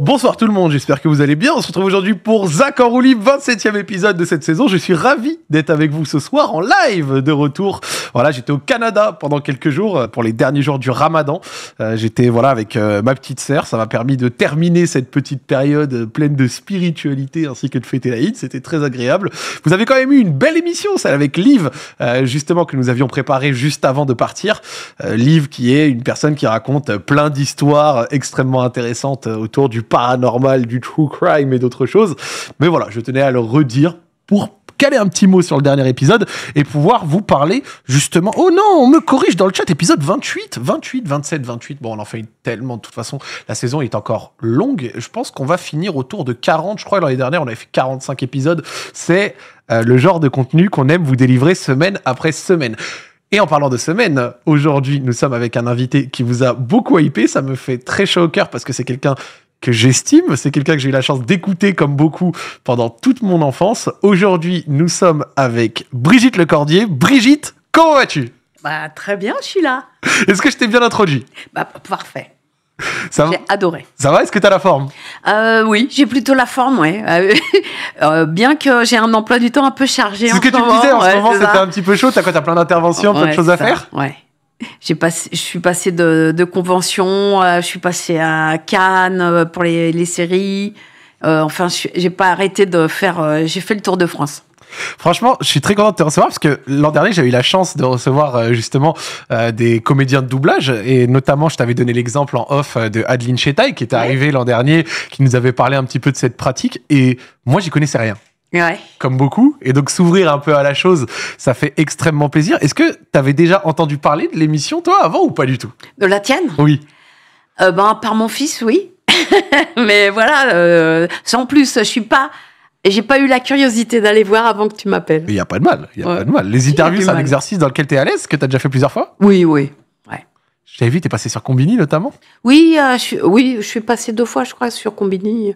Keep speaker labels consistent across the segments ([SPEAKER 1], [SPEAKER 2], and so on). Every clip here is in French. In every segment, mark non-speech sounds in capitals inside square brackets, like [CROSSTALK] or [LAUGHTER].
[SPEAKER 1] Bonsoir tout le monde, j'espère que vous allez bien. On se retrouve aujourd'hui pour Zach en roulis, 27e épisode de cette saison. Je suis ravi d'être avec vous ce soir en live de retour. Voilà, j'étais au Canada pendant quelques jours euh, pour les derniers jours du Ramadan. Euh, j'étais voilà avec euh, ma petite sœur, ça m'a permis de terminer cette petite période pleine de spiritualité ainsi que de fêter la c'était très agréable. Vous avez quand même eu une belle émission celle avec Liv justement que nous avions préparé juste avant de partir. Liv qui est une personne qui raconte plein d'histoires extrêmement intéressantes autour du paranormal, du true crime et d'autres choses. Mais voilà, je tenais à le redire pour caler un petit mot sur le dernier épisode et pouvoir vous parler justement. Oh non, on me corrige dans le chat, épisode 28, 28, 27, 28. Bon, on en fait tellement. De toute façon, la saison est encore longue. Je pense qu'on va finir autour de 40. Je crois que l'année dernière, on avait fait 45 épisodes. C'est euh, le genre de contenu qu'on aime vous délivrer semaine après semaine. Et en parlant de semaine, aujourd'hui, nous sommes avec un invité qui vous a beaucoup hypé. Ça me fait très chaud au cœur parce que c'est quelqu'un que j'estime. C'est quelqu'un que j'ai eu la chance d'écouter comme beaucoup pendant toute mon enfance. Aujourd'hui, nous sommes avec Brigitte Lecordier. Brigitte, comment vas-tu
[SPEAKER 2] bah, Très bien, je suis là. Est-ce que je t'ai bien introduit bah, Parfait. J'ai adoré. Ça va Est-ce que tu as la forme euh, Oui, j'ai plutôt la forme, oui. Euh, [LAUGHS] euh, bien que j'ai un emploi du temps un peu chargé. C'est ce que tu me disais en ce moment, c'était un petit peu chaud. T'as quoi plein d'interventions, plein de choses à faire Ouais. J'ai passé, je suis passée de, convention, euh, je suis passée à Cannes euh, pour les, séries. Euh, enfin, j'ai pas arrêté de faire. Euh, j'ai fait le tour de France.
[SPEAKER 1] Franchement, je suis très content de te recevoir parce que l'an dernier, j'ai eu la chance de recevoir justement des comédiens de doublage et notamment, je t'avais donné l'exemple en off de Adeline Chetaille qui était arrivée l'an dernier, qui nous avait parlé un petit peu de cette pratique et moi, j'y connaissais rien. Comme beaucoup. Et donc s'ouvrir un peu à la chose, ça fait extrêmement plaisir. Est-ce que tu avais déjà
[SPEAKER 2] entendu parler de l'émission, toi, avant ou pas du tout De la tienne Oui. Euh, ben, par mon fils, oui. [LAUGHS] Mais voilà, euh, sans plus, je suis pas. J'ai pas eu la curiosité d'aller voir avant que tu m'appelles. Il n'y a pas de mal, y a pas de mal. Les interviews, c'est un exercice dans lequel tu es à l'aise, que tu as déjà fait plusieurs fois Oui, oui. Ouais. Je vu, tu passé sur Combini notamment Oui, euh, je, oui, je suis passé deux fois, je crois, sur Combini.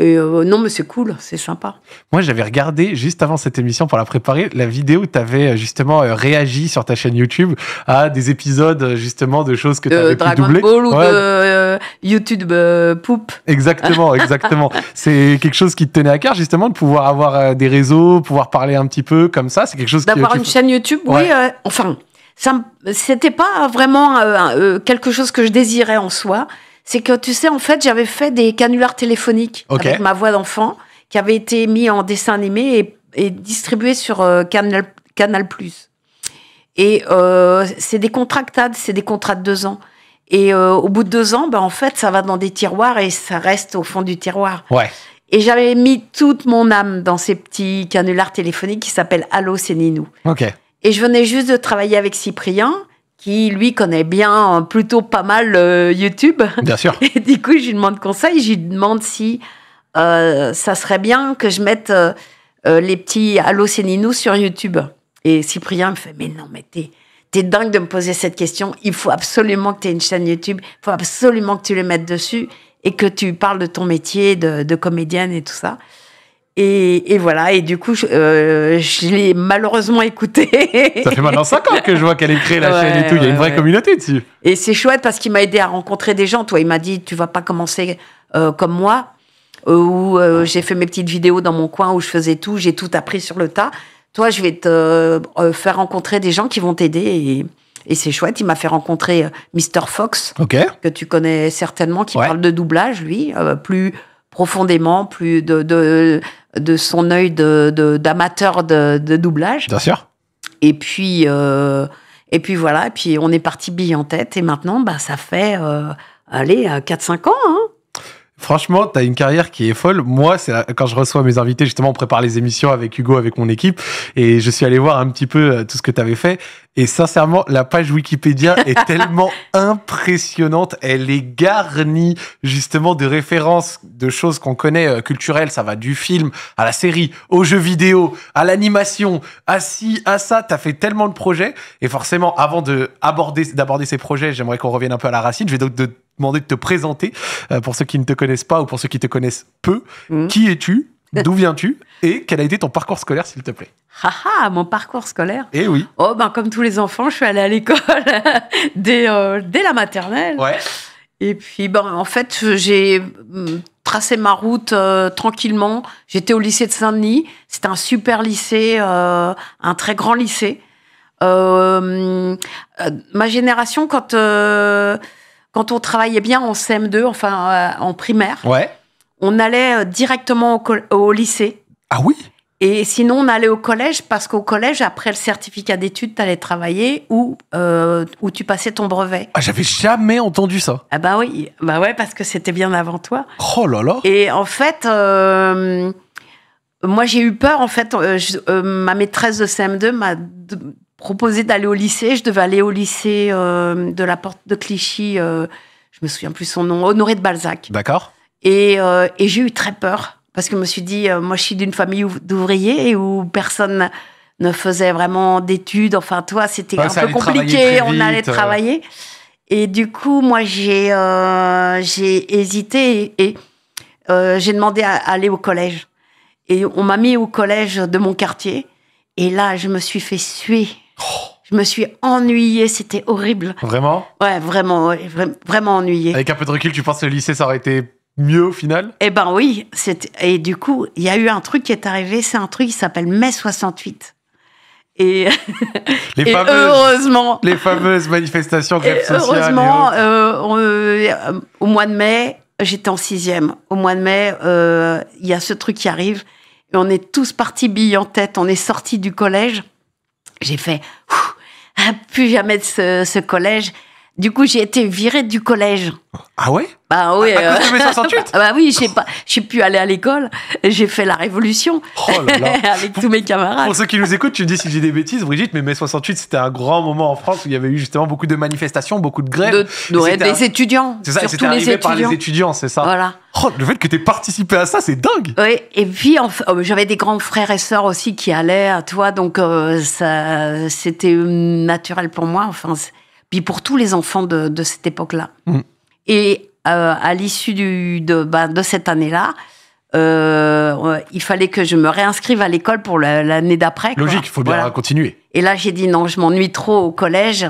[SPEAKER 2] Euh, non, mais c'est cool, c'est sympa. Moi, j'avais
[SPEAKER 1] regardé juste avant cette émission pour la préparer la vidéo où tu avais euh, justement euh, réagi sur ta chaîne YouTube à des épisodes justement de choses que tu avais pu doubler. ou
[SPEAKER 2] de YouTube Poop. Exactement,
[SPEAKER 1] [LAUGHS] exactement. c'est quelque chose qui te tenait à cœur justement de pouvoir avoir des réseaux, pouvoir parler un petit peu comme ça. C'est quelque chose d'avoir une chaîne YouTube. Oui,
[SPEAKER 3] enfin,
[SPEAKER 2] ça, c'était pas vraiment quelque chose que je désirais en soi c'est que tu sais, en fait, j'avais fait des canulars téléphoniques avec ma voix d'enfant qui avait été mis en dessin animé et, distribué sur euh, Canal, Plus Et euh, c'est des contractades, c'est des contrats de deux ans. Et euh, au bout de deux ans, bah en fait, ça va dans des tiroirs et ça reste au fond du tiroir. Ouais. Et j'avais mis toute mon âme dans ces petits canulars téléphoniques qui s'appellent Allo c'est Ninou. Okay. Et je venais juste de travailler avec Cyprien qui lui connaît bien euh, plutôt pas mal euh, YouTube. Bien sûr. [LAUGHS] Et du coup, je lui demande conseil, je lui demande si euh, ça serait bien que je mette les petits Allo Céninou sur YouTube. Et Cyprien me fait Mais non, mais t'es. T'es dingue de me poser cette question. Il faut absolument que tu une chaîne YouTube. Il faut absolument que tu les mettes dessus et que tu parles de ton métier de, de comédienne et tout ça. Et, voilà, et du coup, je, euh, l'ai malheureusement écouté. [LAUGHS] Ça fait maintenant 5 ans que je vois qu'elle créé la chaîne et tout. Il y a une vraie communauté dessus. Et c'est chouette parce qu'il m'a aidé à rencontrer des gens. Toi, il m'a dit, tu vas pas commencer euh, comme moi, euh, où j'ai fait mes petites vidéos dans mon coin où je faisais tout, j'ai tout appris sur le tas. Toi, je vais te faire rencontrer des gens qui vont t'aider. Et, c'est chouette. Il m'a fait rencontrer Mr. Fox, que tu connais certainement, qui parle de doublage, lui, plus profondément, plus de, de, de son œil d'amateur de, de, doublage. Bien sûr. Et puis, euh, et puis voilà, et puis on est parti billes en tête. Et maintenant, bah, ça fait, euh, allez, 4-5 euh, ans.
[SPEAKER 3] Hein
[SPEAKER 1] Franchement, t'as une carrière qui est folle. Moi, c'est quand je reçois mes invités, justement, on prépare les émissions avec Hugo, avec mon équipe, et je suis allé voir un petit peu euh, tout ce que t'avais fait. Et sincèrement, la page Wikipédia [LAUGHS] est tellement impressionnante. Elle est garnie, justement, de références, de choses qu'on connaît euh, culturelles. Ça va du film à la série, aux jeux vidéo, à l'animation, à ci, à ça. T'as fait tellement de projets. Et forcément, avant de aborder, d'aborder ces projets, j'aimerais qu'on revienne un peu à la racine. Je vais donc de demander de te présenter euh, pour ceux qui ne te connaissent pas ou pour ceux qui te connaissent peu. Hmm. Qui es-tu D'où viens-tu et quel a été ton parcours scolaire, s'il te plaît
[SPEAKER 2] mon parcours scolaire Eh oui Oh, ben comme tous les enfants, je suis allée à l'école [LAUGHS] dès, euh, dès, la maternelle. Ouais. Et puis, ben, en fait, j'ai hmm, tracé ma route euh, tranquillement. J'étais au lycée de Saint-Denis. C'était un super lycée, un très grand lycée. Hmm, ma génération, quand quand on travaillait bien en CM2, enfin euh, en primaire, ouais. on allait euh, directement au, lycée. Ah oui et sinon, on allait au collège parce qu'au collège, après le certificat d'études, tu allais travailler euh, ou, tu passais ton brevet.
[SPEAKER 1] Ah, j'avais jamais entendu ça.
[SPEAKER 2] Ah bah oui, bah ouais, parce que c'était bien avant toi. Oh là là. Et en fait, moi j'ai eu peur. En fait, ma maîtresse de CM2 m'a proposé d'aller au lycée. Je devais aller au lycée euh, de la porte de Clichy, euh, je me souviens plus son nom, Honoré de Balzac. D'accord. Et, euh, et j'ai eu très peur parce que je me suis dit, euh, moi je suis d'une famille d'ouvriers où personne ne faisait vraiment d'études. Enfin, toi, c'était un peu compliqué, on allait travailler. Et du coup, moi j'ai j'ai hésité et, et j'ai demandé à aller au collège. Et on m'a mis au collège de mon quartier. Et là, je me suis fait suer je me suis ennuyée, c'était horrible. Vraiment Ouais, vraiment, vraiment ennuyée. Avec
[SPEAKER 1] un peu de recul, tu penses que le lycée, ça aurait été mieux au final
[SPEAKER 2] Eh ben oui, et du coup, il y a eu un truc qui est arrivé, c'est un truc qui s'appelle mai 68. Et, les [LAUGHS] fameuses, heureusement.
[SPEAKER 1] Les fameuses manifestations [LAUGHS] grève Heureusement,
[SPEAKER 2] euh, euh, au mois de mai, j'étais en sixième. Au mois de mai, euh, il y a ce truc qui arrive. Et on est tous partis billes en tête. On est sortis du collège. J'ai fait, plus jamais de ce collège. Du coup, j'ai été virée du collège. Ah ouais Bah oui. À, euh. cause de 68 [LAUGHS] bah oui, j'ai pas, j'ai pu aller à l'école. J'ai fait la révolution oh là là. [LAUGHS] avec tous mes camarades. Pour ceux
[SPEAKER 1] qui nous écoutent, tu me dis si j'ai des bêtises, Brigitte, mais mai 68, c'était un grand moment en France où il y avait eu justement beaucoup de manifestations, beaucoup de grèves. De, des étudiants.
[SPEAKER 2] C'est ça, arrivé les étudiants. par les
[SPEAKER 1] étudiants, c'est ça. Voilà. Oh, le fait que tu aies participé à ça, c'est dingue.
[SPEAKER 2] Oui, et puis oh, j'avais des grands frères et sœurs aussi qui allaient, à toi, donc euh, ça, c'était naturel pour moi. Enfin puis pour tous les enfants de, cette époque-là. Mm. Et euh, à l'issue ben, de, cette année-là, euh, il fallait que je me réinscrive à l'école pour l'année d'après. Logique, il faut bien continuer. Et là, j'ai dit non, je m'ennuie trop au collège.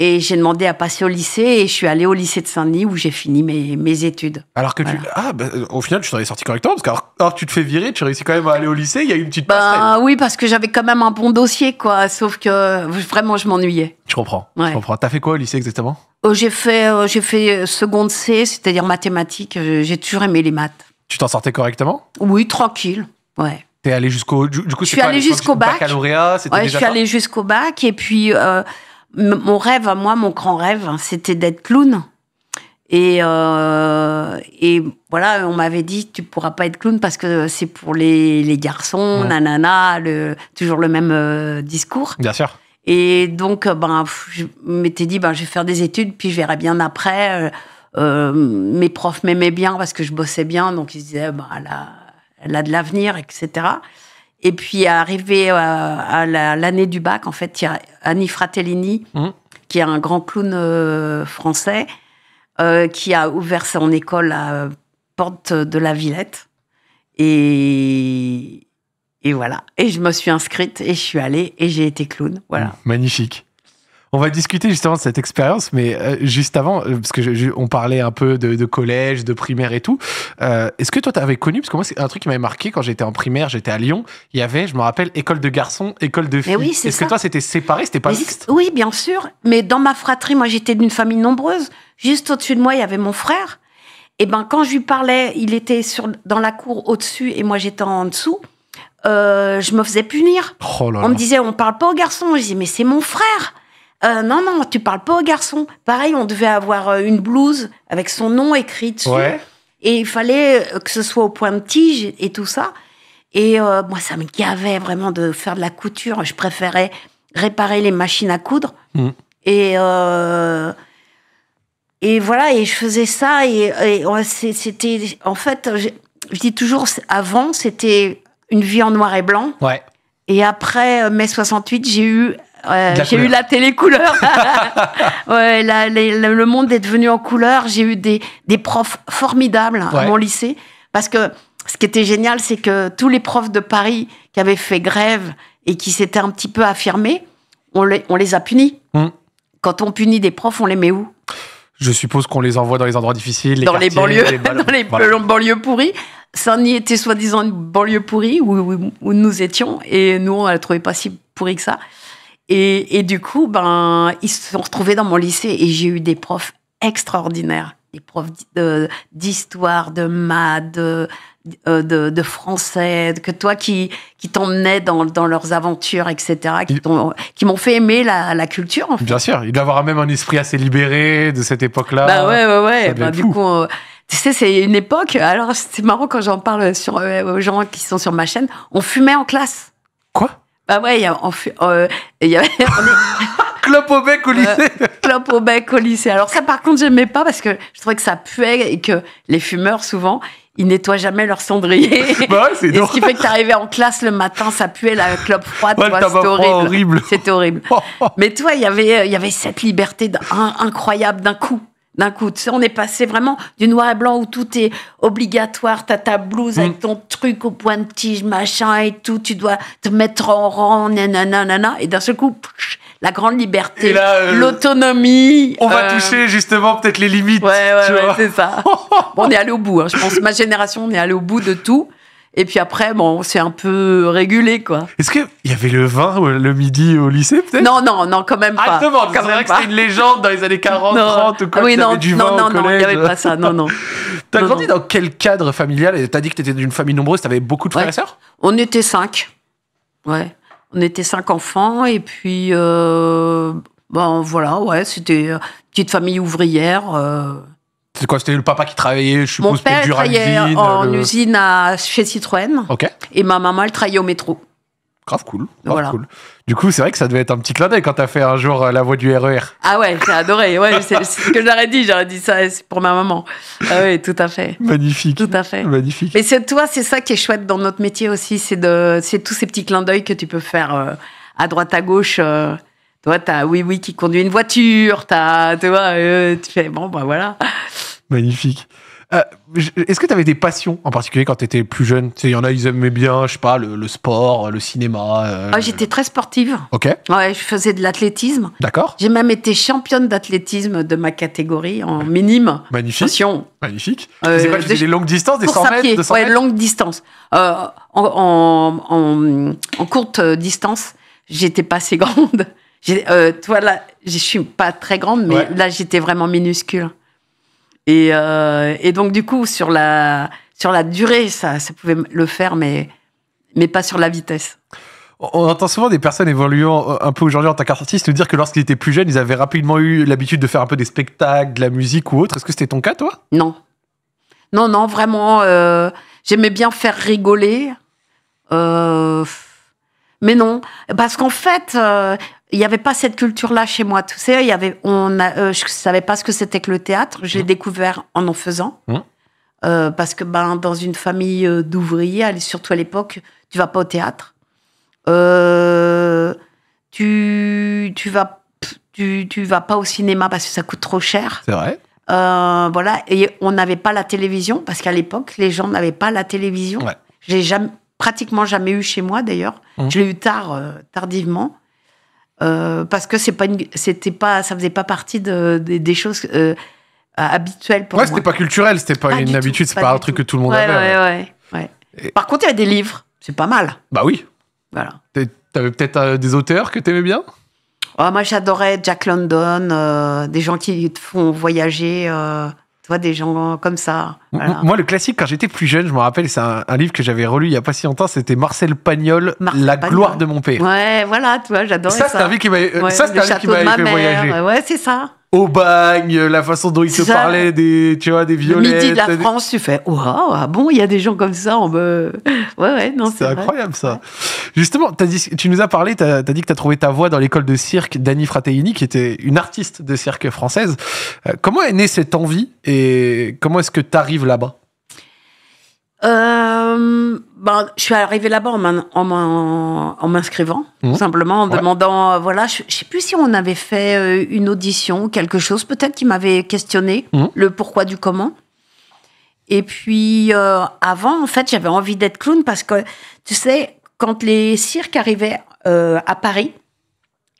[SPEAKER 2] Et j'ai demandé à passer au lycée et je suis allée au lycée de Saint-Denis où j'ai fini mes, études.
[SPEAKER 1] Alors que tu. Ah, bah, euh, au final, tu t'en es sorti correctement parce que alors, tu te fais virer, tu réussis quand même à aller au lycée, il y a eu une petite. Ben
[SPEAKER 2] oui, parce que j'avais quand même un bon dossier, quoi. Sauf que vraiment, je m'ennuyais.
[SPEAKER 1] Je comprends. tu Je comprends. T'as fait quoi au lycée exactement
[SPEAKER 2] euh, J'ai fait, euh, j'ai fait seconde C, c'est-à-dire mathématiques. J'ai toujours aimé les maths.
[SPEAKER 1] Tu t'en sortais correctement
[SPEAKER 2] Oui, tranquille. Ouais.
[SPEAKER 1] T'es allé jusqu'au.
[SPEAKER 2] Du, coup, je suis allée jusqu'au bac.
[SPEAKER 1] déjà je suis allée
[SPEAKER 2] jusqu'au bac et puis mon rêve, à moi, mon grand rêve, hein, c'était d'être clown. Et, euh, et voilà, on m'avait dit tu pourras pas être clown parce que c'est pour les, les garçons, nanana, le, toujours le même euh, discours. Bien sûr. Et donc, euh, ben, je m'étais dit, ben, je vais faire des études, puis je verrai bien après. Euh, euh mes profs m'aimaient bien parce que je bossais bien, donc ils disaient, ben, elle a, elle a de l'avenir, etc. Et puis, arrivé euh, à, l'année du bac, en fait, il y a Annie Fratellini, mmh. qui est un grand clown euh, français, euh, qui a ouvert son école à Porte de la Villette. Et, et voilà. Et je me suis inscrite et je suis allée et j'ai été clown.
[SPEAKER 1] Voilà. Mmh. Magnifique. On va discuter justement de cette expérience, mais euh, juste avant, euh, parce que on parlait un peu de, collège, de primaire et tout. Euh, est-ce que toi tu avais connu Parce que moi c'est un truc qui m'avait marqué quand j'étais en primaire, j'étais à Lyon. Il y avait, je me rappelle, école de garçons, école de filles. Est-ce que toi c'était séparé, c'était pas
[SPEAKER 2] Oui, bien sûr. Mais dans ma fratrie, moi j'étais d'une famille nombreuse. Juste au-dessus de moi, il y avait mon frère. Et eh ben quand je lui parlais, il était sur, dans la cour au-dessus et moi j'étais en dessous. je me faisais punir. Oh on me disait, on parle pas aux garçons. Je disais, mais c'est mon frère. Euh, non, non, tu parles pas aux garçons. Pareil, on devait avoir euh, une blouse avec son nom écrit dessus. Et il fallait euh, que ce soit au point de tige et tout ça. Et moi, ça me gavait vraiment de faire de la couture. Je préférais réparer les machines à coudre. Hmm. Et, et voilà, et je faisais ça. Et, c'était. En fait, je, dis toujours, avant, c'était une vie en noir et blanc. Et après mai 68, j'ai eu j'ai eu la télé couleur. [LAUGHS] [LAUGHS] le monde est devenu en couleur. J'ai eu des, profs formidables à mon lycée. Parce que ce qui était génial, c'est que tous les profs de Paris qui avaient fait grève et qui s'étaient un petit peu affirmés, on les, a punis. Hmm. Quand on punit des profs, on les met où
[SPEAKER 1] Je suppose qu'on les envoie dans les endroits difficiles. dans les banlieues, [LAUGHS] dans les
[SPEAKER 2] banlieues pourries. saint était soi-disant une banlieue pourrie où, où, nous étions et nous, on ne la trouvait pas si pourrie que ça. Et, du coup, ben, ils se sont retrouvés dans mon lycée et j'ai eu des profs extraordinaires. Des profs d'histoire, de maths, euh, de, de, français, que toi qui, qui t'emmenais dans, dans, leurs aventures, etc., qui, m'ont fait aimer la, la culture. En fait. Bien sûr,
[SPEAKER 1] il doit avoir même un esprit assez libéré de cette époque-là. Bah ouais, ouais, ouais. Bah, du coup,
[SPEAKER 2] euh, tu sais, c'est une époque. Alors, c'est marrant quand j'en parle sur, euh, aux gens qui sont sur ma chaîne. On fumait en classe. Quoi bah ouais, il y a. En, euh, y avait [LAUGHS] [LAUGHS] Clope au bec au euh, lycée. [LAUGHS] clope au bec au lycée. Alors ça, par contre, j'aimais pas parce que je trouvais que ça puait et que les fumeurs, souvent, ils nettoient jamais leur cendrier. Bah ouais, c'est Ce qui fait que t'arrivais en classe le matin, ça puait la clope froide. Ouais, c'était horrible. C'était horrible. horrible. Mais toi, il y avait, il y avait cette liberté incroyable d'un coup d'un coup. Tu sais, on est passé vraiment du noir et blanc où tout est obligatoire. T'as ta blouse mm. avec ton truc au point de tige, machin et tout. Tu dois te mettre en rang, nanana, nanana. Et d'un seul coup, la grande liberté, euh, l'autonomie. on va euh,
[SPEAKER 1] toucher justement peut-être les limites. Ouais, ouais, c'est ça.
[SPEAKER 2] [LAUGHS] on est allé au bout. Hein. Je pense ma génération, on est allé au bout de tout. Et puis après, bon, c'est un peu régulé, quoi.
[SPEAKER 1] Est-ce qu'il y avait le vin le midi au lycée, peut-être Non, non,
[SPEAKER 2] non, quand même ah, pas. Ah, demande, c'est vrai que c'était une légende dans
[SPEAKER 1] les années 40, 30 ou quoi, oui, non, non, non, il n'y avait pas ça, non, non. [LAUGHS] T'as grandi dans quel cadre familial T'as dit que t'étais d'une famille nombreuse, t'avais beaucoup de frères et sœurs On était cinq,
[SPEAKER 2] ouais. On était cinq enfants, et puis... Euh, ben voilà, ouais, c'était une euh, petite famille ouvrière... Euh,
[SPEAKER 1] c'était quoi C'était le papa qui travaillait, je suppose, Mon père travaillait en euh, usine
[SPEAKER 2] à, chez Citroën. Ok. Et ma maman, elle travaillait au métro.
[SPEAKER 1] Grave cool. voilà. Du coup, c'est vrai que ça devait être un petit clin d'œil quand t'as fait un jour euh, la voix du RER. E
[SPEAKER 2] ah ouais, j'ai adoré. Ouais, c'est ce que j'aurais dit. J'aurais dit ça pour ma maman. Ah ouais, tout à fait. Magnifique. Tout à fait. Magnifique. Mais c'est toi, c'est ça qui est chouette dans notre métier aussi, c'est de, c'est tous ces petits clins d'œil que tu peux faire euh, à droite à gauche. Euh, toi, t'as oui oui qui conduit une voiture. tu vois, tu fais bon, bah voilà. Magnifique. Euh,
[SPEAKER 1] est-ce que tu avais des passions en particulier quand tu étais plus jeune Il y en a, ils aimaient bien, je sais pas, le, sport, le cinéma. Euh. Ah,
[SPEAKER 2] J'étais très sportive. Ok. Ouais, je faisais de l'athlétisme. D'accord. J'ai même été championne d'athlétisme de ma catégorie en minime. Magnifique. Magnifique. Euh, tu faisais pas, des longues distances, des 100 mètres, 200 ouais, longue distance. en, en, en, courte distance, j'étais pas assez grande. Euh, toi, là, je suis pas très grande, mais là, j'étais vraiment minuscule. Euh, et, donc, du coup, sur la, sur la durée, ça, ça pouvait le faire, mais, mais pas sur la vitesse.
[SPEAKER 1] On entend souvent des personnes évoluant euh, un peu aujourd'hui en tant qu'artiste nous dire que lorsqu'ils étaient plus jeunes, ils avaient rapidement eu l'habitude de faire un peu des spectacles, de la musique ou autre. Est-ce que c'était ton cas, toi Non.
[SPEAKER 2] Non, non, vraiment. Euh, j'aimais bien faire rigoler. Euh, mais non, parce qu'en fait, euh, il n'y avait pas cette culture-là chez moi. Tu sais, y avait, on euh, je ne savais pas ce que c'était que le théâtre. J'ai l'ai mmh. découvert en en faisant. Mmh. Euh, parce que ben, dans une famille d'ouvriers, surtout à l'époque, tu vas pas au théâtre. tu, tu, vas, tu, vas pas au cinéma parce que ça coûte trop cher. C'est vrai. voilà, et on n'avait pas la télévision parce qu'à l'époque, les gens n'avaient pas la télévision. J'ai jamais, pratiquement jamais eu chez moi d'ailleurs. Mmh. Je l'ai eu tard, euh, tardivement. Euh, parce que c'est pas c'était pas, ça faisait pas partie de, des choses euh, habituelles pour moi. Ouais, c'était
[SPEAKER 1] pas culturel, c'était pas, pas une habitude, c'est pas, pas un truc que tout le monde avait.
[SPEAKER 2] Par contre, il y a des livres, c'est pas mal.
[SPEAKER 1] Bah oui. Voilà. T'avais peut-être des auteurs que t'aimais bien
[SPEAKER 2] oh, Moi, j'adorais Jack London, des gens qui te font voyager vois, des gens comme ça.
[SPEAKER 1] Moi, le classique, quand j'étais plus jeune, je me rappelle, c'est un, livre que j'avais relu il n'y a pas si longtemps, c'était Marcel Pagnol, La gloire de mon père.
[SPEAKER 2] Ouais, voilà, tu vois, j'adorais ça. Euh, ça, c'est un livre qui m'avait fait voyager. Ouais, c'est ça
[SPEAKER 1] au bagne, la façon dont il se parlait des, tu vois, des violettes. Le midi de la France, tu fais, waouh,
[SPEAKER 2] bon, il y a des gens comme ça, [LAUGHS] Ouais, ouais, non, c'est incroyable
[SPEAKER 1] ça. Justement, as tu nous as parlé, tu as, dit que tu as trouvé ta voix dans l'école de cirque d'Annie Frateini, qui était une artiste de cirque française. Euh, comment est née cette envie et comment est-ce que tu arrives là-bas
[SPEAKER 2] euh, ben, je suis arrivée là-bas en m'inscrivant, mmh. simplement en demandant, euh, voilà, je, ne sais plus si on avait fait euh, une audition ou quelque chose, peut-être qui m'avait questionné mmh. le pourquoi du comment. Et puis euh, avant, en fait, j'avais envie d'être clown parce que, tu sais, quand les cirques arrivaient à Paris,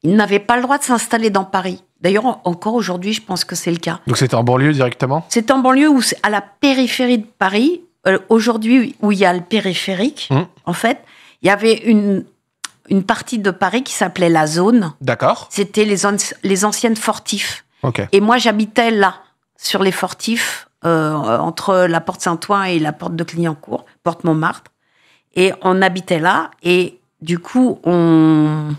[SPEAKER 2] ils n'avaient pas le droit de s'installer dans Paris. D'ailleurs, encore aujourd'hui, je pense que c'est le cas.
[SPEAKER 1] Donc c'était en banlieue directement
[SPEAKER 2] C'est en banlieue ou à la périphérie de Paris euh, aujourd'hui où il y a le périphérique, hum. en fait, il y avait une, une partie de Paris qui s'appelait la zone. D'accord. C'était les, les anciennes fortifs. Et moi, j'habitais là, sur les fortifs, euh, entre la porte Saint-Ouen et la porte de Clignancourt, porte Montmartre. Et on habitait là, et du coup, on.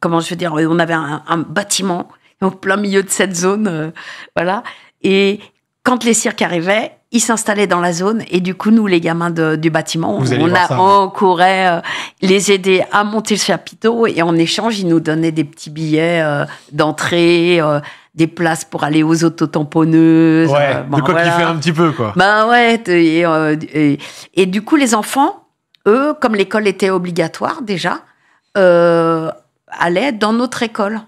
[SPEAKER 2] Comment je veux dire On avait un, bâtiment au plein milieu de cette zone, euh, voilà. Et, quand les cirques arrivaient, ils s'installaient dans la zone et du coup nous les gamins du bâtiment on, a, hein. on euh, les aider à monter le chapiteau et en échange ils nous donnaient des petits billets euh, d'entrée euh, des places pour aller aux autotamponneuses ouais, de quoi fait un petit peu quoi ben ouais et, du coup les enfants eux comme l'école était obligatoire déjà allaient dans notre école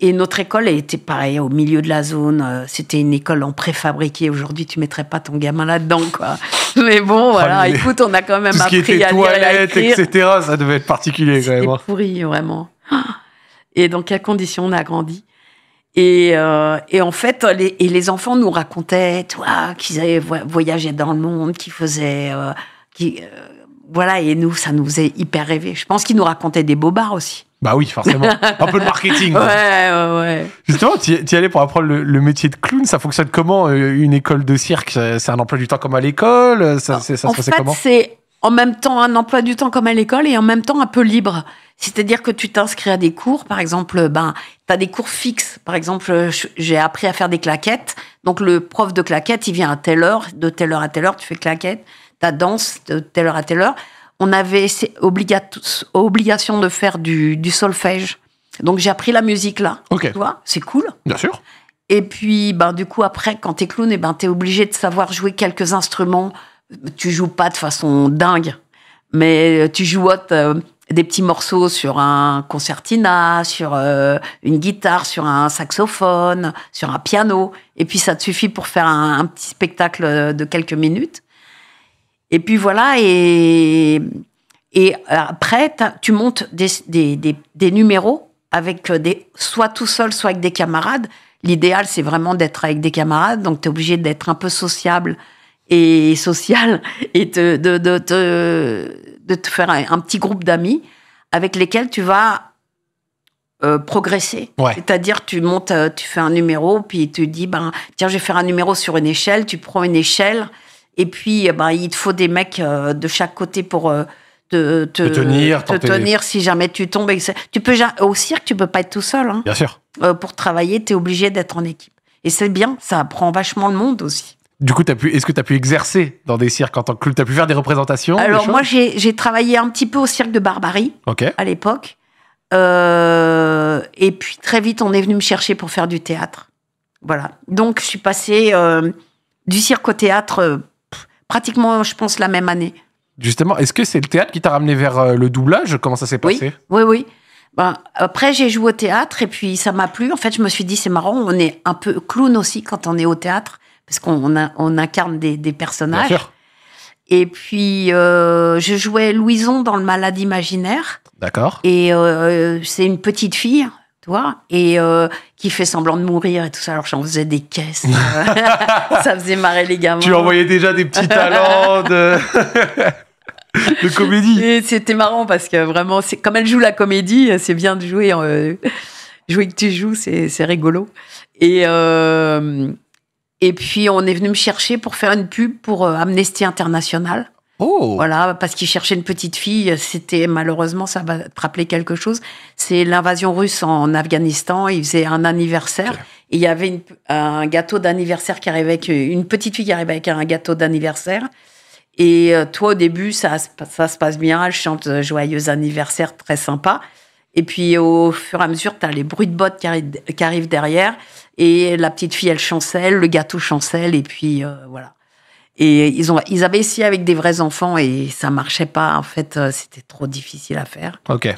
[SPEAKER 2] et notre école était pareil, au milieu de la zone. Euh, c'était une école en préfabriqué. Aujourd'hui, tu mettrais pas ton gamin là-dedans, quoi. [LAUGHS] Mais bon, oh, voilà. écoute, on a quand même appris qui était à lire et etc.
[SPEAKER 1] Ça devait être particulier, quand même. Hein.
[SPEAKER 2] pourri, vraiment. [GASPS] Et dans quelles conditions on a grandi et, euh, et, en fait, les, et les enfants nous racontaient, toi, qu'ils avaient voyagé dans le monde, qu'ils faisaient, euh, euh voilà, et nous, ça nous faisait hyper rêver. Je pense qu'ils nous racontaient des bobards aussi.
[SPEAKER 1] Bah oui, forcément. [LAUGHS] un peu de marketing. Ouais,
[SPEAKER 2] ouais, ouais.
[SPEAKER 1] Justement, tu y, allais pour apprendre le, métier de clown. Ça fonctionne comment euh, Une école de cirque, c'est un emploi du temps comme à l'école Ça, ça se passait comment
[SPEAKER 2] c'est en même temps un emploi du temps comme à l'école et en même temps un peu libre. C'est-à-dire que tu t'inscris à des cours, par exemple, ben, tu as des cours fixes. Par exemple, j'ai appris à faire des claquettes. Donc le prof de claquettes, il vient à telle heure, de telle heure à telle heure, tu fais claquettes danse de telle heure à telle heure. On avait obligation de faire du, solfège. Donc j'ai appris la musique là. Tu vois, c'est cool. Bien sûr. Et puis, ben, du coup, après, quand t'es clown, et eh ben, t'es obligé de savoir jouer quelques instruments. Tu joues pas de façon dingue, mais tu joues euh, des petits morceaux sur un concertina, sur euh, une guitare, sur un saxophone, sur un piano. Et puis, ça te suffit pour faire un petit spectacle de quelques minutes. Et puis voilà, et, après, tu montes des, numéros avec euh, des, soit tout seul, soit avec des camarades. L'idéal, c'est vraiment d'être avec des camarades, donc tu es obligé d'être un peu sociable et social [LAUGHS] et de, de, te faire un, petit groupe d'amis avec lesquels tu vas euh, progresser. C'est-à-dire, tu montes, euh, tu fais un numéro, puis tu dis, ben, tiens, je vais faire un numéro sur une échelle, tu prends une échelle, et puis, eh ben, il te faut des mecs euh, de chaque côté pour euh, te, te, tenir, tenir si jamais tu tombes. Tu peux, au cirque, tu peux pas être tout seul. Hein. Bien sûr. Euh, pour travailler, tu es obligé d'être en équipe. Et c'est bien, ça apprend vachement le monde aussi.
[SPEAKER 1] Du coup, as pu, est-ce que tu as pu exercer dans des cirques en tant que. Tu as pu faire des représentations Alors, moi,
[SPEAKER 2] j'ai, travaillé un petit peu au cirque de Barbarie à l'époque. et puis, très vite, on est venu me chercher pour faire du théâtre. Voilà. Donc, je suis passée du cirque au théâtre pratiquement, je pense, la même année.
[SPEAKER 1] Justement, est-ce que c'est le théâtre qui t'a ramené vers euh, le doublage Comment ça s'est passé
[SPEAKER 2] Oui, oui. Ben, après, j'ai joué au théâtre et puis ça m'a plu. En fait, je me suis dit, c'est marrant, on est un peu clown aussi quand on est au théâtre, parce qu'on incarne des, personnages. Bien Et puis, euh, je jouais Louison dans Le Malade Imaginaire. D'accord. Et euh, c'est une petite fille, vois et euh, qui fait semblant de mourir et tout ça. Alors j'en faisais des caisses. Euh. [LAUGHS] ça faisait marrer les gamins. Tu envoyais déjà des petits [LAUGHS] talents de, [LAUGHS] comédie. C'était marrant parce que vraiment, comme elle joue la comédie, c'est bien de jouer. Euh, jouer que tu joues, c'est rigolo. Et, et puis on est venu me chercher pour faire une pub pour Amnesty International. Oh. Voilà, parce qu'il cherchait une petite fille. C'était malheureusement, ça va te rappeler quelque chose. C'est l'invasion russe en Afghanistan. Il faisait un anniversaire. Et il y avait un gâteau d'anniversaire qui arrivait avec une petite fille qui arrivait avec un gâteau d'anniversaire. Et euh, toi, au début, ça, se passe bien. Elle chante euh, joyeux anniversaire, très sympa. Et puis, au fur et à mesure, tu as les bruits de bottes qui, arrivent derrière. Et la petite fille, elle chancelle, le gâteau chancelle. Et puis, euh, voilà. Et ils, ont, ils avaient essayé avec des vrais enfants et ça marchait pas. En fait, euh, c'était trop difficile à faire. OK.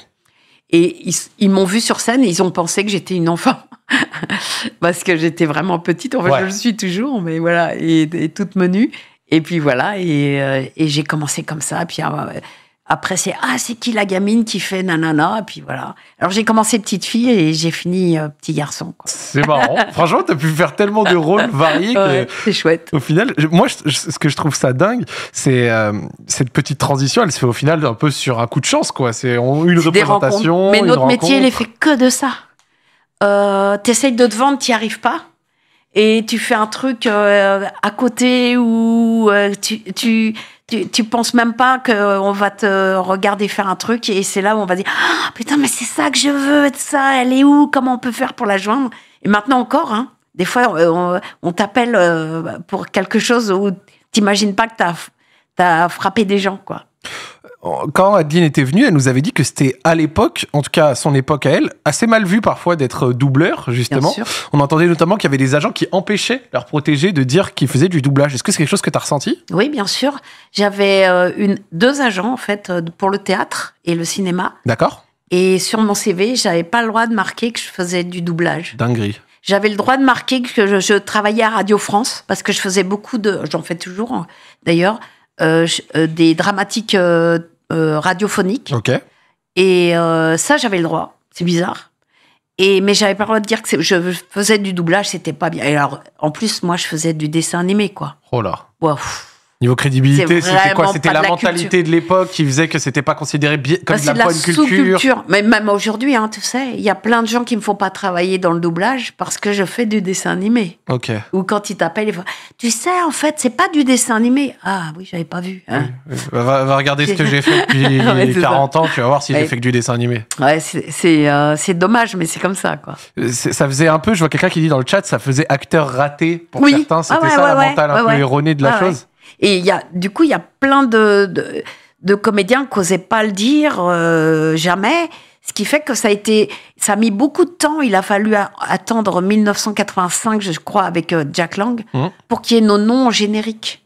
[SPEAKER 2] Et ils, m'ont vu sur scène et ils ont pensé que j'étais une enfant. [LAUGHS] Parce que j'étais vraiment petite. En fait, je le suis toujours, mais voilà. Et, toute menue. Et puis voilà. Et, euh, et j'ai commencé comme ça. Puis euh, après, c'est ah, c'est qui la gamine qui fait nanana, et puis voilà. Alors j'ai commencé petite fille et j'ai fini euh, petit garçon. C'est
[SPEAKER 1] marrant. [LAUGHS] Franchement, t'as pu faire tellement de rôles variés. c'est chouette. Au final, moi, ce que je trouve ça dingue, c'est euh, cette petite transition. Elle se fait au final un peu sur un coup de chance, quoi. C'est une représentation. Mais notre métier, il est fait
[SPEAKER 2] que de ça. Euh, t'essayes de te vendre, t'y arrives pas et tu fais un truc à côté où tu, tu, tu, tu penses même pas qu'on euh, va te regarder faire un truc et c'est là où on va dire ah, putain mais c'est ça que je veux être ça elle est où comment on peut faire pour la joindre et maintenant encore hein, des fois euh, on, t'appelle euh, pour quelque chose où t'imagines pas que t'as as frappé des gens quoi
[SPEAKER 1] quand Adeline était venue, elle nous avait dit que c'était à l'époque, en tout cas à son époque à elle, assez mal vu parfois d'être euh, doubleur, justement. On entendait notamment qu'il y avait des agents qui empêchaient leurs protégés de dire qu'ils faisaient du doublage. Est-ce que c'est quelque chose que tu as ressenti
[SPEAKER 2] Oui, bien sûr. J'avais euh, une, deux agents, en fait, euh, pour le théâtre et le cinéma. D'accord. Et sur mon CV, j'avais pas le droit de marquer que je faisais du doublage. Dinguerie. J'avais le droit de marquer que je, je travaillais à Radio France parce que je faisais beaucoup de, j'en fais toujours hein, d'ailleurs, euh, euh, des dramatiques euh, radiophoniques. Et ça, j'avais le droit. C'est bizarre. Et, mais j'avais pas le droit de dire que je faisais du doublage, c'était pas bien. alors, en plus, moi, je faisais du dessin animé, quoi.
[SPEAKER 1] Oh là. Niveau crédibilité, c'était quoi C'était la, mentalité de l'époque qui faisait que c'était pas considéré comme bah, de la, de bonne culture.
[SPEAKER 2] Mais même aujourd'hui, hein, tu sais, il y a plein de gens qui me font pas travailler dans le doublage parce que je fais du dessin animé. Ok. Ou quand ils t'appellent, ils font Tu sais, en fait, c'est pas du dessin animé. Ah oui, j'avais pas vu. Hein.
[SPEAKER 1] Bah, va, regarder ce que j'ai fait depuis 40 [LAUGHS] ans, tu vas voir si j'ai fait que du dessin animé.
[SPEAKER 2] Ouais, c'est euh, dommage, mais c'est comme ça, quoi.
[SPEAKER 1] Ça faisait un peu, je vois quelqu'un qui dit dans le chat, ça faisait acteur raté pour certains. Ah c'était ça la mentale un peu erronée de la chose.
[SPEAKER 2] Et y a, du coup, il y a plein de, de, comédiens qui n'osaient pas le dire euh, jamais. Ce qui fait que ça a été, ça a mis beaucoup de temps. Il a fallu attendre 1985, je crois, avec euh, Jack Lang, mmh. pour qu'il y ait nos noms génériques.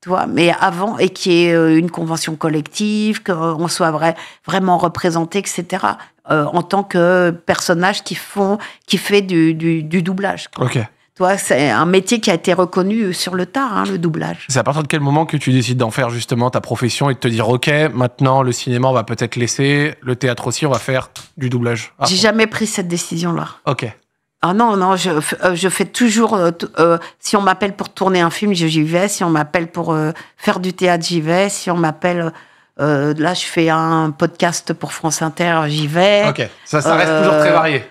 [SPEAKER 2] Tu vois, mais avant, et qu'il y ait euh, une convention collective, qu'on soit vrai, vraiment représenté, etc. en tant que personnage qui, font, qui fait du, du, doublage. Ok. Toi, c'est un métier qui a été reconnu sur le tard, hein, le doublage.
[SPEAKER 1] C'est à partir de quel moment que tu décides d'en faire justement ta profession et de te dire, OK, maintenant le cinéma, on va peut-être laisser, le théâtre aussi, on va faire du doublage J'ai
[SPEAKER 2] jamais pris cette décision-là. OK. Ah non, non, je, euh, je fais toujours. Euh, euh, si on m'appelle pour tourner un film, j'y vais. Si on m'appelle pour faire du théâtre, j'y vais. Si on m'appelle. là, je fais un podcast pour France Inter, j'y vais. Ok, ça, ça reste toujours très varié.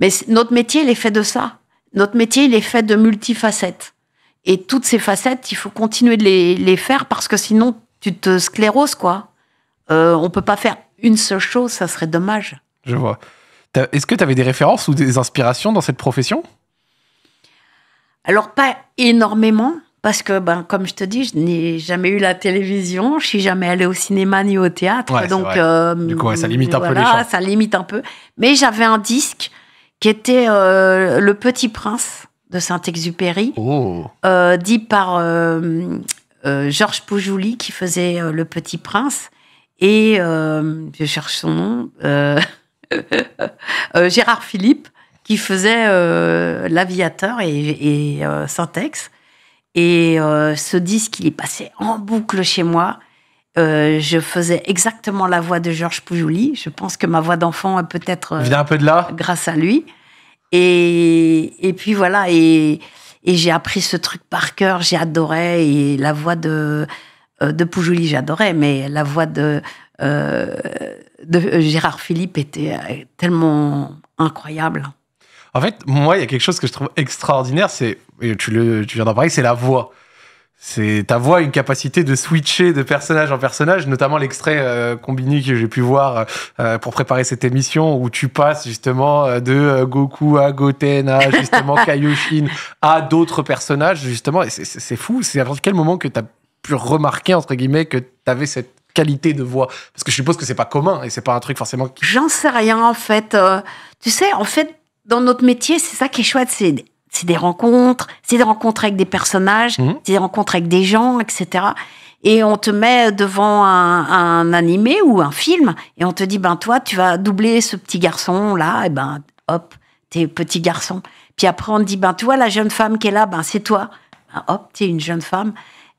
[SPEAKER 2] Mais notre métier, il est fait de ça. Notre métier, il est fait de multifacettes. Et toutes ces facettes, il faut continuer de les, faire parce que sinon, tu te scléroses, quoi. Euh, on peut pas faire une seule chose, ça serait dommage.
[SPEAKER 1] Je vois. Est-ce que tu avais des références ou des inspirations dans cette profession
[SPEAKER 2] Alors, pas énormément, parce que, ben, comme je te dis, je n'ai jamais eu la télévision, je suis jamais allée au cinéma ni au théâtre. donc, euh, du coup, ça limite un peu les choses. ça limite un peu. Mais j'avais un disque qui était euh, le petit prince de Saint-Exupéry, oh. euh, dit par euh, Georges Poujouli, qui faisait le petit prince, et je cherche son nom, [LAUGHS] Gérard Philippe, qui faisait l'aviateur et, et Saint-Ex. Et ce disque, il est passé en boucle chez moi. Euh, je faisais exactement la voix de Georges Poujouli. Je pense que ma voix d'enfant est peut-être vient un peu de là, euh, grâce à lui. Et, et puis voilà, et, et j'ai appris ce truc par cœur, j'ai adoré. Et la voix de, euh, de Poujouli, j'adorais, mais la voix de, de Gérard Philippe était tellement incroyable.
[SPEAKER 1] En fait, moi, il y a quelque chose que je trouve extraordinaire, c'est, tu, le, tu viens d'en parler, c'est la voix c'est ta voix une capacité de switcher de personnage en personnage, notamment l'extrait euh, combiné que j'ai pu voir euh, euh, pour préparer cette émission où tu passes justement de Goku à Goten à [LAUGHS] justement Kaioshin à d'autres personnages justement et c'est fou, c'est à quel moment que tu as pu remarquer entre guillemets que tu avais cette qualité de voix parce que je suppose que c'est pas commun et c'est pas un truc forcément qui...
[SPEAKER 2] J'en sais rien en fait. tu sais en fait dans notre métier, c'est ça qui est chouette, c'est c'est des rencontres, c'est des rencontres avec des personnages, mhm. c'est des rencontres avec des gens, etc. Et on te met devant un, un, animé ou un film et on te dit, ben toi, tu vas doubler ce petit garçon-là, et ben hop, t'es petit garçon. Puis après, on te dit, ben toi, la jeune femme qui est là, ben c'est toi. Ben, hop, t'es une jeune femme.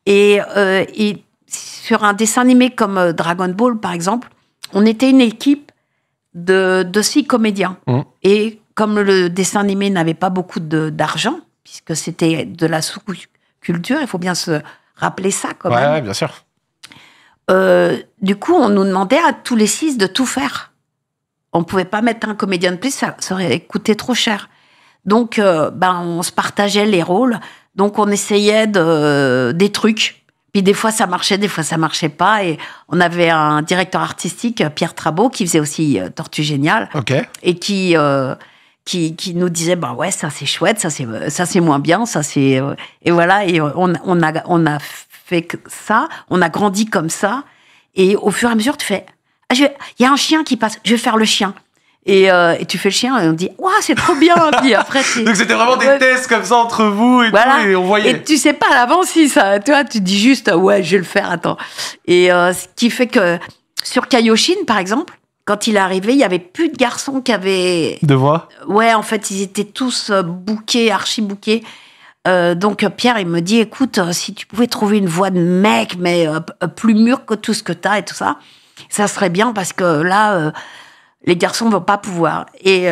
[SPEAKER 2] Et, euh, sur un dessin animé comme euh, Dragon Ball, par exemple, on était une équipe de, six comédiens. Mhm. Et comme le dessin animé n'avait pas beaucoup d'argent, puisque c'était de la sous-culture, il faut bien se rappeler ça quand même. bien sûr. Euh, du coup, on nous demandait à tous les six de tout faire. On ne pouvait pas mettre un comédien de plus, ça, aurait coûté trop cher. Donc, euh, ben, on se partageait les rôles. Donc, on essayait de, des trucs. Puis des fois ça marchait, des fois ça marchait pas. Et on avait un directeur artistique, Pierre Trabot, qui faisait aussi euh, Tortue Géniale. Et qui, qui, qui nous disaient bah ouais ça c'est chouette, ça c'est ça c'est moins bien, ça c'est euh, et voilà et euh, on, on, a on a fait ça, on a grandi comme ça et au fur et à mesure tu fais ah, il y a un chien qui passe, je vais faire le chien. Et, euh, et, tu fais le chien et on dit waouh c'est trop bien après [LAUGHS] donc c'était
[SPEAKER 1] vraiment des tests comme ça entre vous et tout et on voyait et
[SPEAKER 2] tu sais pas à l'avance si ça toi tu dis juste ouais je vais le faire attends et ce qui fait que sur Kaioshin par exemple quand il est arrivé, il n'y avait plus de garçons qui avaient. De voix Ouais, en fait, ils étaient tous euh, bouqués, archi-bouqués. Euh, donc euh, Pierre, il me dit, écoute, si tu pouvais trouver une voix de mec, mais plus mûre que tout ce que t'as et tout ça, ça serait bien parce que là, les garçons vont pas pouvoir. Et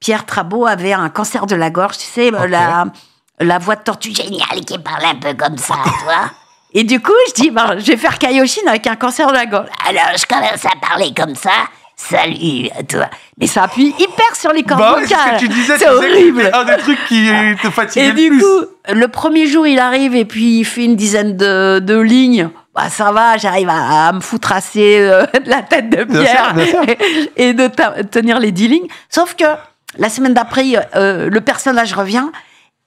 [SPEAKER 2] Pierre Trabot avait un cancer de la gorge, tu sais, la, voix de tortue géniale qui parle un peu comme ça, toi. Et du coup, je dis, ben, je vais faire Kaioshin avec un cancer de la gorge. Alors, je commence à parler comme ça.
[SPEAKER 3] Salut à toi. Mais
[SPEAKER 2] ça appuie hyper sur les cordes bah, vocales. C'est horrible. un des trucs qui te fatigue et du Coup, le premier jour, il arrive et puis il fait une dizaine de, lignes. Bah, ça va, j'arrive à, me foutre assez euh, de la tête de pierre [LAUGHS] Et, de tenir les dix lignes. Sauf que la semaine d'après, euh, le personnage revient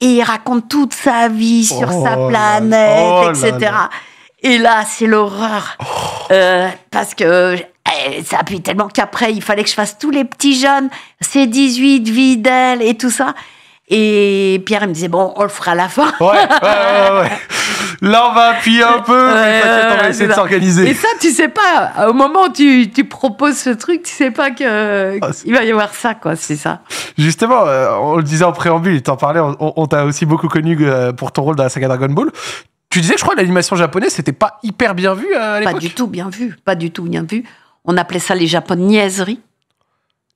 [SPEAKER 2] et il raconte toute sa vie sur oh sa planète, oh etc. Et là, c'est l'horreur. Oh. Euh, parce que eh, ça appuie tellement qu'après, il fallait que je fasse tous les petits jeunes, ces 18 videlles et tout ça. Et Pierre, il me disait, bon, on le fera à la fin. Ouais, ouais,
[SPEAKER 1] ouais, Là, on va appuyer un peu, on va essayer de s'organiser. Et ça,
[SPEAKER 2] tu sais pas, au moment où tu, proposes ce truc, tu sais pas que ah, va y avoir ça, quoi, c'est ça.
[SPEAKER 1] Justement, euh, on le disait en préambule, t'en parlais, on, on t'a aussi beaucoup connu euh, pour ton rôle dans la saga Dragon Ball. Tu disais, je crois, l'animation
[SPEAKER 2] japonaise, c'était pas hyper bien vu euh, à l'époque. Pas du tout bien vu, pas du tout bien vu. On appelait ça les japonaiseries.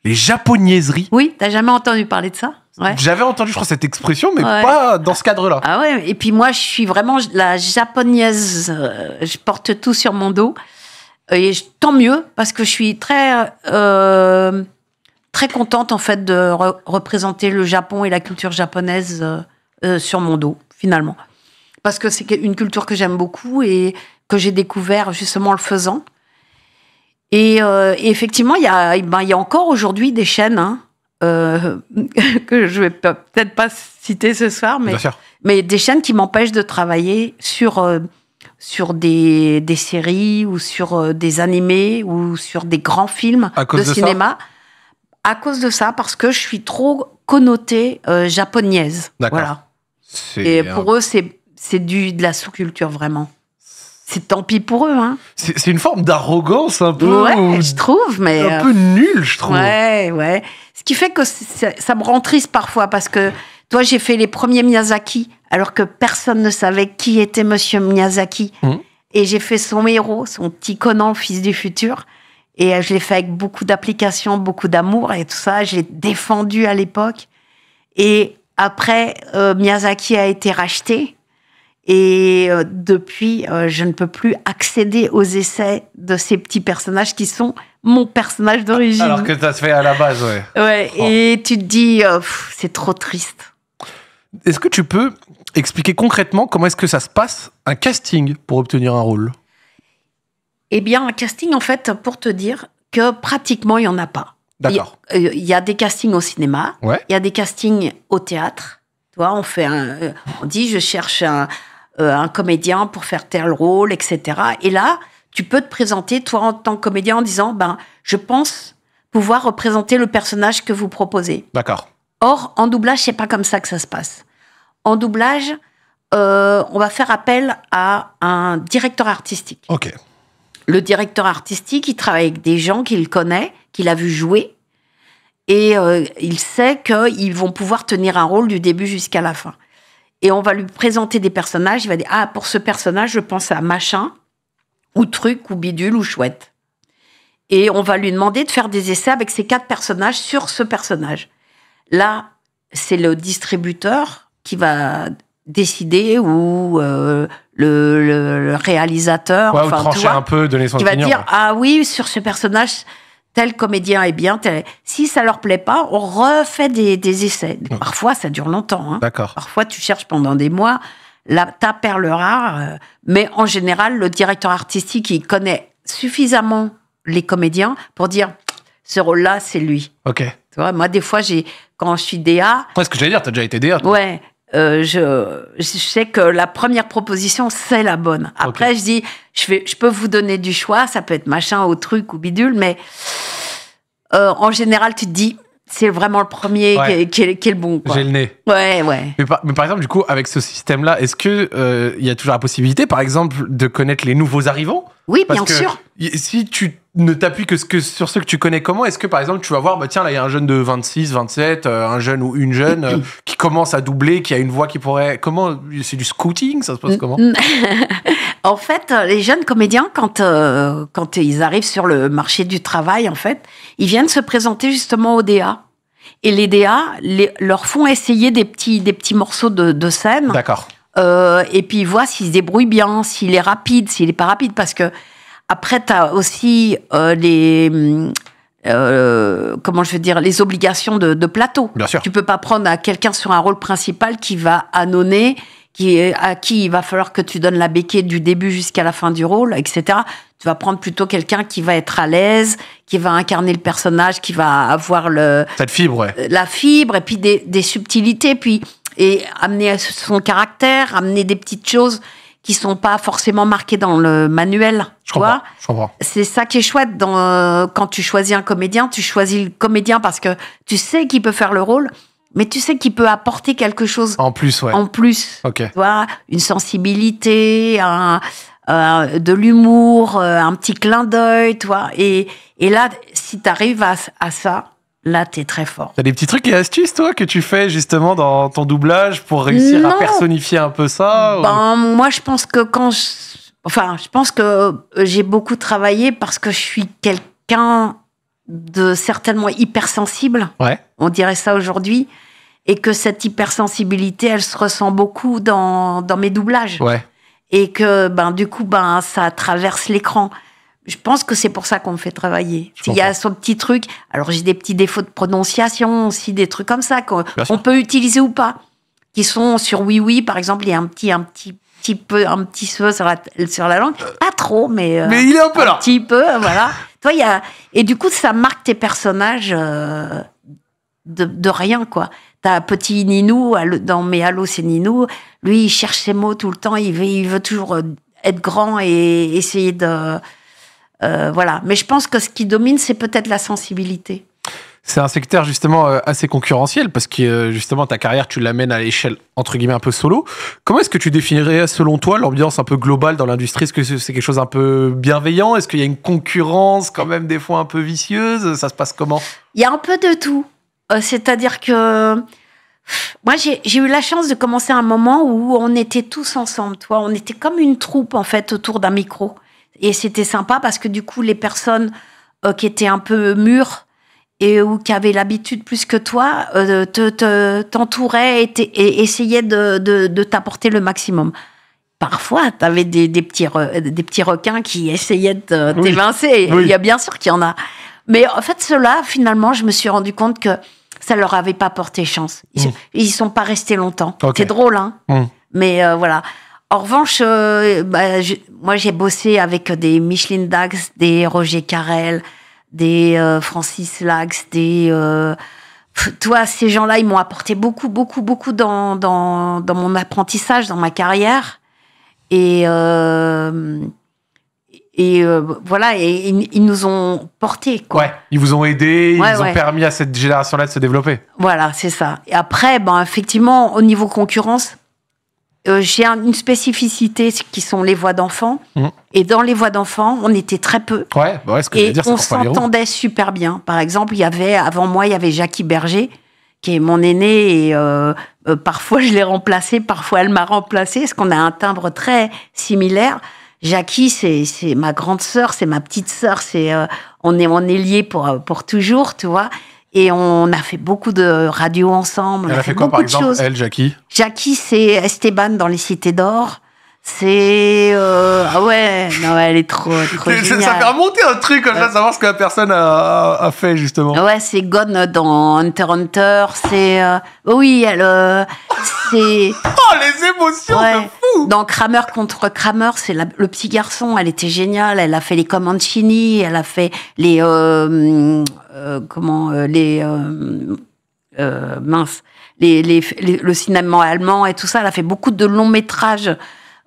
[SPEAKER 1] Les japonaiseries
[SPEAKER 2] Oui, t'as jamais entendu parler de ça j'avais entendu,
[SPEAKER 1] je crois, cette expression, mais pas
[SPEAKER 2] dans ce cadre-là. Ah ouais, et puis moi, je suis vraiment la japonaise. Euh, je porte tout sur mon dos. Euh, et tant mieux, parce que je suis très, euh, très contente, en fait, de représenter le Japon et la culture japonaise euh, euh sur mon dos, finalement. Parce que c'est une culture que j'aime beaucoup et que j'ai découvert justement en le faisant. Et, effectivement, il y, a, eh ben, y a encore aujourd'hui des chaînes hein, euh, [LAUGHS] que je vais peut-être pas citer ce soir, mais, mais des chaînes qui m'empêchent de travailler sur, euh, sur des, des, séries ou sur euh, des animés ou sur des grands films à cause de, cinéma. À cause de ça, parce que je suis trop connotée japonaise. Voilà. Et pour eux, c'est de la sous-culture vraiment c'est tant pis pour eux. Hein.
[SPEAKER 1] C'est une forme d'arrogance un peu. Ouais, je trouve, mais. Un peu nul,
[SPEAKER 2] je trouve. Ouais, ouais. Ce qui fait que ça me rend triste parfois parce que, toi, j'ai fait les premiers Miyazaki alors que personne ne savait qui était Monsieur Miyazaki. Mmh. Et j'ai fait son héros, son petit Conan, fils du futur. Et euh, je l'ai fait avec beaucoup d'application, beaucoup d'amour et tout ça. J'ai défendu à l'époque. Et après, euh, Miyazaki a été racheté. Et euh, depuis, je ne peux plus accéder aux essais de ces petits personnages qui sont mon personnage d'origine.
[SPEAKER 3] Alors que
[SPEAKER 1] ça se fait à la base, ouais.
[SPEAKER 2] Ouais, oh. et tu te dis, oh, c'est trop triste.
[SPEAKER 1] Est-ce que tu peux expliquer concrètement comment est-ce que ça se passe, un casting, pour obtenir un rôle
[SPEAKER 2] Eh bien, un casting, en fait, pour te dire que pratiquement, il n'y en a pas. D'accord. Il y, a euh, des castings au cinéma, il y a des castings au théâtre. Tu on, fait un, euh, on dit, je cherche un, euh, un comédien pour faire tel rôle, etc. Et là, tu peux te présenter, toi, en tant que comédien, en disant, ben, je pense pouvoir représenter le personnage que vous proposez. D'accord. Or, en doublage, c'est pas comme ça que ça se passe. En doublage, euh, on va faire appel à un directeur artistique. Ok. Le directeur artistique, il travaille avec des gens qu'il connaît, qu'il a vu jouer, et euh, il sait qu'ils vont pouvoir tenir un rôle du début jusqu'à la fin. Et on va lui présenter des personnages, il va dire, ah, pour ce personnage, je pense à machin, ou truc, ou bidule, ou chouette. Et on va lui demander de faire des essais avec ces quatre personnages sur ce personnage. Là, c'est le distributeur qui va décider ou euh, le, réalisateur un peu donner son qui va dire ah oui sur ce personnage tel comédien est bien si ça leur plaît pas on refait des, essais parfois ça dure longtemps hein. parfois tu cherches pendant des mois la, ta perle rare. Euh, mais en général, le directeur artistique, il connaît suffisamment les comédiens pour dire ce rôle-là, c'est lui. Ok. Tu vois, moi, des fois, j'ai, quand je suis DA.
[SPEAKER 1] ce que j'allais dire, t'as déjà été
[SPEAKER 2] DA. Ouais. Euh, je, je, sais que la première proposition, c'est la bonne. Après, je dis, je, vais, je peux vous donner du choix, ça peut être machin ou truc ou bidule, mais euh, en général, tu dis, c'est vraiment le premier qui, est, le bon. J'ai le nez.
[SPEAKER 3] Ouais, ouais.
[SPEAKER 1] Mais par, exemple, du coup, avec ce système-là, est-ce qu'il euh, il y a toujours la possibilité, par exemple, de connaître les nouveaux arrivants oui, bien sûr. Si tu ne t'appuies que, que, sur ceux que tu connais comment, est-ce que par exemple tu vas voir, bah, tiens là il y a un jeune de 26, 27, euh, un jeune ou une jeune euh, [COUGHS] qui commence à doubler, qui a une voix qui pourrait... Comment C'est du scouting Ça se passe comment mm, mm.
[SPEAKER 3] [LAUGHS]
[SPEAKER 2] En fait, euh, les jeunes comédiens, quand, quand ils arrivent sur le marché du travail, en fait, ils viennent se présenter justement au DA. Et les DA les, leur font essayer des petits, des petits morceaux de, de scène. D'accord euh, et puis, il voit s'il se débrouille bien, s'il est rapide, s'il n'est pas rapide. Parce que, après, tu as aussi euh, les. Euh, comment je veux dire, les obligations de, de plateau. Bien sûr. Tu peux pas prendre à quelqu'un sur un rôle principal qui va annonner, qui, à qui il va falloir que tu donnes la béquille du début jusqu'à la fin du rôle, etc. Tu vas prendre plutôt quelqu'un qui va être à l'aise, qui va incarner le personnage, qui va avoir le. Cette fibre, La fibre, et puis des, des subtilités, puis et amener son caractère, amener des petites choses qui sont pas forcément marquées dans le manuel. Je tu vois C'est ça qui est chouette dans, euh, quand tu choisis un comédien, tu choisis le comédien parce que tu sais qu'il peut faire le rôle, mais tu sais qu'il peut apporter quelque chose. En plus, ouais. En plus. Tu vois, une sensibilité, un, euh, de l'humour, euh, un petit clin d'œil, toi. Et, et là, si tu arrives à, à ça, là, es très fort.
[SPEAKER 1] as des petits trucs et astuces, toi, que tu fais justement dans ton doublage pour réussir à personnifier un peu ça ben,
[SPEAKER 2] Moi, je pense que quand. Je... Enfin, je pense que euh, j'ai beaucoup travaillé parce que je suis quelqu'un de certainement hypersensible. Ouais. On dirait ça aujourd'hui. Et que cette hypersensibilité, elle se ressent beaucoup dans, dans mes doublages. Ouais. Et que, ben, du coup, ben, ça traverse l'écran je pense que c'est pour ça qu'on me fait travailler. Il y a son petit truc. Alors j'ai des petits défauts de prononciation aussi, des trucs comme ça qu'on peut utiliser ou pas, qui sont sur oui oui par exemple. Il y a un petit un petit petit peu un petit peu sur la sur la langue, euh. pas trop, mais euh, mais il est un peu un petit peu voilà. Toi il y a et du coup ça marque tes personnages euh, de, rien quoi. T'as petit Ninou dans mes Allo c'est Ninou. Lui il cherche ses mots tout le temps. Il veut il veut toujours être grand et essayer de euh, voilà. Mais je pense que ce qui domine, c'est peut-être la sensibilité.
[SPEAKER 1] C'est un secteur justement euh, assez concurrentiel parce que euh, justement ta carrière tu l'amènes à l'échelle entre guillemets un peu solo. Comment est-ce que tu définirais selon toi l'ambiance un peu globale dans l'industrie Est-ce que c'est quelque chose un peu bienveillant Est-ce qu'il y a une concurrence quand même des fois un peu vicieuse Ça se passe comment
[SPEAKER 2] Il y a un peu de tout. C'est-à-dire que moi j'ai eu la chance de commencer à un moment où on était tous ensemble. Toi, on était comme une troupe en fait autour d'un micro. Et c'était sympa parce que du coup, les personnes euh, qui étaient un peu mûres et ou qui avaient l'habitude plus que toi euh, te, t'entouraient et, essayaient de, de, t'apporter le maximum. Parfois, tu avais des, petits des petits requins qui essayaient de t'évincer. Il y a bien sûr qu'il y en a. Mais en fait, cela finalement, je me suis rendu compte que ça leur avait pas porté chance. Ils, ne hmm. sont pas restés longtemps. C'est drôle, hein. Hmm. Mais euh, voilà. En revanche, euh, bah, moi j'ai bossé avec des Micheline Dax, des Roger Carrel, des euh, Francis Lax, des... Euh, toi, ces gens-là, ils m'ont apporté beaucoup, beaucoup, beaucoup dans, mon apprentissage, dans ma carrière. Et, voilà, ils, nous ont portés. Quoi. Ouais, ils vous
[SPEAKER 1] ont aidé, ils ont permis à cette génération-là de se développer.
[SPEAKER 2] Voilà, c'est ça. Et après, ben, effectivement, au niveau concurrence, euh, j'ai une spécificité qui sont les voix d'enfants. Mhm. Et dans les voix d'enfants, on était très peu.
[SPEAKER 3] Bah et on s'entendait
[SPEAKER 2] super bien. Par exemple, il y avait avant moi, il y avait Jackie Berger, qui est mon aînée, Et euh, euh, parfois, je l'ai remplacée, parfois elle m'a remplacée, parce qu'on a un timbre très similaire. Jackie, c'est, ma grande sœur, c'est ma petite sœur, c'est on est on est liés pour pour toujours, tu vois. Et on a fait beaucoup de radio ensemble. Elle a fait quoi, par exemple, elle, Jackie Jackie, c'est Esteban dans Les Cités d'Or. C'est. Euh... Ah ouais, non, elle est trop. trop [LAUGHS] géniale. ça fait
[SPEAKER 1] remonter un truc, comme savoir ce que la personne a, a
[SPEAKER 2] fait, justement. Ouais, c'est Gone dans Hunter Hunter. C'est. Euh, oh oui, elle. Euh... C'est. [LAUGHS] oh, les émotions de fou Dans Kramer contre Kramer, c'est le petit garçon, elle était géniale. Elle a fait les Comanchini, elle a fait les. Euh, euh, comment Les. mince. les, les, le cinéma allemand et tout ça, elle a fait beaucoup de longs métrages.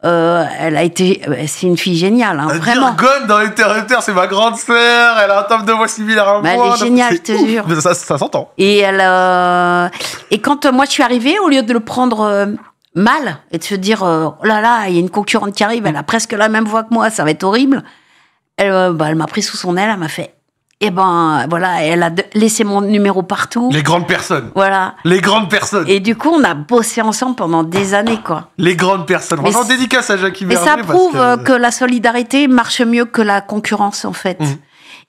[SPEAKER 2] Euh, elle a été, euh, c'est une fille géniale, hein, vraiment.
[SPEAKER 1] dans dans terres, c'est ma grande sœur. Elle a un top de voix similaire à bah, moi. Elle est géniale, je te jure. ça, s'entend.
[SPEAKER 2] Et elle, euh, et quand moi je suis arrivée, au lieu de le prendre mal et de se dire, oh là là, il y a une concurrente qui arrive, elle a presque la même voix que moi, ça va être horrible. Elle, bah, elle m'a pris sous son aile, elle m'a fait, et eh ben voilà, elle a laissé mon numéro partout. Les grandes personnes. Voilà. Les grandes personnes. Et du coup, on a bossé ensemble pendant des années, quoi. Les grandes personnes. en dédicace à Jacqueline. Mais ça prouve que... la solidarité marche mieux que la concurrence, en fait. Mhm.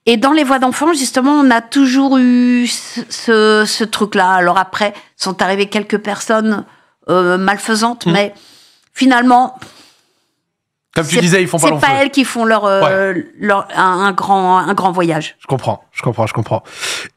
[SPEAKER 2] Et dans les voix d'enfants, justement, on a toujours eu ce, truc-là. Alors après, sont arrivées quelques personnes euh, malfaisantes, mhm. mais finalement,
[SPEAKER 1] comme tu disais, ils font pas C'est pas elles
[SPEAKER 2] qui font leur, euh, un, grand un grand voyage.
[SPEAKER 1] Je comprends, je comprends, je comprends.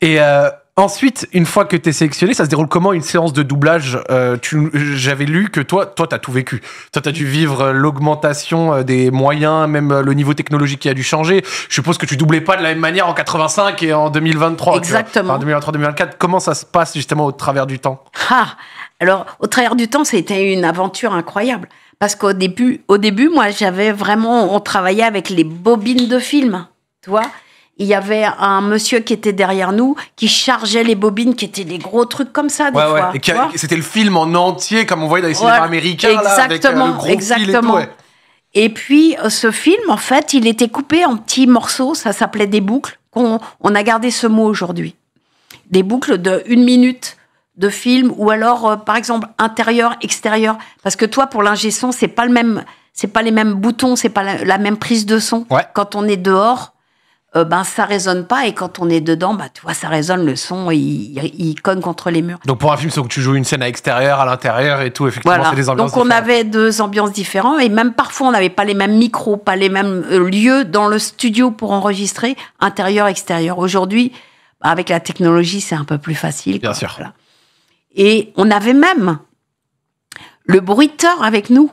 [SPEAKER 1] Et euh, ensuite, une fois que tu es sélectionné, ça se déroule comment une séance de doublage euh, J'avais lu que toi, toi, as tout vécu. Toi, as dû vivre l'augmentation des moyens, même le niveau technologique qui a dû changer. Je suppose que tu doublais pas de la même manière en 85 et en 2023. Exactement. en 2023-2024, comment ça se passe justement au travers du temps
[SPEAKER 2] ah, Alors, au travers du temps, ça a été une aventure incroyable parce qu'au début, au début, moi, j'avais vraiment, on travaillait avec les bobines de film, tu vois. Il y avait un monsieur qui était derrière nous, qui chargeait les bobines, qui étaient des gros trucs comme ça, des fois. Ouais.
[SPEAKER 1] C'était le film en entier, comme on voyait dans les cinémas américains, exactement, là, avec, euh, le gros exactement.
[SPEAKER 2] et, puis, euh, ce film, en fait, il était coupé en petits morceaux, ça s'appelait des boucles, qu'on on a gardé ce mot aujourd'hui. Des boucles de une minute de films ou alors euh, par exemple intérieur extérieur parce que toi pour l'ingé son c'est pas le même c'est pas les mêmes boutons c'est pas la, même prise de son quand on est dehors euh, ben ça résonne pas et quand on est dedans bah tu vois ça résonne le son il, il, cogne contre les murs
[SPEAKER 1] donc pour un film c'est que tu joues une scène à l'extérieur à l'intérieur et tout effectivement c'est des ambiances donc on
[SPEAKER 2] avait deux ambiances différentes et même parfois on n'avait pas les mêmes micros pas les mêmes euh, lieux dans le studio pour enregistrer intérieur extérieur aujourd'hui avec la technologie, c'est un peu plus facile. Bien sûr. Et on avait même le bruiteur avec nous.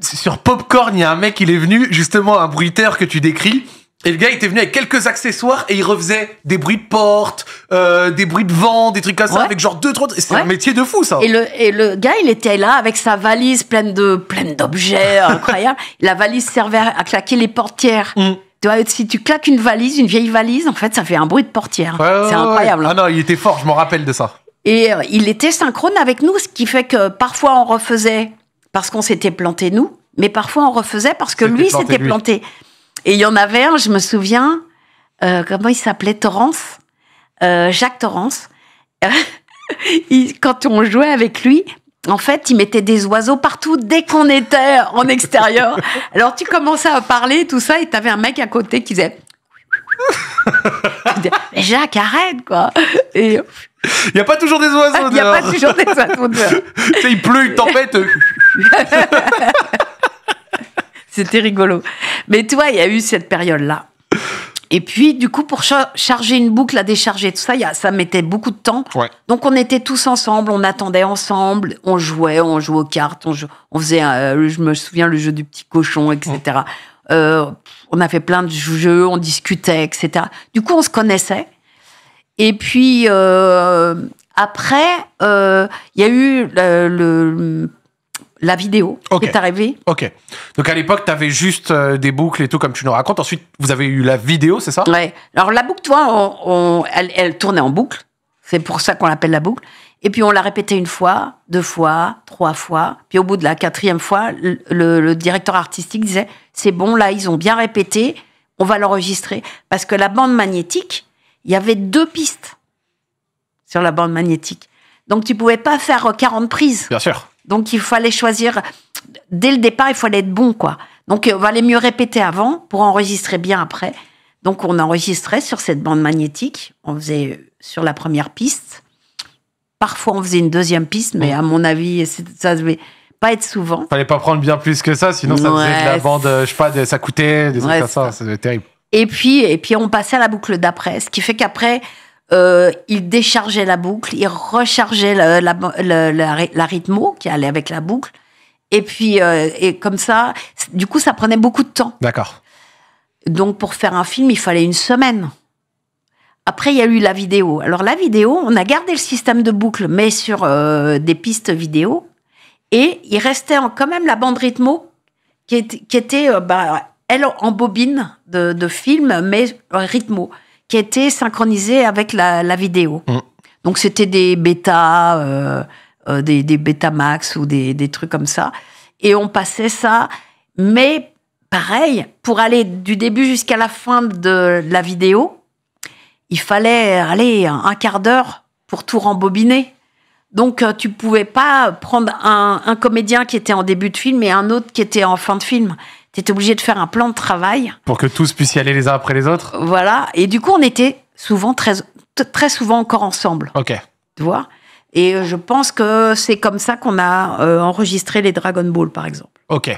[SPEAKER 2] Sur Popcorn, il y a un
[SPEAKER 1] mec, il est venu, justement, un bruiteur que tu décris. Et le gars il était venu avec quelques accessoires et il refaisait des bruits de porte, euh, des bruits de vent, des trucs comme ça, avec genre deux, trois. C'est un métier de fou ça. Et le,
[SPEAKER 2] et le gars il était là avec sa valise pleine de pleine d'objets [LAUGHS] incroyables. La valise servait à claquer les portières. Mm. si tu claques une valise, une vieille valise, en fait, ça fait un bruit de portière. c'est incroyable.
[SPEAKER 1] Ah non, il était fort, je m'en rappelle de ça.
[SPEAKER 2] Et euh, il était synchrone avec nous, ce qui fait que parfois on refaisait parce qu'on s'était planté nous, mais parfois on refaisait parce que lui s'était planté. Et il y en avait un, je me souviens, euh, comment il s'appelait Torrance, euh, Jacques Torrance. [LAUGHS] quand on jouait avec lui, en fait, il mettait des oiseaux partout dès qu'on était en extérieur. [LAUGHS] Alors tu commençais à parler, tout ça, et t'avais un mec à côté qui disait. [LAUGHS] Jacques, arrête, quoi. Et il n'y a pas toujours des oiseaux [LAUGHS] Il n'y a pas toujours des oiseaux [LAUGHS] il pleut, il tempête. [LAUGHS] C'était rigolo. Mais toi, il y a eu cette période-là. Et puis, du coup, pour charger une boucle, la décharger, tout ça, ça mettait beaucoup de temps. Donc, on était tous ensemble, on attendait ensemble, on jouait, on jouait aux cartes, on, faisait, euh, je me souviens, le jeu du petit cochon, etc. Euh, on a fait plein de jeux, on discutait, etc. Du coup, on se connaissait. Et puis euh, après, euh, il y a eu le, la vidéo qui est arrivée. Ok.
[SPEAKER 1] Donc à l'époque, tu avais juste euh, des boucles et tout, comme tu nous racontes. Ensuite, vous avez eu la vidéo, c'est ça Ouais.
[SPEAKER 2] Alors la boucle, toi, elle, tournait en boucle. C'est pour ça qu'on l'appelle la boucle. Et puis on l'a répétée une fois, deux fois, trois fois. Puis au bout de la quatrième fois, le directeur artistique disait C'est bon, là, ils ont bien répété, on va l'enregistrer. Parce que la bande magnétique, il y avait deux pistes sur la bande magnétique. Donc tu pouvais pas faire 40 euh, prises. Bien sûr. Donc il fallait choisir dès le départ, il fallait être bon quoi. Donc il euh, valait mieux répéter avant pour enregistrer bien après. Donc on enregistrait sur cette bande magnétique, on faisait euh, sur la première piste. Parfois on faisait une deuxième piste, mais mmh. à mon avis ça devait pas être souvent. Il
[SPEAKER 1] Fallait pas prendre bien plus que ça, sinon ça faisait la bande, je sais pas, ça coûtait des comme ça, ça, terrible.
[SPEAKER 2] Et puis, et puis on passait à la boucle d'après, ce qui fait qu'après, euh, il déchargeait la boucle, il rechargeait la, la, rythmo qui allait avec la boucle. Et puis, euh, et comme ça, du coup, ça prenait beaucoup de temps. D'accord. Donc, pour faire un film, il fallait une semaine. Après, il y a eu la vidéo. Alors, la vidéo, on a gardé le système de boucle, mais sur euh, des pistes vidéo. Et il restait quand même la bande rythmo qui, était, qui était bah, elle en bobine de, film, mais euh, rythmo, qui était synchronisé avec la, vidéo. Mm. Donc c'était des bêta, euh, euh, des, des Betamax ou des, trucs comme ça. Et on passait ça, mais pareil, pour aller du début jusqu'à la fin de la vidéo, il fallait aller un quart d'heure pour tout rembobiner. Donc tu ne pouvais pas prendre un comédien qui était en début de film et un autre qui était en fin de film tu étais obligé de faire un plan de travail.
[SPEAKER 1] Pour que tous puissent y aller les uns après les autres
[SPEAKER 2] Voilà. Et du coup, on était souvent, très, très souvent encore ensemble. Ok. Tu vois Et euh, je pense que c'est comme ça qu'on a euh, enregistré les Dragon Ball, par exemple.
[SPEAKER 1] Ok.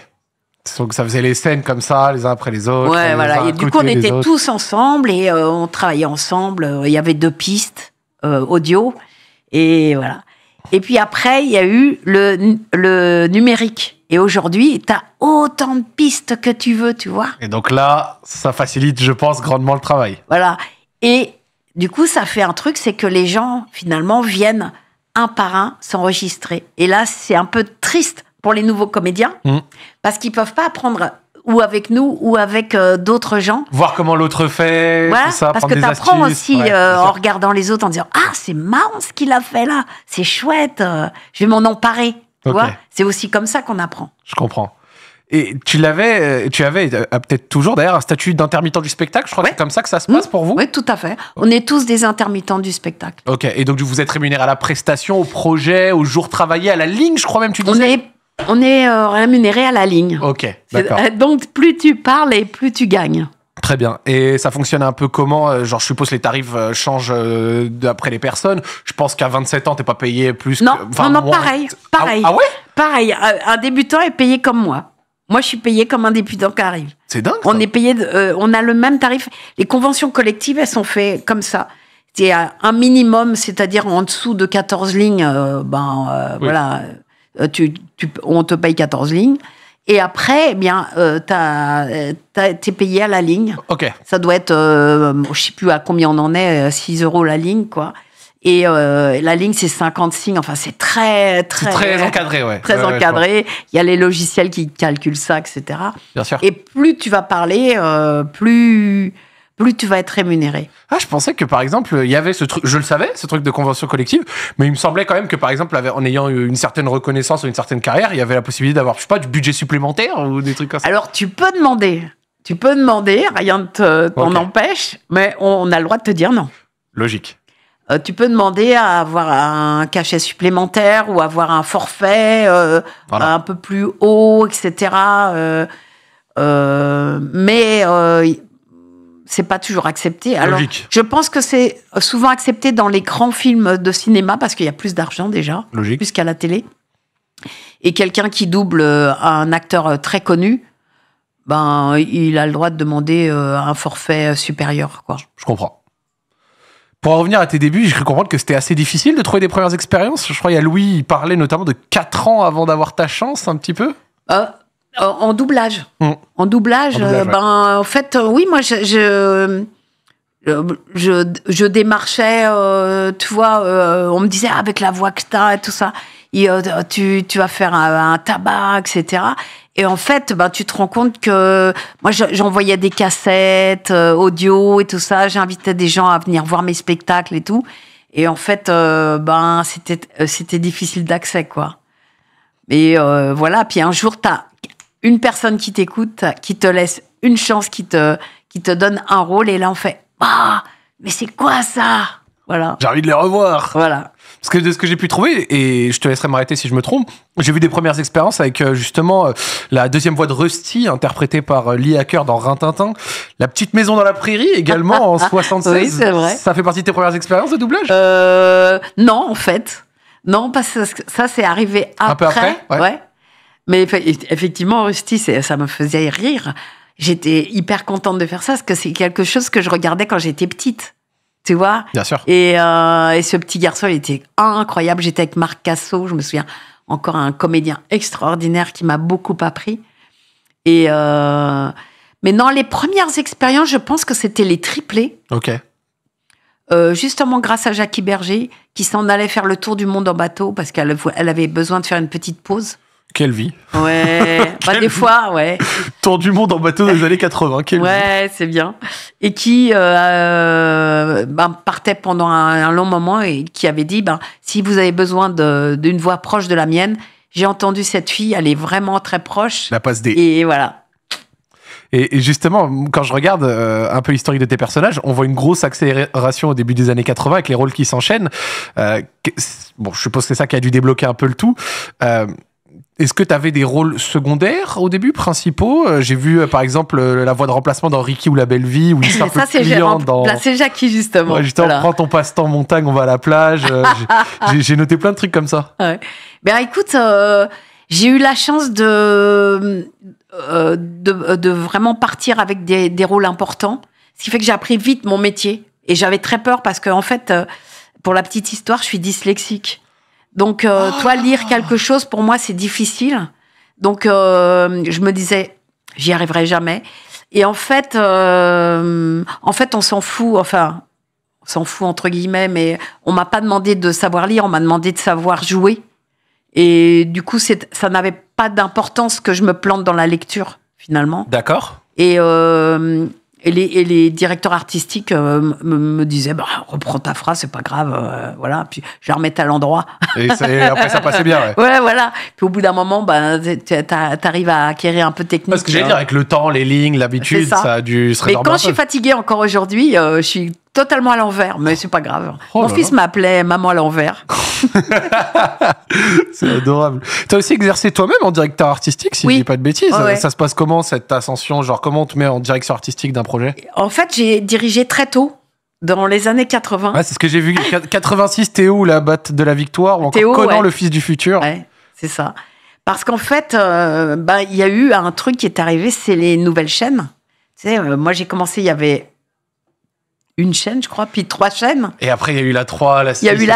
[SPEAKER 1] Donc ça faisait les scènes comme ça, les uns après les autres. Ouais, voilà. Et du coup, on était tous
[SPEAKER 2] ensemble et euh, on travaillait ensemble. Il y avait deux pistes audio. Et voilà. Et puis après, il y a eu le, le numérique. Et aujourd'hui, tu as autant de pistes que tu veux, tu vois.
[SPEAKER 1] Et donc là, ça facilite, je pense, grandement le travail.
[SPEAKER 2] Voilà. Et du coup, ça fait un truc, c'est que les gens, finalement, viennent un par un s'enregistrer. Et là, c'est un peu triste pour les nouveaux comédiens, mm. parce qu'ils peuvent pas apprendre ou avec nous ou avec euh, d'autres gens.
[SPEAKER 1] Voir comment l'autre fait, tout ça, parce que tu apprends aussi euh, en
[SPEAKER 2] regardant les autres, en disant Ah, c'est marrant ce qu'il a fait là, c'est chouette, euh, je vais m'en emparer. C'est aussi comme ça qu'on apprend.
[SPEAKER 1] Je comprends. Et tu l'avais, euh, tu avais euh, ah, peut-être toujours d'ailleurs un statut d'intermittent du spectacle. Je crois que c'est comme ça que ça se passe pour
[SPEAKER 2] vous. Mmh. Oui, tout à fait. On est tous des intermittents du spectacle.
[SPEAKER 1] Ok. Et donc vous êtes rémunéré à la prestation, au projet, au jour
[SPEAKER 2] travaillé, à la ligne. Je crois même tu disais. On est on est euh, rémunéré à la ligne. Ok. D'accord. [LAUGHS] Donc plus tu parles et plus tu gagnes.
[SPEAKER 1] Très bien. Et ça fonctionne un peu comment euh, Genre, je suppose les tarifs euh, changent euh, d'après les personnes. Je pense qu'à 27 ans, t'es pas payé plus. Non, que, non, non pareil, ah,
[SPEAKER 2] pareil. Ah, ouais Pareil. Un débutant est payé comme moi. Moi, je suis payé comme un débutant qui arrive. C'est dingue. On est payé. on a le même tarif. Les conventions collectives, elles sont faites comme ça. C'est un minimum, c'est-à-dire en dessous de 14 lignes. ben voilà. on te paye 14 lignes. Et après, eh bien, euh, euh t'es payé à la ligne. Ok. Ça doit être, euh, je sais plus à combien on en est, 6 euh, euros la ligne, quoi. Et euh, la ligne, c'est 50 signes. Enfin, c'est très, très, très encadré, ouais. Très encadré. Il y a les logiciels qui calculent ça, etc. Bien sûr. Et plus tu vas parler, plus plus tu vas être rémunéré. Ah, je pensais que
[SPEAKER 1] par exemple, il y avait ce truc, je le savais, ce truc de convention collective, mais il me semblait quand même que par exemple, en ayant une certaine reconnaissance ou une certaine carrière, il y avait la possibilité d'avoir, je sais pas, du budget supplémentaire ou des trucs comme ça. Alors, tu peux
[SPEAKER 2] demander. Tu peux demander, rien ne t'en empêche, mais on a le droit de te dire non. Logique. Euh, tu peux demander à avoir un cachet supplémentaire ou avoir un forfait euh, un peu plus haut, etc. Euh, mais c'est pas toujours accepté. Alors, je pense que c'est souvent accepté dans les grands films de cinéma parce qu'il y a plus d'argent déjà, Logique. plus qu'à la télé. Et quelqu'un qui double euh, un acteur euh, très connu, ben, il a le droit de demander euh, un forfait supérieur. Quoi. Je comprends.
[SPEAKER 1] Pour en revenir à tes débuts, je comprends que c'était assez difficile de trouver des premières expériences. Je crois qu'il y a Louis, il parlait notamment de 4 ans avant d'avoir ta chance, un petit peu. Euh, mm. En doublage. En
[SPEAKER 2] doublage, en euh, ben, en fait, euh, oui, moi, je, je je, je, démarchais, euh, tu vois, on me disait ah, avec la voix que t'as et tout ça, tu, tu, vas faire un, tabac, etc. Et en fait, ben, tu te rends compte que moi, j'envoyais des cassettes, audio et tout ça, j'invitais des gens à venir voir mes spectacles et tout. Et en fait, ben, c'était difficile d'accès, quoi. Et voilà, puis un jour, t'as une personne qui t'écoute, qui te laisse une chance, qui te, qui te donne un rôle, et là on fait Ah, mais c'est quoi ça
[SPEAKER 1] Voilà. J'ai envie de les revoir. Voilà. Parce que de ce que j'ai pu trouver, et je te laisserai m'arrêter si je me trompe, j'ai vu des premières expériences avec euh, justement euh, la deuxième voix de Rusty, interprétée par euh, Lee Hacker dans Rintintin, La petite maison dans la prairie également en 76. [LAUGHS] Oui, c'est vrai. Ça
[SPEAKER 2] fait partie de tes premières expériences de doublage Non, en fait. Non, parce que ça, c'est arrivé après. Un peu après ouais. Mais effectivement, Rusty, ça me faisait rire. J'étais hyper contente de faire ça parce que c'est quelque chose que je regardais quand j'étais petite. Tu vois Bien sûr. Et, euh, ce petit garçon, il était incroyable. J'étais avec Marc Casso, je me souviens, encore un comédien extraordinaire qui m'a beaucoup appris. Et euh, mais dans les premières expériences, je pense que c'était les triplés. OK. Euh, justement grâce à Jackie Berger, qui s'en allait faire le tour du monde en bateau parce qu'elle avait besoin de faire une petite pause. Quelle vie Ouais, pas [LAUGHS] bah, des fois, ouais. Tour du monde en bateau des années 80, quelle Ouais, c'est bien. Et qui euh, euh, ben, partait pendant un, long moment et qui avait dit, ben si vous avez besoin d'une voix proche de la mienne, j'ai entendu cette fille, elle est vraiment très proche. La passe des... Et voilà.
[SPEAKER 1] Et, justement, quand je regarde euh, un peu l'historique de tes personnages, on voit une grosse accélération au début des années 80 avec les rôles qui s'enchaînent. bon, je suppose que c'est ça qui a dû débloquer un peu le tout. Euh, est-ce que tu avais des rôles secondaires au début, principaux euh, J'ai vu euh, par exemple euh, la voix de remplacement dans Ricky ou La Belle Vie, où il [LAUGHS] Ça, c'est dans. c'est
[SPEAKER 2] Jackie justement. Ouais, justement,
[SPEAKER 1] ton passe-temps montagne, on va à la plage. [LAUGHS] j'ai noté plein de trucs comme ça.
[SPEAKER 2] Ouais. Ben écoute, j'ai eu la chance de, de, vraiment partir avec des, des, rôles importants, ce qui fait que j'ai appris vite mon métier et j'avais très peur parce que en fait, pour la petite histoire, je suis dyslexique. Donc, euh, oh toi, lire quelque chose, pour moi, c'est difficile. Donc, euh, je me disais, j'y arriverai jamais. Et en fait, euh, en fait, on s'en fout. Enfin, on s'en fout entre guillemets, mais on m'a pas demandé de savoir lire, on m'a demandé de savoir jouer. Et du coup, c'est ça n'avait pas d'importance que je me plante dans la lecture finalement. D'accord. Et et les, directeurs artistiques euh, me, disaient bah, reprends ta phrase, c'est pas grave, euh, voilà. Puis je la à l'endroit. Et, après, ça passait bien, ouais. [LAUGHS] ouais voilà. Puis au bout d'un moment, bah, t'arrives à acquérir un peu de technique. Parce que j'allais dire, avec
[SPEAKER 1] le temps, les lignes, l'habitude, ça. a dû se Mais quand je suis
[SPEAKER 2] fatiguée encore aujourd'hui, euh, je suis totalement à l'envers, mais c'est pas grave. Oh Mon fils m'appelait maman à l'envers. [LAUGHS]
[SPEAKER 1] c'est adorable. as aussi exercé toi-même en directeur artistique, si oui. je dis pas de bêtises. ça, se passe comment cette ascension Genre comment on te met en direction artistique d'un projet
[SPEAKER 2] En fait, j'ai dirigé très tôt dans les années 80. c'est
[SPEAKER 1] ce que j'ai vu. 86, Théo, la batte de la victoire, ou encore Conan, le fils du futur.
[SPEAKER 2] c'est ça. Parce qu'en fait, euh, bah, il y a eu un truc qui est arrivé, c'est les nouvelles chaînes. Tu euh, moi j'ai commencé, il y avait une chaîne, je crois, puis trois chaînes.
[SPEAKER 1] Et après, il y a eu la 3, la 6. Il y a eu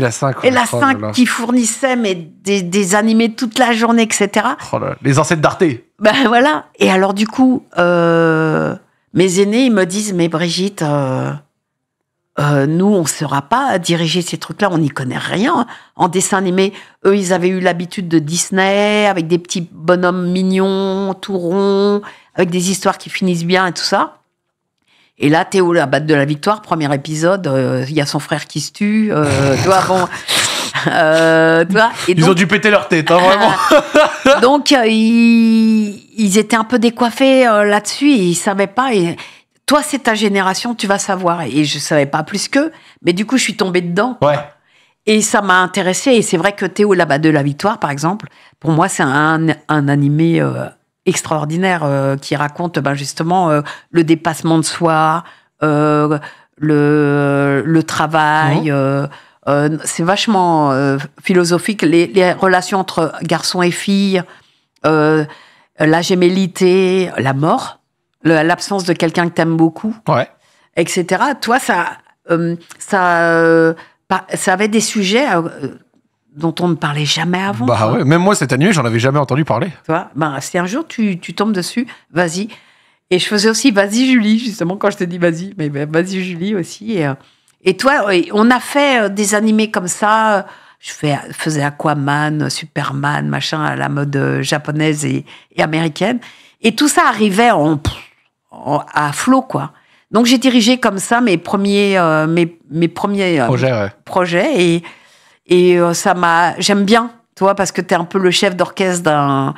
[SPEAKER 1] la 5. Et la 5 qui
[SPEAKER 2] fournissait mais des, des, animés toute la journée, etc. Oh les ancêtres d'Arte. Ben voilà. Et alors, du coup, euh, mes aînés, ils me disent Mais Brigitte, euh, euh, nous, on ne saura pas diriger ces trucs-là, on n'y connaît rien. Hein. En dessin animé, eux, ils avaient eu l'habitude de Disney, avec des petits bonhommes mignons, tout ronds, avec des histoires qui finissent bien et tout ça. Et là, Théo, la batte de la victoire, premier épisode, euh, il y a son frère qui se tue. Euh, [LAUGHS] euh, ils ont
[SPEAKER 1] dû péter leur tête, hein, vraiment.
[SPEAKER 2] [LAUGHS] donc, ils, étaient un peu décoiffés là-dessus, ils savaient pas. Et, toi, c'est ta génération, tu vas savoir. Et je savais pas plus qu'eux, mais du coup, je suis tombée dedans. Et ça m'a intéressé Et c'est vrai que Théo, là-bas de la victoire, par exemple, pour moi, c'est un, un animé extraordinaire euh, qui raconte ben, justement euh, le dépassement de soi, euh, le, travail. c'est vachement philosophique. Les, relations entre garçons et filles, la gémellité, la mort, l'absence de quelqu'un que t'aimes beaucoup, etc. Toi, ça, ça avait des sujets dont on ne parlait jamais avant. Bah ouais, même
[SPEAKER 1] moi, cette année, j'en avais jamais entendu parler.
[SPEAKER 2] Toi, ben, bah, si un jour tu, tu tombes dessus, vas-y. Et je faisais aussi Vas-y Julie, justement, quand je te dis vas-y, mais ben, Vas-y Julie aussi. Et, euh, et toi, on a fait euh, des animés comme ça. Euh, je faisais Aquaman, Superman, machin, à la mode japonaise et, américaine. Et tout ça arrivait en, à flot, quoi. Donc j'ai dirigé comme ça mes premiers, mes, mes premiers projets, projets. Et et euh, ça m'a, j'aime bien, toi, parce que tu es un peu le chef d'orchestre d'un,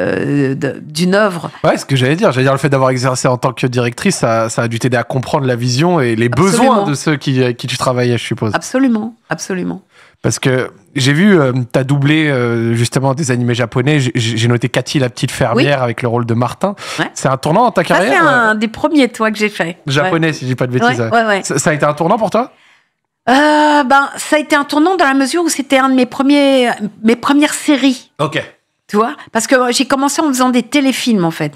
[SPEAKER 2] euh, d'une œuvre. Ouais, ce
[SPEAKER 1] que j'allais dire. J'allais dire le fait d'avoir exercé en tant que directrice, ça, a dû t'aider à comprendre la vision et les besoins de ceux qui, euh, qui tu travaillais, je suppose.
[SPEAKER 2] Absolument, absolument.
[SPEAKER 1] Parce que j'ai vu, t'as tu as doublé justement des animés japonais. J'ai noté Cathy, la petite fermière, avec le rôle de Martin. C'est un tournant dans ta carrière C'est un
[SPEAKER 2] des premiers, toi, que j'ai fait. Japonais,
[SPEAKER 1] si je dis pas de bêtises. Ouais, ouais. ça, a été
[SPEAKER 2] un tournant pour toi euh, ben, ça a été un tournant dans la mesure où c'était un de mes premiers, mes premières séries. Ok. Tu vois, parce que j'ai commencé en faisant des téléfilms en fait,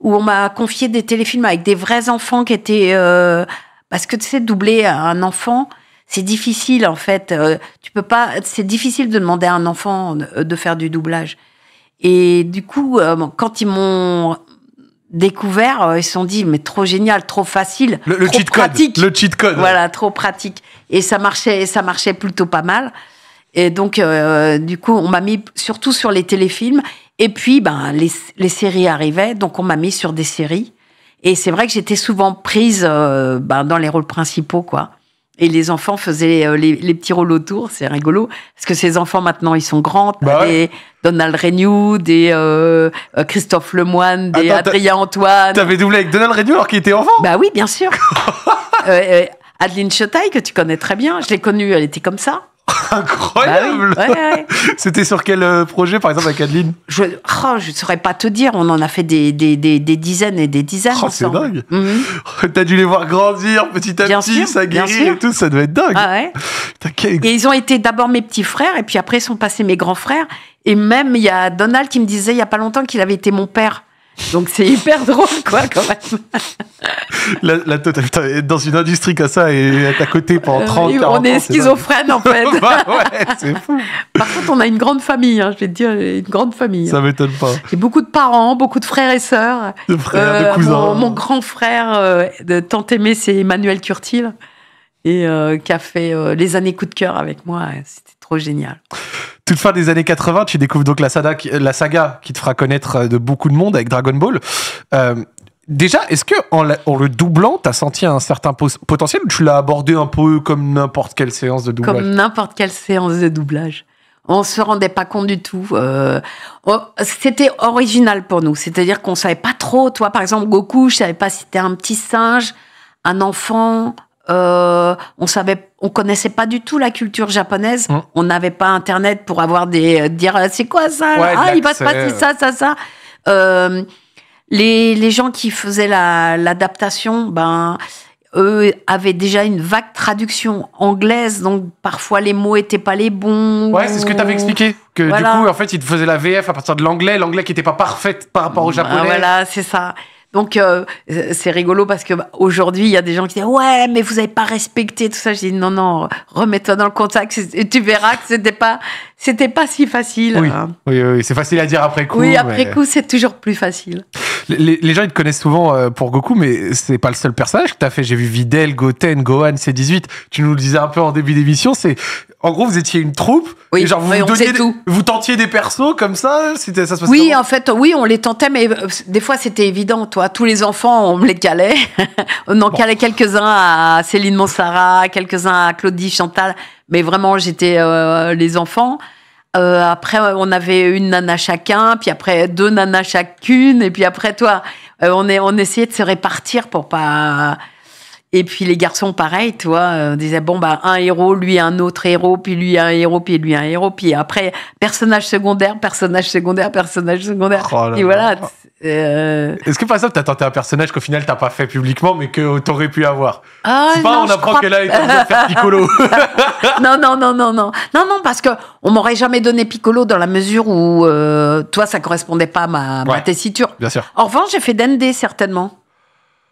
[SPEAKER 2] où on m'a confié des téléfilms avec des vrais enfants qui étaient, euh, parce que tu sais, doubler un enfant, c'est difficile en fait. Euh, tu peux pas, c'est difficile de demander à un enfant de, faire du doublage. Et du coup, quand ils m'ont découvert, ils se sont dit mais trop génial, trop facile, le, cheat pratique. code, le cheat code. Voilà, trop pratique et ça marchait, ça marchait plutôt pas mal. Et donc, euh, du coup, on m'a mis surtout sur les téléfilms. Et puis, ben, les, les séries arrivaient, donc on m'a mis sur des séries. Et c'est vrai que j'étais souvent prise euh, ben, dans les rôles principaux, quoi. Et les enfants faisaient euh, les, les, petits rôles autour, c'est rigolo. Parce que ces enfants, maintenant, ils sont grands. Bah des Donald Renew, des Christophe Lemoine, des Adrien Antoine. T'avais doublé avec Donald Renew alors qu'il était enfant Bah oui, bien sûr. [LAUGHS] Adeline Chotaille, que tu connais très bien. Je l'ai connue, elle était comme ça. [LAUGHS] Incroyable bah [LAUGHS] C'était sur quel euh, projet, par exemple, avec Adeline Je ne oh, saurais pas te dire. On en a fait des, des, dizaines et des dizaines. Oh, c'est dingue mhm. [LAUGHS] T'as dû les voir grandir petit à petit, ça guérit
[SPEAKER 1] et tout, ça devait être
[SPEAKER 2] dingue ah Et ils ont été d'abord mes petits frères, et puis après, sont passés mes grands frères. Et même, il y a Donald qui me disait il n'y a pas longtemps qu'il avait été mon père. Donc c'est hyper [LAUGHS] drôle, quoi, quand même.
[SPEAKER 1] la, la, dans une industrie comme ça et être à côté pendant 30 ans. 40 On est schizophrène,
[SPEAKER 2] en fait. [LAUGHS] Bah ouais, c'est fou. Par contre, on a une grande famille, hein, je vais te dire, une grande famille. Ça m'étonne pas. et beaucoup de parents, beaucoup de frères et sœurs. De frères, de euh, cousins. Mon, grand frère, euh, de tant aimé, c'est Emmanuel Curtil, et euh, qui a fait les années coup de cœur avec moi. C'était trop génial.
[SPEAKER 1] Toute fin des années 80, tu découvres donc la saga, qui euh, te fera connaître euh, de beaucoup de monde avec Dragon Ball. Euh, déjà, est-ce que en, le doublant, tu as senti un certain potentiel ou tu l'as abordé un peu comme n'importe quelle séance de doublage Comme
[SPEAKER 2] n'importe quelle séance de doublage. On se rendait pas compte du tout. c'était original pour nous. C'est-à-dire qu'on savait pas trop. Toi, par exemple, Goku, je savais pas si c'était un petit singe, un enfant, euh, on savait, on connaissait pas du tout la culture japonaise. Mm. On n'avait pas Internet pour avoir des euh, dire euh, c'est quoi ça Ah, il va se passer ça, ça, ça. les, les, gens qui faisaient l'adaptation, ben eux avaient déjà une vague traduction anglaise, donc parfois les mots étaient pas les bons. Ouais, c'est ce que tu avais expliqué. Que du coup,
[SPEAKER 1] en fait, ils te faisaient la VF à partir de l'anglais, l'anglais qui n'était pas parfait par rapport au ben japonais. Ah, voilà,
[SPEAKER 2] c'est ça. Donc euh, euh, c'est rigolo parce que bah, aujourd'hui il y a des gens qui disent ouais mais vous n'avez pas respecté tout ça. Je dis non non remets-toi dans le contact et tu verras que c'était pas c'était pas si facile. Oui, hein.
[SPEAKER 1] c'est facile à dire après coup. Oui après coup
[SPEAKER 2] c'est toujours plus facile.
[SPEAKER 1] Les, gens ils te connaissent souvent euh, pour Goku mais c'est pas le seul personnage que tu as fait. J'ai vu Videl, Goten, Gohan, C18. Tu nous le disais un peu en début d'émission c'est en gros, vous étiez une troupe. Oui, genre, vous, vous tentiez des persos comme ça. Ça Oui,
[SPEAKER 2] en fait, oui, on les tentait, mais des fois, c'était évident, toi. Tous les enfants, on me les calait. [LAUGHS] on en calait quelques-uns à Céline Monsara, quelques-uns à Claudie Chantal. Mais vraiment, j'étais euh, les enfants. Euh, après, on avait une nana chacun, puis après deux nanas chacune, et puis après toi, euh, on, est, on essayait de se répartir pour pas et puis les garçons, pareil, tu vois, euh, on disait, bon, bah, un héros, lui un autre héros, puis lui un héros, puis lui un héros, puis après, personnage secondaire, personnage secondaire, personnage secondaire. Oh et voilà. Euh,
[SPEAKER 1] Est-ce que par exemple, t'as tenté un personnage qu'au final, t'as pas fait publiquement, mais que t'aurais pu avoir
[SPEAKER 2] ah, C'est pas, non, on apprend qu'elle a été faire Piccolo. [LAUGHS] [LAUGHS] non, non, non, non, non. Non, non, parce que on m'aurait jamais donné Piccolo dans la mesure où, euh, toi, ça correspondait pas à ma, ma tessiture. Bien sûr. En revanche, j'ai fait Dende, certainement.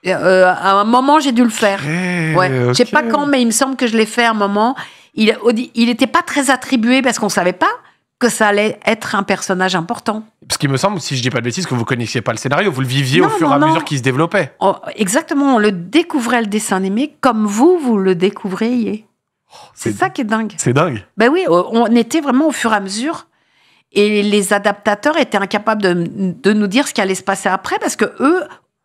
[SPEAKER 2] Euh, à un moment, j'ai dû le faire. Je ouais. sais pas quand, mais il me semble que je l'ai fait à un moment. Il n'était pas très attribué parce qu'on ne savait pas que ça allait être un personnage important.
[SPEAKER 1] Parce qui me semble, si je dis pas de bêtises, que vous connaissiez pas le scénario, vous le viviez au fur et à mesure qu'il se développait.
[SPEAKER 2] Oh, exactement, on le découvrait le dessin animé comme vous, vous le découvriez. c'est ça qui est dingue. C'est dingue. Ben oui, on était vraiment au fur et à mesure. Et les adaptateurs étaient incapables de, de nous dire ce qui allait se passer après parce que eux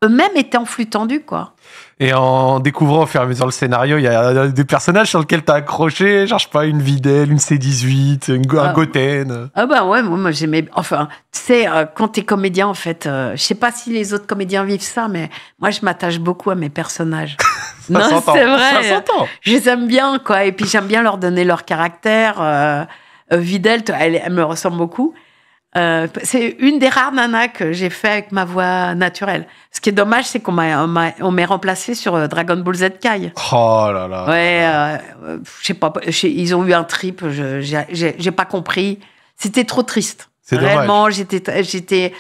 [SPEAKER 2] même était en flux tendu, quoi.
[SPEAKER 1] Et en découvrant au fur et à mesure le scénario, il y a des personnages sur lesquels t'as accroché, genre, je sais pas, une Videl, une C18, une go ah, un Goten.
[SPEAKER 2] Ah bah ouais, moi, j'aimais. Enfin, tu sais, quand euh, quand t'es comédien, en fait, euh, je sais pas si les autres comédiens vivent ça, mais moi, je m'attache beaucoup à mes personnages.
[SPEAKER 3] [LAUGHS] non, c'est vrai. Ça
[SPEAKER 2] je les aime bien, quoi. Et puis, j'aime bien leur donner leur caractère. Videlle euh, Videl, elle, elle me ressemble beaucoup. Euh, c'est une des rares nanas que j'ai fait avec ma voix naturelle. Ce qui est dommage, c'est qu'on on m'a remplacé sur euh, Dragon Ball Z Kai.
[SPEAKER 1] Oh là là.
[SPEAKER 2] Ouais, euh, je sais pas. Ils ont eu un trip. J'ai pas compris. C'était trop triste. C'est dommage. Vraiment, j'étais, j'étais.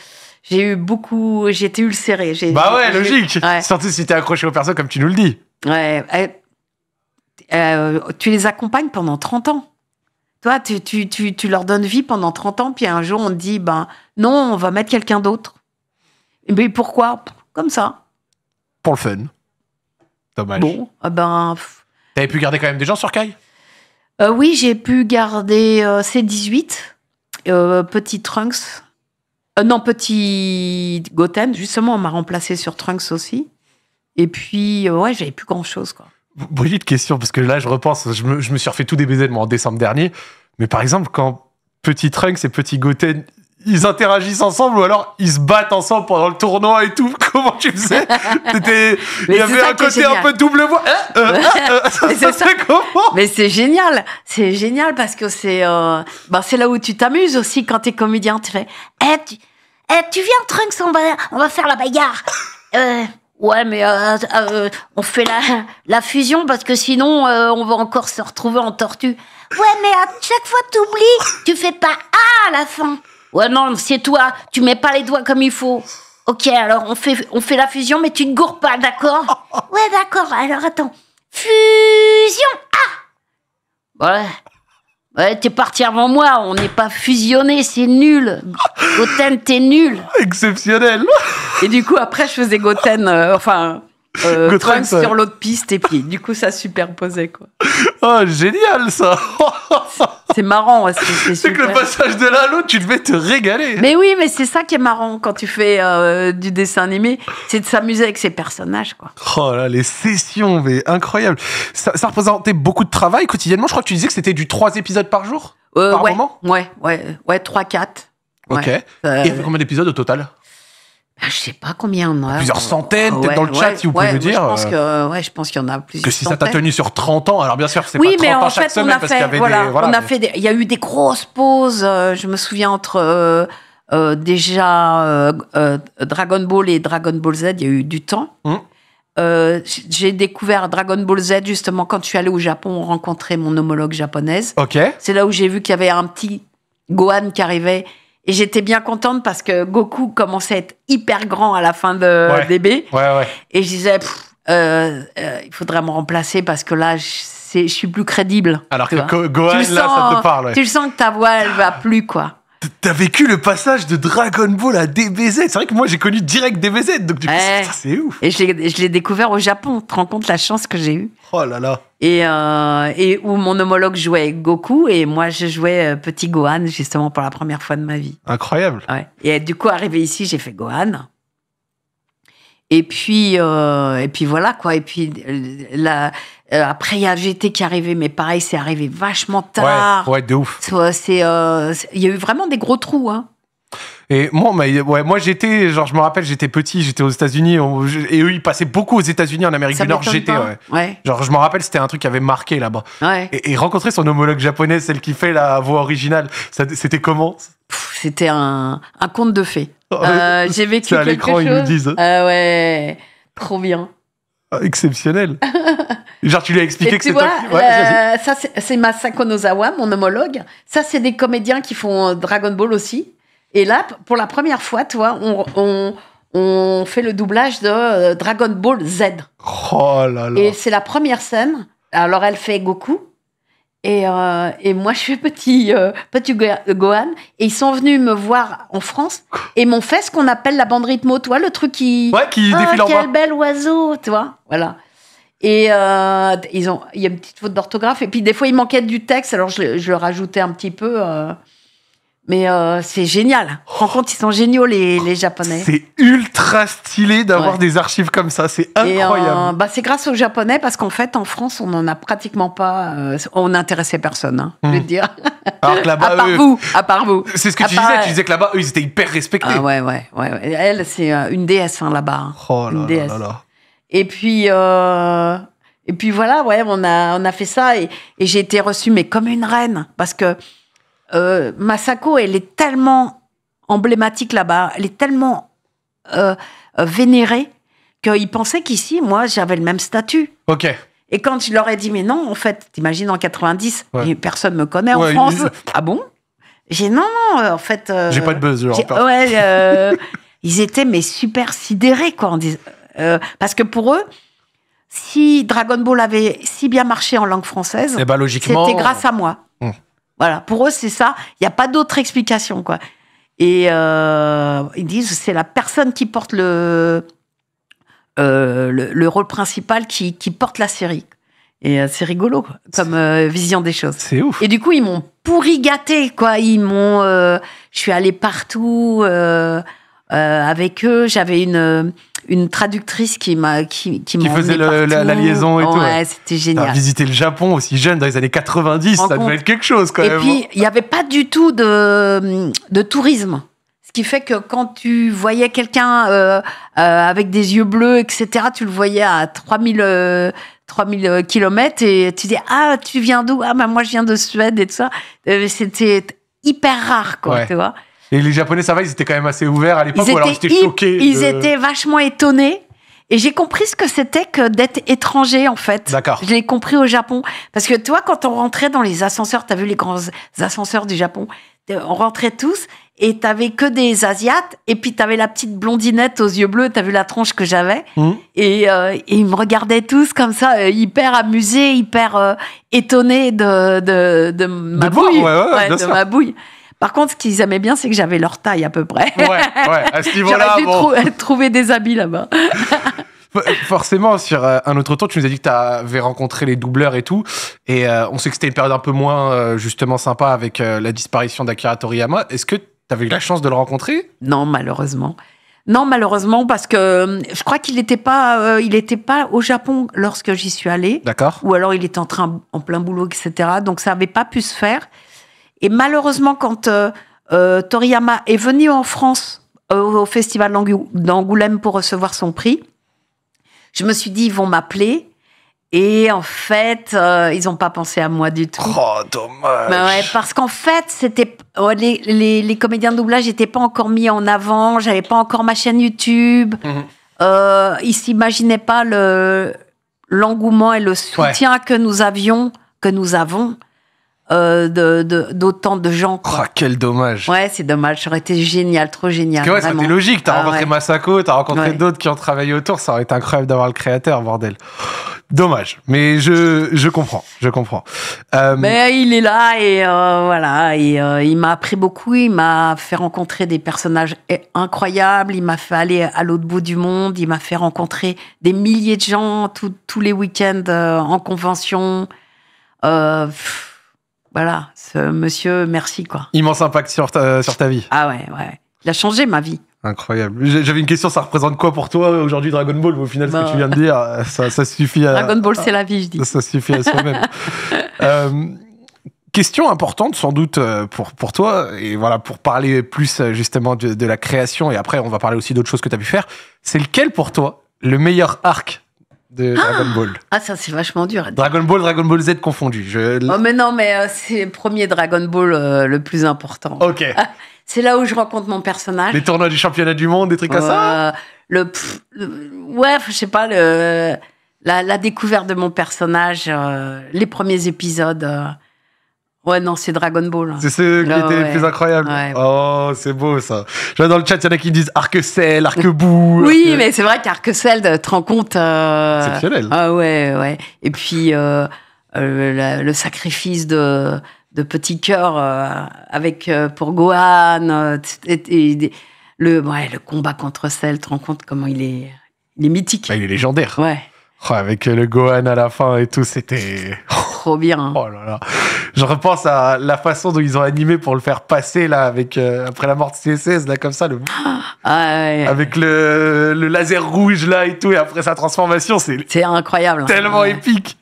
[SPEAKER 2] J'ai eu beaucoup, j'étais ulcérée. Bah ouais, logique.
[SPEAKER 1] Surtout si t'es accroché aux personnes comme tu nous le dis.
[SPEAKER 2] Ouais. Eh, tu les accompagnes pendant 30 ans tu, tu, tu, leur donnes vie pendant 30 ans, puis un jour, on te dit, ben non, on va mettre quelqu'un d'autre. Mais pourquoi Comme ça.
[SPEAKER 1] Pour le fun. Dommage. Bon, ah ben... T'avais pu garder quand même des gens sur Kai
[SPEAKER 2] euh, Oui, j'ai pu garder euh, C18, euh, Petit Trunks. Euh, non, Petit Goten, justement, on m'a remplacé sur Trunks aussi. Et puis, euh, ouais, j'avais plus grand-chose, quoi.
[SPEAKER 1] Brigitte, question, parce que là, je repense, je me, suis refait tout des baisers moi, en décembre dernier. Mais par exemple, quand Petit Trunks et Petit Goten, ils interagissent ensemble ou alors ils se battent ensemble pendant le tournoi et tout. [LAUGHS] Comment tu faisais [LAUGHS]
[SPEAKER 2] Il y avait un côté un peu
[SPEAKER 1] double voix. Comment
[SPEAKER 2] Mais c'est génial. C'est génial parce que c'est ben, c'est là où tu t'amuses aussi quand t'es comédien. Tu fais eh, tu, eh, tu viens, Trunks, on va, on va faire la bagarre.
[SPEAKER 3] Euh, Ouais, mais euh, euh, on fait la, la fusion parce que sinon euh, on va encore se retrouver en tortue. Ouais, mais à chaque fois t'oublies, tu fais pas A à la fin. Ouais, non, c'est toi, tu mets pas les doigts comme il faut. Ok, alors on fait, on fait la fusion, mais tu ne gourres pas, d'accord Ouais, d'accord, alors attends. Fusion A. Voilà. Ouais, t'es parti avant moi, on n'est pas fusionné, c'est nul. Goten, t'es nul.
[SPEAKER 2] Exceptionnel. Et du coup, après, je faisais Goten, euh, enfin, euh, sur l'autre piste et puis du coup ça superposait quoi. Oh génial ça C'est marrant que [LAUGHS] c'est que le passage
[SPEAKER 1] de l'un à l'autre tu devais te régaler. Mais
[SPEAKER 2] oui mais c'est ça qui est marrant quand tu fais euh, du dessin animé, c'est de s'amuser avec ces personnages quoi.
[SPEAKER 1] Oh là les sessions mais incroyable. Ça, représentait beaucoup de travail quotidiennement, je crois que tu disais que c'était du 3 épisodes par jour euh, par ouais, moment Ouais ouais
[SPEAKER 2] ouais 3 4. OK. Et il y avait combien
[SPEAKER 1] d'épisodes au total
[SPEAKER 2] ah, je sais pas combien on a. Ah, plusieurs euh, centaines, peut-être dans le chat, si vous pouvez me dire. Je pense euh. que, ouais, je pense qu'il y en a plusieurs. Que si ça t'a tenu sur 30
[SPEAKER 1] ans, alors bien sûr, c'est oui, pas 30 mais ans chaque fait, semaine on a fait, on a
[SPEAKER 2] fait il y a eu des grosses pauses, euh, je me souviens entre déjà Dragon Ball et Dragon Ball Z, il y a eu du temps. Hum. j'ai découvert Dragon Ball Z justement quand je suis allée au Japon rencontrer mon homologue japonaise. Ok. C'est là où j'ai vu qu'il y avait un petit Gohan qui arrivait et j'étais bien contente parce que Goku commençait à être hyper grand à la fin de euh, DB. Ouais, ouais. Et je disais, euh, euh, il faudrait me remplacer parce que là, je, suis plus crédible. Alors que
[SPEAKER 3] Gohan, là, ça te parle. Tu
[SPEAKER 2] sens que ta voix, elle va plus, quoi. T'as vécu le passage de Dragon Ball à DBZ. C'est vrai que moi, j'ai connu direct DBZ, donc du coup, c'est ouf. Et je l'ai découvert au Japon. Tu te rends compte la chance que j'ai
[SPEAKER 3] eue Oh là là
[SPEAKER 2] et, euh, et, où mon homologue jouait Goku et moi, je jouais euh, Petit Gohan, justement, pour la première fois de ma vie. Incroyable Et du coup, arrivé ici, j'ai fait Gohan. Et puis, euh, et puis voilà quoi. Et puis euh, la, euh, après, il y a GT qui est arrivé, mais pareil, c'est arrivé vachement tard. Ouais, ouais de ouf. Il y a eu vraiment des gros trous. Hein.
[SPEAKER 1] Et moi, moi j'étais, genre, je me rappelle, j'étais petit, j'étais aux États-Unis, et eux, ils passaient beaucoup aux États-Unis, en Amérique du Nord, j'étais, Genre, je me rappelle, c'était un truc qui avait marqué là-bas. Et, rencontrer son homologue japonais, celle qui fait la voix originale, c'était
[SPEAKER 2] comment C'était un, un conte de fées. Ah euh, j'ai vécu quelque à l'écran, ils nous disent. Ah ouais, trop bien. Ah,
[SPEAKER 1] exceptionnel.
[SPEAKER 2] [LAUGHS] Genre,
[SPEAKER 1] tu lui as expliqué que c'est
[SPEAKER 2] euh, Ça, c'est Masako Nozawa, mon homologue. Ça, c'est des comédiens qui font euh, Dragon Ball aussi. Et là, pour la première fois, toi, on, on fait le doublage de Dragon Ball Z.
[SPEAKER 1] Oh là là.
[SPEAKER 2] Et c'est la première scène. Alors, elle fait Goku. Et, euh, et, moi, je suis petit, euh, petit Gohan. Et ils sont venus me voir en France et m'ont fait ce qu'on appelle la bande rythmo, toi, le truc qui. Ouais, qui ah, défile en Quel bel oiseau, toi, Voilà. Et euh, ils ont, il y a une petite faute d'orthographe. Et puis, des fois, il manquait du texte, alors je, je le rajoutais un petit peu. Euh, mais euh, c'est génial. En compte, ils sont géniaux, les, les Japonais.
[SPEAKER 1] C'est ultra stylé d'avoir des archives comme ça. C'est euh, incroyable.
[SPEAKER 2] bah, c'est grâce aux Japonais parce qu'en fait, en France, on n'en a pratiquement pas. Euh, on n'intéressait personne, hein, je veux hmm. dire.
[SPEAKER 1] Alors que là-bas, [LAUGHS] à part vous. À part vous. C'est ce que tu disais. Tu disais que là-bas, eux, ils étaient hyper respectés. Ah ouais,
[SPEAKER 2] ouais. ouais, Elle, c'est euh, une déesse hein, là-bas.
[SPEAKER 3] Hein. Oh là déesse. Là,
[SPEAKER 2] Et puis. Et puis voilà, ouais, on a, on a fait ça et, et j'ai été reçue, mais comme une reine, parce que euh, Masako, elle est tellement emblématique là-bas, elle est tellement euh, euh, vénérée qu'ils pensaient qu'ici, moi, j'avais le même statut. OK. Et quand je leur ai dit, mais non, en fait, t'imagines en 90, personne me connaît en France. Ah bon J'ai non, non, euh, en fait. j'ai pas de buzz, [LAUGHS] ils étaient, mais super sidérés, quoi. dis... parce que pour eux, si Dragon Ball avait si bien marché en langue française, eh ben, c'était grâce à moi. Hmm. Voilà, pour eux, c'est ça. Il n'y a pas d'autre explication, quoi. Et euh, ils disent c'est la personne qui porte euh, le, le, rôle principal qui, qui, porte la série. Et euh, c'est rigolo comme vision des choses. C'est ouf. Et du coup, ils m'ont pourri gâté, quoi. Ils m'ont. je suis allée partout avec eux. J'avais une une traductrice qui m'a qui, qui, qui faisait la, liaison et tout. Ouais, c'était génial. Visiter
[SPEAKER 1] le Japon aussi jeune dans les années 90, ça devait être quelque chose quand et même. Et puis hein.
[SPEAKER 2] il n'y avait pas du tout de, de tourisme. Ce qui fait que quand tu voyais quelqu'un euh, euh, avec des yeux bleus, etc., tu le voyais à 3000, 3000 km et tu dis Ah, tu viens d'où Ah, bah, moi je viens de Suède et tout ça. Euh, c'était hyper rare, quoi, tu vois.
[SPEAKER 1] Et les Japonais, ça va, ils étaient quand même assez ouverts à l'époque, ou alors ils étaient choqués. Ils étaient
[SPEAKER 2] vachement étonnés. Et j'ai compris ce que c'était que d'être étranger, en fait. D'accord. Je l'ai compris au Japon. Parce que toi, quand on rentrait dans les ascenseurs, t'as vu les grands ascenseurs du Japon, on rentrait tous et t'avais que des Asiates. Et puis t'avais la petite blondinette aux yeux bleus, t'as vu la tronche que j'avais. Mmh. Euh, et, ils me regardaient tous comme ça, euh, hyper amusés, hyper euh, étonnés de, de, de ma bouille. ouais, de ma bouille. Par contre, ce qu'ils aimaient bien, c'est que j'avais leur taille à peu près. Ouais, ouais ce là J'aurais dû [LAUGHS] trouver des habits là-bas.
[SPEAKER 1] Forcément, sur euh, un autre tour, tu nous as dit que tu avais rencontré les doubleurs et tout. Et euh, on sait que c'était une période un peu moins, euh, justement, sympa avec la disparition d'Akira Toriyama. Est-ce que tu avais eu la chance de le rencontrer Non, malheureusement.
[SPEAKER 2] Non, malheureusement, parce que je crois qu'il n'était pas, il pas au Japon lorsque j'y suis allée. D'accord. Ou alors il était en train, en plein boulot, etc. Donc ça n'avait pas pu se faire. Et malheureusement, quand euh, euh, Toriyama est venu en France euh, au Festival d'Angoulême pour recevoir son prix, je me suis dit, ils vont m'appeler. Et en fait, ils n'ont pas pensé à moi du tout.
[SPEAKER 3] Oh, dommage. Bah
[SPEAKER 2] parce qu'en fait, c'était oh, les, comédiens de doublage n'étaient pas encore mis en avant. J'avais pas encore ma chaîne YouTube. Ils mhm. ne ils s'imaginaient pas le l'engouement et le soutien que nous avions, que nous avons euh, d'autant de, gens. Ah,
[SPEAKER 1] quel dommage.
[SPEAKER 2] Ouais, c'est dommage. Ça aurait été génial, trop génial. Parce logique. T'as ah, rencontré
[SPEAKER 1] Masako, t'as rencontré d'autres qui ont travaillé autour. Ça aurait été incroyable d'avoir le créateur, bordel. Dommage. Mais je, je comprends. Je comprends. Mais euh, ben,
[SPEAKER 2] il est là et euh, voilà. Et, euh, il m'a appris beaucoup. Il m'a fait rencontrer des personnages incroyables. Il m'a fait aller à l'autre bout du monde. Il m'a fait rencontrer des milliers de gens tous les week-ends en convention. Euh, voilà, ce monsieur, merci quoi.
[SPEAKER 1] Immense impact sur ta, sur ta vie. Ah ouais, ouais. Il a changé ma vie. Incroyable. J'avais une question, ça représente quoi pour toi aujourd'hui Dragon Ball Au final, ce que tu bah. viens de dire, euh, ça, suffit à. Dragon Ball, c'est
[SPEAKER 2] la vie, je dis. Ça
[SPEAKER 1] suffit à soi-même. [LAUGHS] Euh, question importante, sans doute, euh, pour, pour toi, et voilà, pour parler plus justement de, de la création, et après, on va parler aussi d'autres choses que tu as pu faire. C'est lequel pour toi le meilleur arc ah Dragon Ball.
[SPEAKER 2] Ah, ça, c'est vachement dur.
[SPEAKER 1] Dragon Ball, Dragon Ball Z confondu. Je... Oh,
[SPEAKER 2] mais non, mais euh, c'est le premier Dragon Ball euh, le plus important. Ok. Ah, c'est là où je rencontre mon personnage.
[SPEAKER 1] Les tournois du championnat du monde, des trucs comme ça
[SPEAKER 2] le, le, Ouais, je sais pas, le, la, la, découverte de mon personnage, euh, les premiers épisodes. Ouais, non, c'est Dragon Ball. C'est ceux qui étaient les plus
[SPEAKER 1] incroyables. Oh, c'est beau ça. Je vois dans le chat, il y en a qui disent arc Cell, arc [LAUGHS] bou
[SPEAKER 2] oui, mais c'est vrai qu'Arc-Sel, te rends compte. Euh, Exceptionnel. Ah ouais, ouais. Et puis, euh, euh, le, sacrifice de, de Petit Cœur avec, pour Gohan. le, ouais, le combat contre Cell, te rend compte comment il est, mythique.
[SPEAKER 1] Bah, il est légendaire. Ouais. Oh, avec le Gohan à la fin et tout, c'était.
[SPEAKER 2] Oh, trop bien. Oh là là.
[SPEAKER 1] Je repense à la façon dont ils ont animé pour le faire passer, là, avec, euh, après la mort de CSS, là, comme ça, le... [GASPS] Ah, avec le, laser rouge, là, et tout, et après sa transformation, c'est. incroyable. Hein. Tellement épique.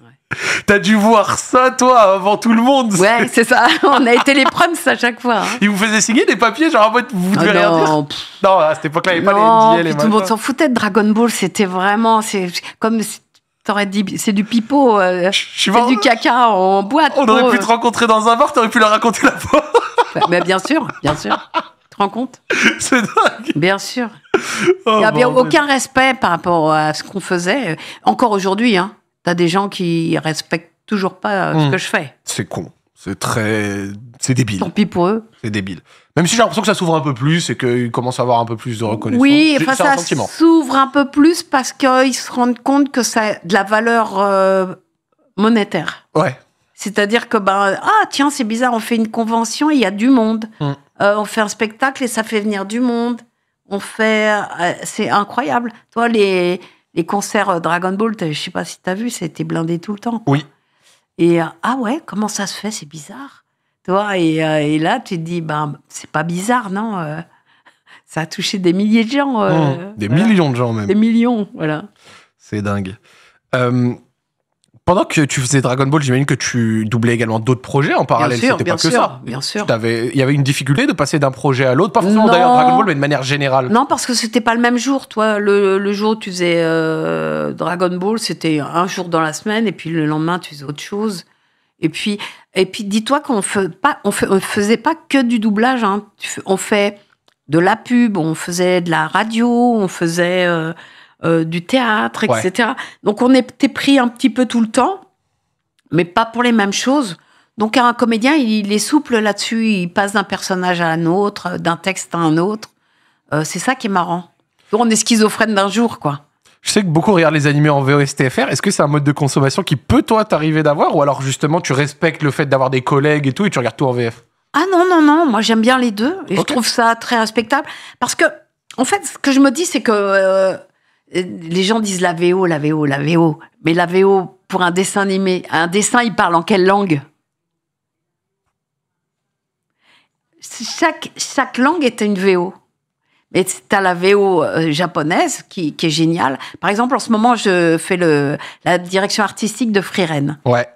[SPEAKER 1] T'as dû
[SPEAKER 2] voir ça, toi, avant tout le monde. Ouais, c'est ça. [LAUGHS] On a été les proms à chaque fois. Il hein.
[SPEAKER 1] Ils vous faisaient signer des papiers, genre en mode, vous devez ah non. dire. Non, à cette époque-là, il n'y avait pas les Tout le monde s'en
[SPEAKER 2] foutait de Dragon Ball. C'était vraiment. C'est comme T'aurais dit, c'est du pipeau, euh, c'est du caca en boîte. On aurait pu euh. te rencontrer dans un bar, t'aurais pu leur raconter la fois. mais bah, bah, bien sûr, bien sûr. Tu te rends compte [LAUGHS] C'est dingue. Bien sûr. Oh, Il n'y a aucun respect par rapport à ce qu'on faisait. Encore aujourd'hui, hein, t'as des gens qui respectent toujours pas euh, ce mmh. que je fais.
[SPEAKER 1] C'est con. C'est très. C'est débile. Tant pis pour eux. C'est débile. Même si j'ai l'impression que ça s'ouvre un peu plus et qu'ils commencent à avoir un peu plus de reconnaissance. Oui, enfin, ça s'ouvre
[SPEAKER 2] un peu plus parce qu'ils se rendent compte que ça a de la valeur euh, monétaire. Ouais. C'est-à-dire que, ben, ah tiens, c'est bizarre, on fait une convention il y a du monde. Hmm. Euh, on fait un spectacle et ça fait venir du monde. On fait. Euh, c'est incroyable. Toi, les, concerts Dragon Ball, je sais pas si tu as vu, c'était blindé tout le temps. Oui. Et euh, ah ouais, comment ça se fait C'est bizarre. toi et, euh, et, là, tu te dis, ben, c'est pas bizarre, non euh, [LAUGHS] Ça a touché des milliers de gens. Oh, des millions de gens, même. Des millions, voilà.
[SPEAKER 1] C'est dingue pendant que tu faisais Dragon Ball, j'imagine que tu doublais également d'autres projets en parallèle. c'était pas que ça. Bien sûr. Il y avait une difficulté de passer d'un projet à l'autre, pas forcément d'ailleurs Dragon Ball, mais de manière générale.
[SPEAKER 2] Non, parce que c'était pas le même jour. Toi, le, jour où tu faisais euh, Dragon Ball, c'était un jour dans la semaine, et puis le lendemain, tu faisais autre chose. Et puis, et puis dis-toi qu'on ne faisait pas que du doublage. Hein. On fait de la pub, on faisait de la radio, on faisait. Euh, euh, du théâtre, etc. Donc on était pris un petit peu tout le temps, mais pas pour les mêmes choses. Donc un comédien, il, est souple là-dessus, il passe d'un personnage à un autre, d'un texte à un autre. Euh, c'est ça qui est marrant. on est schizophrène d'un jour, quoi.
[SPEAKER 1] Je sais que beaucoup regardent les animés en VOSTFR. Est-ce que c'est un mode de consommation qui peut, toi, t'arriver d'avoir Ou alors, justement, tu respectes le fait d'avoir des collègues et tout et tu regardes tout en VF
[SPEAKER 2] Ah non, non, non. Moi, j'aime bien les deux. Et je trouve ça très respectable. Parce que, en fait, ce que je me dis, c'est que euh, les gens disent la VO, la VO, la VO. Mais la VO, pour un dessin animé, un dessin, il parle en quelle langue chaque, chaque langue est une VO. Mais tu as la VO euh, japonaise qui, est géniale. Par exemple, en ce moment, je fais le, la direction artistique de Freeren. Ouais.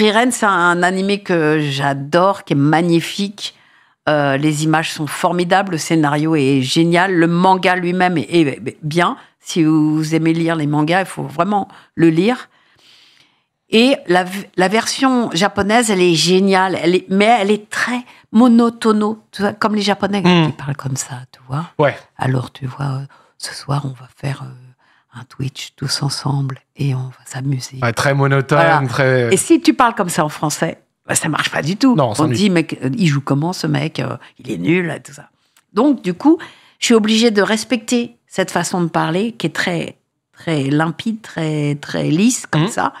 [SPEAKER 2] Ren, c'est un animé que j'adore, qui est magnifique. Euh, les images sont formidables, le scénario est génial, le manga lui-même est, est, bien. Si vous aimez lire les mangas, il faut vraiment le lire. Et la, version japonaise, elle est géniale, elle est, mais elle est très monotone, comme les Japonais hmm. qui parlent comme ça, tu vois. Ouais. Alors, tu vois, euh, ce soir, on va faire euh, un Twitch tous ensemble et on va s'amuser. très monotone, très... Euh, et si tu parles comme ça en français, bah, ça marche pas du tout. on dit, mec, il joue comment ce mec Il est nul, et tout ça. Donc, du coup, je suis obligée de respecter cette façon de parler qui est très, très limpide, très, très lisse, comme mmh. ça,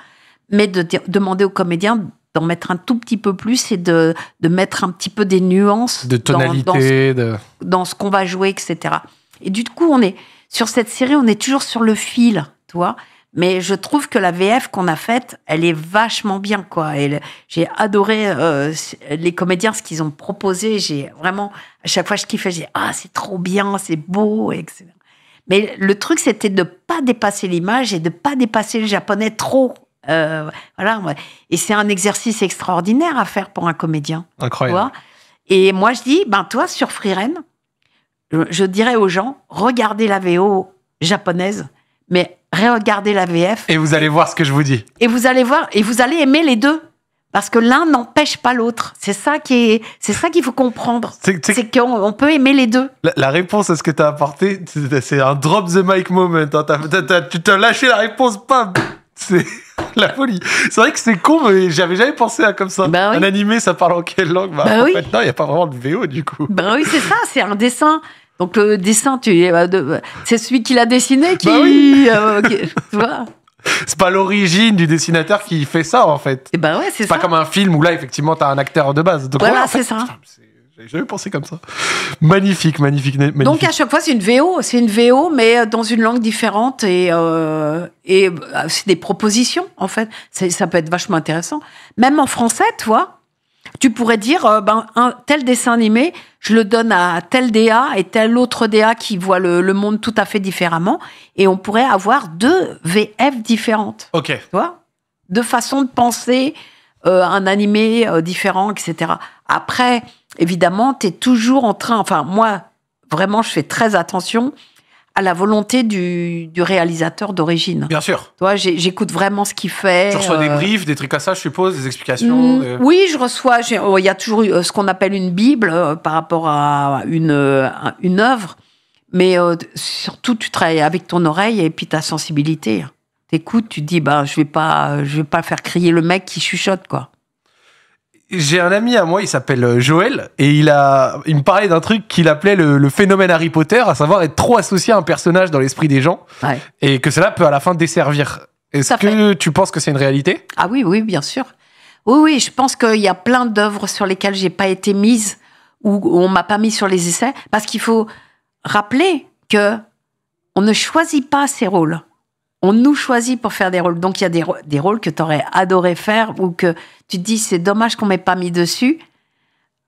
[SPEAKER 2] mais de demander aux comédiens d'en mettre un tout petit peu plus et de, de mettre un petit peu des nuances. De tonalité, dans, dans ce, qu'on va jouer, etc. Et du coup, on est sur cette série, on est toujours sur le fil, toi. Mais je trouve que la VF qu'on a faite, elle est vachement bien, quoi. J'ai adoré euh, les comédiens, ce qu'ils ont proposé. J'ai vraiment, à chaque fois je kiffais, j'ai ah c'est trop bien, c'est beau, etc. Mais le truc, c'était de pas dépasser l'image et de pas dépasser le japonais trop. Euh, voilà. Et c'est un exercice extraordinaire à faire pour un comédien. Incroyable. et moi, je dis, ben toi, sur Free je, je dirais aux gens, regardez la VO japonaise, mais regardez la VF.
[SPEAKER 1] Et vous allez voir ce que je vous dis.
[SPEAKER 2] Et vous allez voir, et vous allez aimer les deux. Parce que l'un n'empêche pas l'autre. C'est ça qui est, c'est ça qu'il faut comprendre. C'est qu'on peut aimer les deux.
[SPEAKER 1] La, réponse à ce que tu as apporté, c'est un drop the mic moment. Hein. tu t'as lâché la réponse, pam. C'est [LAUGHS] la folie. C'est vrai que c'est con, mais j'avais jamais pensé à comme ça. Bah un animé, ça parle en quelle langue bah, bah En fait, non, il n'y a pas vraiment de VO du coup. Bah oui, c'est
[SPEAKER 2] ça, c'est un dessin. Donc le dessin, tu, euh, c'est celui qui l'a dessiné qui, bah oui.
[SPEAKER 3] OK, euh, tu vois. [LAUGHS]
[SPEAKER 1] c'est pas l'origine du dessinateur qui fait ça en fait. Et eh ben ouais, c'est ça. pas comme un film où là effectivement t'as un acteur de base. voilà, c'est ça. J'avais jamais pensé comme ça. Magnifique, magnifique, Donc
[SPEAKER 2] à chaque fois c'est une VO, c'est une VO mais euh, dans une langue différente et euh, et euh, c'est des propositions en fait. Ça peut être vachement intéressant. Même en français, toi tu pourrais dire, euh, ben, un tel dessin animé, je le donne à tel DA et tel autre DA qui voit le, monde tout à fait différemment. Et on pourrait avoir deux VF différentes. OK. Tu vois Deux façons de penser euh, un animé euh, différent, etc. Après, évidemment, tu es toujours en train, enfin, moi, vraiment, je fais très attention à la volonté du, réalisateur d'origine. Bien sûr. Toi, j'écoute vraiment ce qu'il fait. Tu reçois des euh,
[SPEAKER 1] briefs, des trucs à ça, je suppose, des explications. Mm.
[SPEAKER 2] Oui, je reçois. Oh, il y a toujours euh, ce qu'on appelle une bible euh, par rapport à une une œuvre, mais surtout tu travailles avec ton oreille et puis ta sensibilité. T'écoutes, tu dis bah je vais pas je vais pas faire crier le mec qui chuchote quoi
[SPEAKER 1] j'ai un ami à moi, il s'appelle euh, Joël, et il a, il me parlait d'un truc qu'il appelait le, phénomène Harry Potter, à savoir être trop associé à un personnage dans l'esprit des gens, et que cela peut à la fin desservir. Est-ce que tu penses que c'est une réalité
[SPEAKER 2] Ah oui, oui, bien sûr. Oui, oui, je pense qu'il y a plein d'œuvres sur lesquelles j'ai pas été mise ou on m'a pas mis sur les essais, parce qu'il faut rappeler que on ne choisit pas ses rôles on nous choisit pour faire des rôles. Donc il y a des, rôles que tu aurais adoré faire ou que tu dis c'est dommage qu'on m'ait pas mis dessus.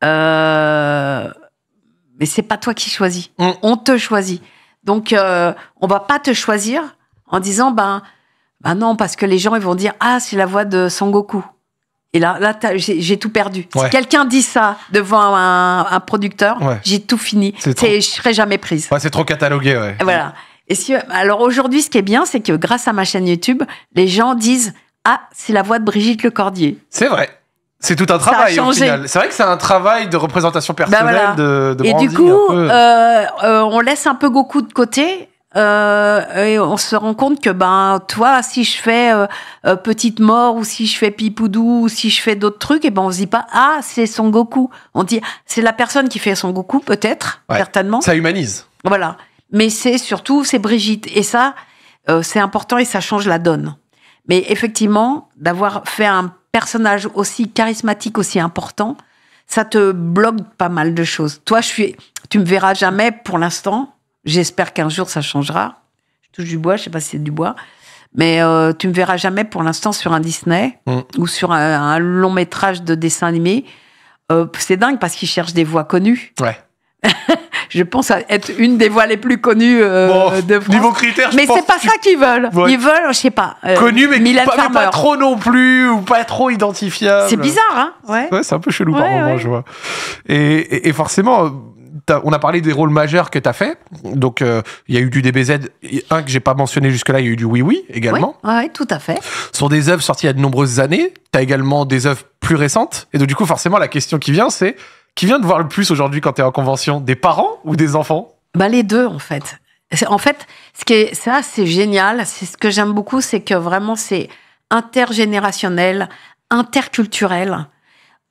[SPEAKER 3] Euh,
[SPEAKER 2] mais c'est pas toi qui choisis. Mm. On te choisit. Donc euh, on va pas te choisir en disant ben ben non parce que les gens ils vont dire ah c'est la voix de Son Goku. Et là, là j'ai tout perdu. Si quelqu'un dit ça devant un, producteur, j'ai tout fini. Trop... Je serai jamais prise. c'est trop
[SPEAKER 1] catalogué. Voilà.
[SPEAKER 2] Et si, alors aujourd'hui, ce qui est bien, c'est que grâce à ma chaîne YouTube, les gens disent Ah, c'est la voix de Brigitte Lecordier.
[SPEAKER 1] C'est vrai. C'est tout un travail au final. C'est vrai que c'est un travail de représentation bah personnelle, de de, de, Et
[SPEAKER 3] du coup,
[SPEAKER 2] euh, euh, on laisse un peu Goku de côté. Euh, et on se rend compte que ben toi si je fais euh, euh, petite mort ou si je fais pipoudou ou si je fais d'autres trucs et ben on se dit pas ah c'est son Goku on dit c'est la personne qui fait son Goku peut-être
[SPEAKER 1] certainement ça humanise
[SPEAKER 2] voilà mais c'est surtout, c'est Brigitte. Et ça, euh, c'est important et ça change la donne. Mais effectivement, d'avoir fait un personnage aussi charismatique, aussi important, ça te bloque pas mal de choses. Toi, je suis, tu me verras jamais pour l'instant. J'espère qu'un jour ça changera. Je touche du bois, je sais pas si c'est du bois, mais euh, tu me verras jamais pour l'instant sur un Disney mm. ou sur un, long métrage de dessin animé. Euh, c'est dingue parce qu'ils cherchent des voix connues. Ouais. [LAUGHS] je pense être une des voix les plus connues euh, de France. Niveau critères, mais c'est pas ça qu'ils veulent. Ils veulent, je sais pas. Euh, Connu, mais, pas, trop non plus,
[SPEAKER 1] ou pas trop identifiable. C'est bizarre, hein Ouais, ouais c'est un peu chelou par moment, hein, je vois. Et, et, forcément, on a parlé des rôles majeurs que tu as fait. Donc, euh, il y a eu du DBZ, un que j'ai pas mentionné jusque-là, il y a eu du Oui Oui également.
[SPEAKER 2] Oui, ouais, tout à fait.
[SPEAKER 1] Ce sont des œuvres sorties il y a de nombreuses années. Tu as également des œuvres plus récentes. Et donc, du coup, forcément, la question qui vient, c'est qui vient de voir le plus aujourd'hui quand tu es en convention Des parents ou des enfants
[SPEAKER 2] bah, Les deux, en fait. En fait, ce qui ça, c'est génial. C'est ce que j'aime beaucoup, c'est que vraiment, c'est intergénérationnel, interculturel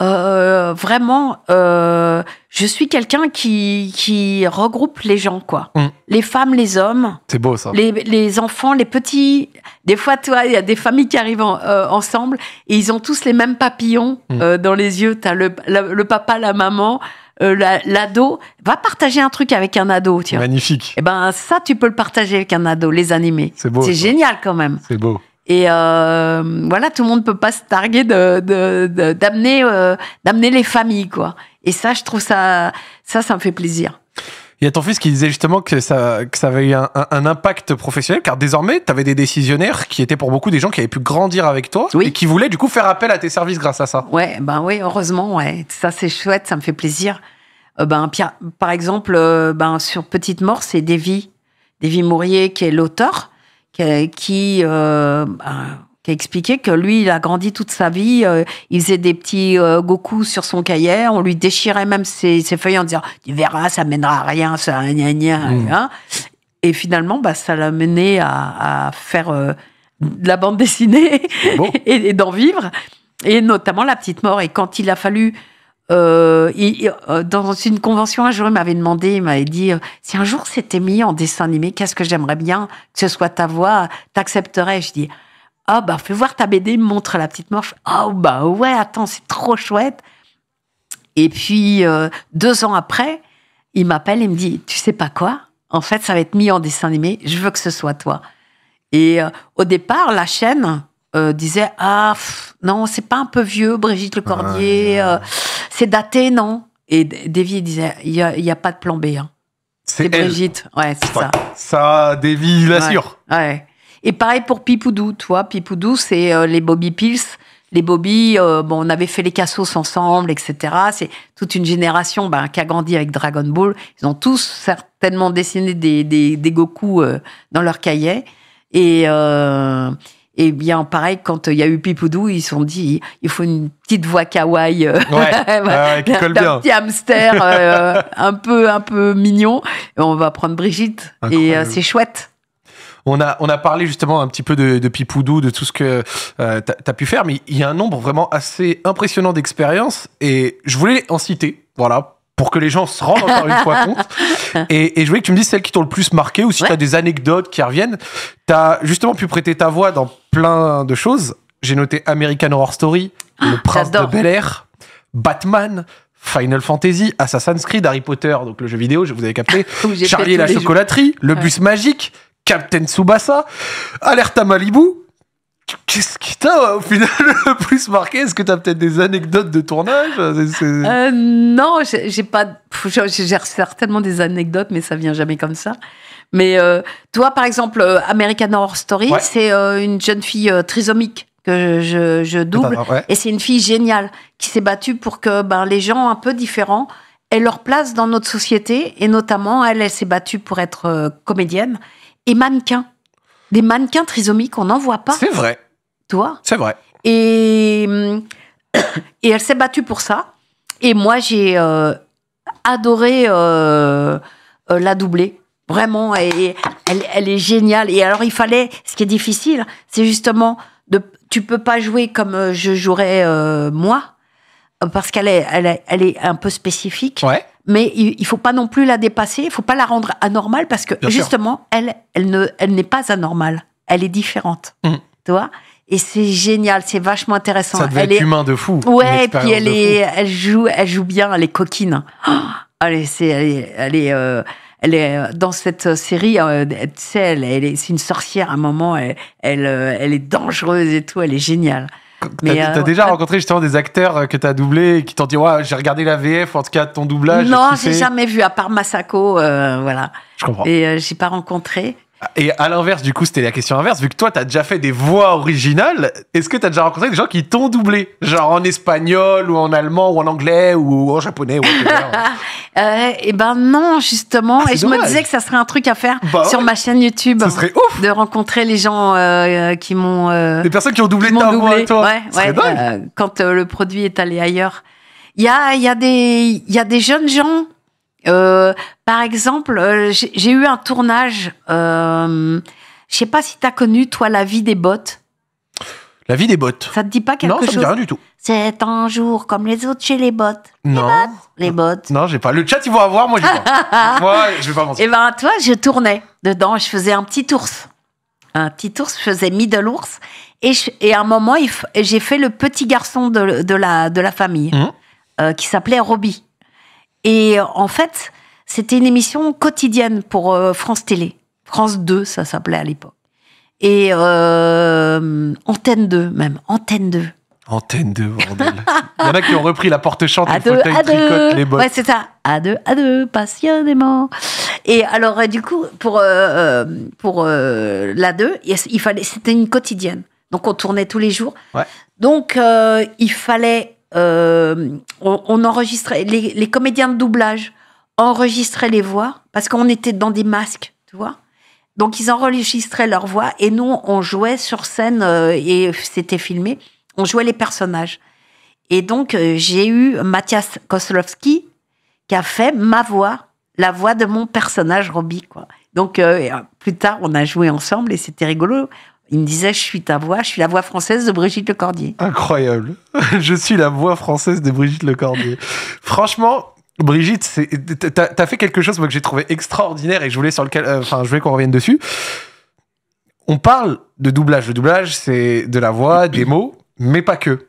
[SPEAKER 2] euh, vraiment, euh, je suis quelqu'un qui, qui, regroupe les gens, quoi. Mm. Les femmes, les hommes. C'est beau, ça. Les, les, enfants, les petits. Des fois, toi, il y a des familles qui arrivent euh, ensemble et ils ont tous les mêmes papillons mm. euh, dans les yeux. T'as as le, le papa, la maman, euh, l'ado. Va partager un truc avec un ado, tiens. Magnifique. Et eh ben, ça, tu peux le partager avec un ado, les animés. C'est beau. C'est génial, quand même. C'est beau. Et euh, voilà, tout le monde peut pas se targuer euh, d'amener les familles, quoi. Et ça, je trouve ça, ça, ça me fait plaisir.
[SPEAKER 1] Il y a ton fils qui disait justement que ça, que ça avait eu un, impact professionnel, car désormais, tu avais des décisionnaires qui étaient pour beaucoup des gens qui avaient pu grandir avec toi et qui voulaient du coup faire appel à tes services grâce
[SPEAKER 2] à ça. Ouais, ben oui, heureusement, ouais. Ça, c'est chouette, ça me fait plaisir. Euh, ben, par exemple, ben, sur Petite Mort, c'est Davy, Davy Mourier qui est l'auteur. Euh, euh, ben, qui, a expliqué que lui, il a grandi toute sa vie, euh, il faisait des petits Goku sur son cahier, on lui déchirait même ses, feuilles en disant Tu verras, ça mènera à rien, ça, gna, gna, mmh. hein. Et finalement, bah, ça l'a mené à, faire de la bande dessinée [LAUGHS] et d'en vivre, et notamment La Petite Mort. Et quand il a fallu euh, euh, dans une convention, un jour, il m'avait demandé, il m'avait dit, si un jour c'était mis en dessin animé, qu'est-ce que j'aimerais bien que ce soit ta voix, t'accepterais Je dis, ah bah fais voir ta BD, montre la petite morphe. Oh bah ouais, attends, c'est trop chouette. Et puis, euh, deux ans après, il m'appelle et me dit, tu sais pas quoi En fait, ça va être mis en dessin animé, je veux que ce soit toi. Et au départ, la chaîne, euh, disait ah non c'est pas un peu vieux Brigitte Le Cordier euh, c'est daté non et Davy disait il y, a, pas de plan B hein.
[SPEAKER 1] c'est Brigitte ouais c'est ça ça Davy l'assure
[SPEAKER 2] ouais, et pareil pour Pipoudou toi Pipoudou c'est euh, les Bobby Pills les Bobby bon on avait fait les cassos ensemble etc c'est toute une génération ben, qui a grandi avec Dragon Ball ils ont tous certainement dessiné des, des, des Goku dans leur cahier et et eh bien, pareil, quand euh, il y a eu Pipoudou, ils se sont dit, il faut une petite voix kawaii, euh, [LAUGHS] ah un petit hamster euh, [LAUGHS] un peu un peu mignon. on va prendre Brigitte et c'est chouette. On a, on a
[SPEAKER 1] parlé justement un petit peu de, Pipoudou, de tout ce que tu as pu faire, mais il y a un nombre vraiment assez impressionnant d'expériences et je voulais en citer, voilà, pour que les gens se rendent encore une fois [LAUGHS] compte. Et, je voulais que tu me dises celles qui t'ont le plus marqué ou si as des anecdotes qui reviennent. Tu as justement pu prêter ta voix dans plein de choses. J'ai noté American Horror Story, ah, Le Prince de Bel Air, Batman, Final Fantasy, Assassin's Creed, Harry Potter, donc le jeu vidéo, je vous avais capté, [LAUGHS] Charlie et la chocolaterie, Le bus magique, Captain Tsubasa, Alerta Malibu, Qu'est-ce qui t'a au final [LAUGHS] le plus marqué Est-ce que t'as peut-être des anecdotes de tournage euh,
[SPEAKER 2] Non, j'ai pas. J'ai certainement des anecdotes, mais ça vient jamais comme ça. Mais euh, toi, par exemple, euh, American Horror Story, c'est une jeune fille trisomique que je, ah bah, double, et c'est une fille géniale qui s'est battue pour que ben, les gens un peu différents aient leur place dans notre société, et notamment elle, elle s'est battue pour être comédienne et mannequin des mannequins trisomiques, on n'en voit pas. C'est vrai. Toi C'est vrai. Et, [COUGHS] et elle s'est battue pour ça. Et moi, j'ai euh, adoré euh, euh, la doubler. Vraiment, et, elle, est géniale. Et alors, il fallait, ce qui est difficile, c'est justement de. Tu peux pas jouer comme je jouerais moi, parce qu'elle est, elle est, elle est, un peu spécifique. Ouais mais il ne faut pas non plus la dépasser, il faut pas la rendre anormale parce que justement, elle, elle n'est pas anormale, elle est différente. Mm. Tu vois et c'est génial, c'est vachement intéressant. Ça devait elle être est... humain de fou. Ouais, et puis elle est, elle joue, elle joue bien, elle est coquine. Oh, elle est, elle euh, euh, dans cette euh, série, tu sais, est, c'est une sorcière à un moment, elle, elle est dangereuse et tout, elle est géniale. Mais euh, déjà
[SPEAKER 1] rencontré justement des acteurs euh, que t'as as doublés et qui t'ont dit ouais, j'ai regardé la VF, ou en tout cas ton doublage. Non, j'ai jamais
[SPEAKER 2] vu, à part Masako, euh, voilà. Je comprends. Et euh, j'ai pas rencontré.
[SPEAKER 1] Et à l'inverse, du coup, c'était la question inverse. Vu que toi, t'as déjà fait des voix originales, est-ce que t'as déjà rencontré des gens qui t'ont doublé Genre en espagnol, ou en allemand, ou en anglais, ou en japonais, ou
[SPEAKER 2] [LAUGHS] euh, Et eh ben non, justement. Ah, et je me disais que ça serait un truc à faire bah sur ma chaîne YouTube. serait ouf De rencontrer les gens euh, qui m'ont. les euh, personnes qui ont doublé ta voix toi. Ouais, ouais euh, quand le produit est allé ailleurs. Il y a, y, a des, y a des jeunes gens euh, par exemple, euh, j'ai eu un tournage. Euh, je sais pas si tu as connu toi la vie des bottes.
[SPEAKER 1] La vie des bottes. Ça te dit pas quelque chose Non, ça me dit rien du tout.
[SPEAKER 2] C'est un jour comme les autres chez les bottes. Non. Les bottes. Les bottes.
[SPEAKER 1] Non, j'ai pas. Le chat, ils vont avoir, moi,
[SPEAKER 2] je. [LAUGHS]
[SPEAKER 1] moi, je vais pas
[SPEAKER 2] mentir. Et eh ben, toi, je tournais dedans, je faisais un petit ours. Un petit ours, je faisais middle ours. Et, et à un moment, j'ai fait le petit garçon de, la, de la famille, hum. euh, qui s'appelait Robbie. Et euh, en fait, c'était une émission quotidienne pour euh, France Télé. France 2, ça s'appelait à l'époque. Et euh, Antenne 2, même. Antenne 2.
[SPEAKER 1] Antenne 2, bordel. Il y en a qui ont repris la porte chante, à deux, à tricote, les bottes. Ouais, c'est
[SPEAKER 2] ça. À deux, à deux, passionnément. Et alors, du coup, pour, pour la 2, il fallait, c'était une quotidienne. Donc, on tournait tous les jours. Ouais. Donc, il fallait euh, on, enregistrait, les, comédiens de doublage enregistraient les voix parce qu'on était dans des masques, tu vois. Donc ils enregistraient leurs voix et nous, on jouait sur scène euh, et c'était filmé, on jouait les personnages. Et donc euh, j'ai eu Mathias Koslowski qui a fait ma voix, la voix de mon personnage Robbie, quoi. Donc plus tard, on a joué ensemble et c'était rigolo. Il me disait, je suis ta voix, je suis la voix française de Brigitte Lecordier.
[SPEAKER 1] Incroyable.
[SPEAKER 2] [LAUGHS] je suis
[SPEAKER 1] la voix française de Brigitte Lecordier. Franchement, Brigitte, t'as as fait quelque chose que j'ai trouvé extraordinaire et je voulais sur euh, je voulais qu'on revienne dessus. On parle de doublage. Le doublage, c'est de la voix, des mots, mais pas que.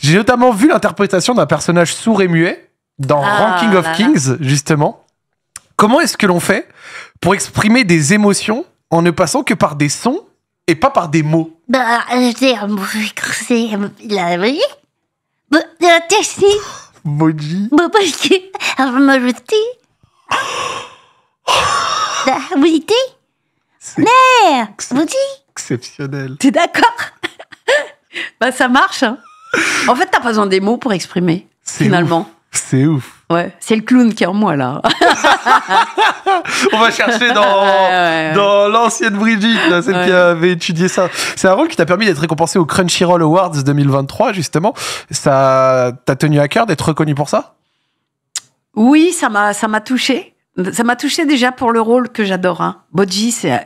[SPEAKER 1] J'ai notamment vu l'interprétation d'un personnage sourd et muet dans ah Ranking of Kings, justement. Comment est-ce que l'on fait pour exprimer des émotions en ne passant que par des sons et pas par des mots.
[SPEAKER 3] Bah, c'est un c'est la vie. Bah, taxi. [GASPS] Moji. Bah, parce que, avant ma La mobilité. Mère, Moji. Exceptionnel.
[SPEAKER 2] T'es d'accord [LAUGHS] Bah, ça marche. Hein. En fait, t'as pas besoin des mots pour exprimer, finalement. C'est ouf. Ouais, c'est le clown qui est en moi là.
[SPEAKER 3] [LAUGHS] On va chercher dans,
[SPEAKER 1] l'ancienne Brigitte, celle qui avait étudié ça. C'est un rôle qui t'a permis d'être récompensé au Crunchyroll Awards 2023 justement. Ça t'a tenu à cœur d'être reconnu pour ça
[SPEAKER 2] Oui, ça m'a ça m'a touché. Ça m'a touché déjà pour le rôle que j'adore. Hein.